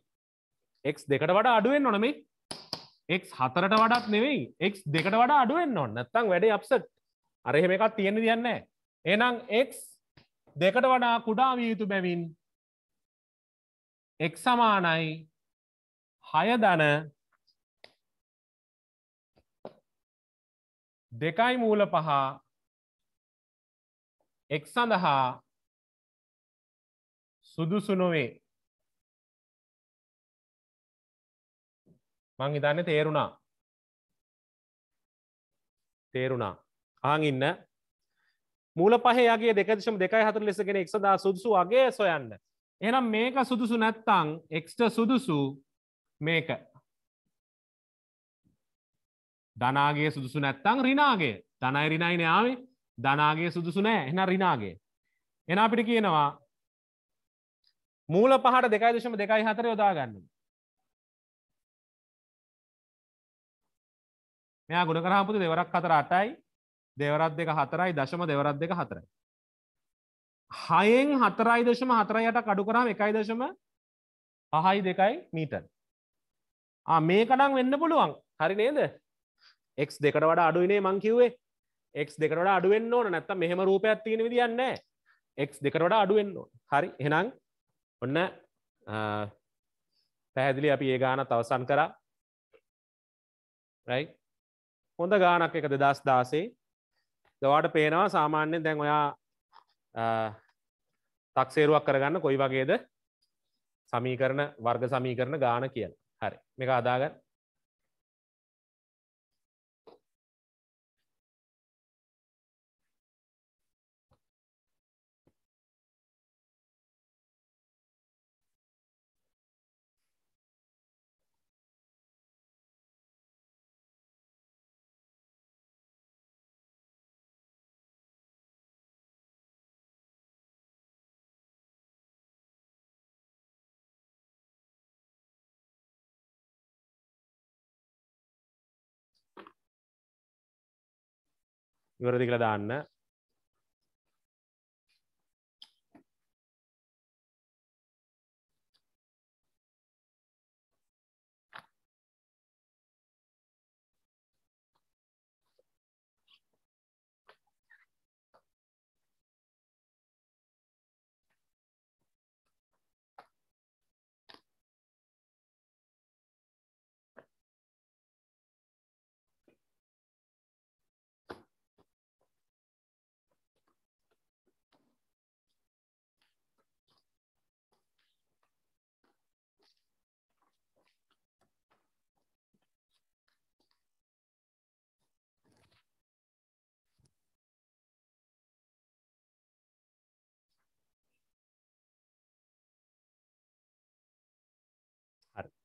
එක් දෙකට වඩ අඩුවෙන් ඕනම එක් හතරට වඩත් නෙවෙයි එක් දෙකට වඩ අඩුවෙන් ඕන්න නැත්තං වැඩේ අප්සට් අරහෙම එකක් තියෙන තියන්න එනම් එක් දෙකට වඩා කුඩා විය යුතු බැවින් එක් සමානයි හය දන දෙකයි මූල පහ එක් සඳහා සුදුසු නොවේ මං හිතන්න තේරුණා තේරුණා අහන් ඉන්න මූල පහයගේ දෙකදශම දෙකයි හතර ලෙසගෙන එක්සදා සුදුසු වගේ සොයන්න එනම් මේක සුදුසු නැත්තං එක්ට සුදුසු මේක ධනාගේ සුදුසු නැත්තං රිනාගේ තනයි රිනයි නයාවේ ධනාගේ සුදුසු නෑ එන රිනාගේ එන අපිට කියනවා මූල පහට දෙකයි දශම දෙකයි හතර යොදාගන්න මෙයා ගුණ කරහපුතු දෙවරක් හතර අටයි දෙවරත් දෙක හතරයි දශම දෙවරත් දෙක හතරයි හයෙන් හතරයි දශම හතරයට කඩු කරාම එකයි දශම පහයි දෙකයි මීටර් මේකඩම් වෙන්න පුළුවන් හරි නේද එක් දෙකට වඩ අඩුවනේ මංකිවේ එක් දෙකට අඩුවෙන් ඕන නැත්තම් මෙහම රූපයක් තියෙන විදිියන්න එක් දෙකට වඩ අඩුවෙන් හරි එනම් ඔන්න පැහැදිලි අපි ඒ ගාන තවසන් කරා රයි හොඳ ගානක් එක දෙදස් දාසේ දවාට පේනවා සාමාන්‍යෙන් දැන් ඔයා තක්සේරුවක් කරගන්න කොයි වගේද සමීකරණ වර්ග සමීකරණ ගාන කියන හරි මේක අදාගන්න ඉවරදි කළ දාන්න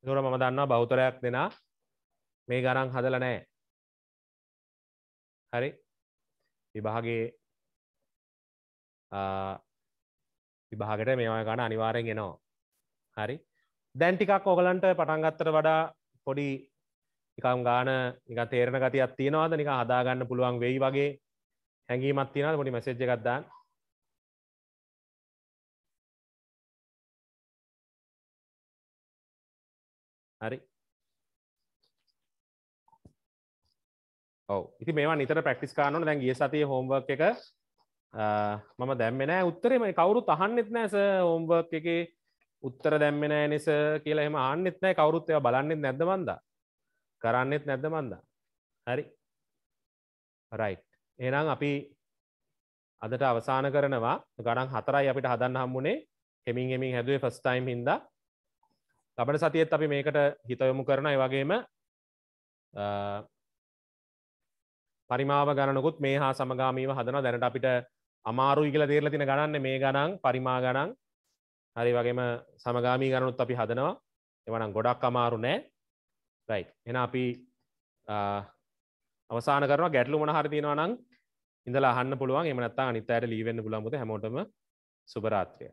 තොර මම දන්නවා බෞතරයක් දෙනා මේ ගණන් හදල නෑ හරි විභාගේ විභාගට මේවා ගණ අනිවාරෙන් එනවා හරි දැන් ටිකක් ඕගලන්ට පටන්ගත්තට වඩා පොඩි නිකම් ගාන නික තේරණ ගතියක් තියෙනවාද නික හදාගන්න පුළුවන් වෙයි වගේ හැඟීමත් තියෙනද පොඩි මැසේජ් එකක් දාන්න හරි ඔව ඉති මේවා නිතර ප්‍රක්ටිස් කානු දැන් ගිය සතිය හෝම්බක් එක මම දැම්මෙනෑ උත්තරේ මේ කවුරු තහන්නෙත් නෑස හෝම්බක් එක උත්තර දැම්මෙනෑ නිස කියලා එම ආන්නෙත් නෑ කවරුත්තය බලන්නෙත් නැද බන්ද කරන්නෙත් නැද්ද බන්ද හරි රයිට් එනම් අපි අදට අවසාන කරනවා ගඩන් හතරයි අපිට හදන්න හම්මුණේ හෙමින් එමින් හැදුවේ ෆස්ටයිම් හින්දා ලබන සතියත් අපි මේකට හිතයොමු කරන වගේම පරිමාව ගණනකුත් මේ හා සමගාමීව හදන දැනට අපිට අමාරු ඉගල දේරල තින ගණන්න මේ ගණන් පරිමා ගණන් හරි වගේම සමගාමී ගණනුත් අපි හදනවා එවනම් ගොඩක් අමාරු නෑ රයි එන අපි අවසාන කරන ගැටලු මොන හරිතියෙනවා නම් ඉඳලා අහන්න පුළුවන් එමනත්තා අනිත්තයට ලීවෙන්න පුළන්බුද හැමෝටම සුභරාත්‍රය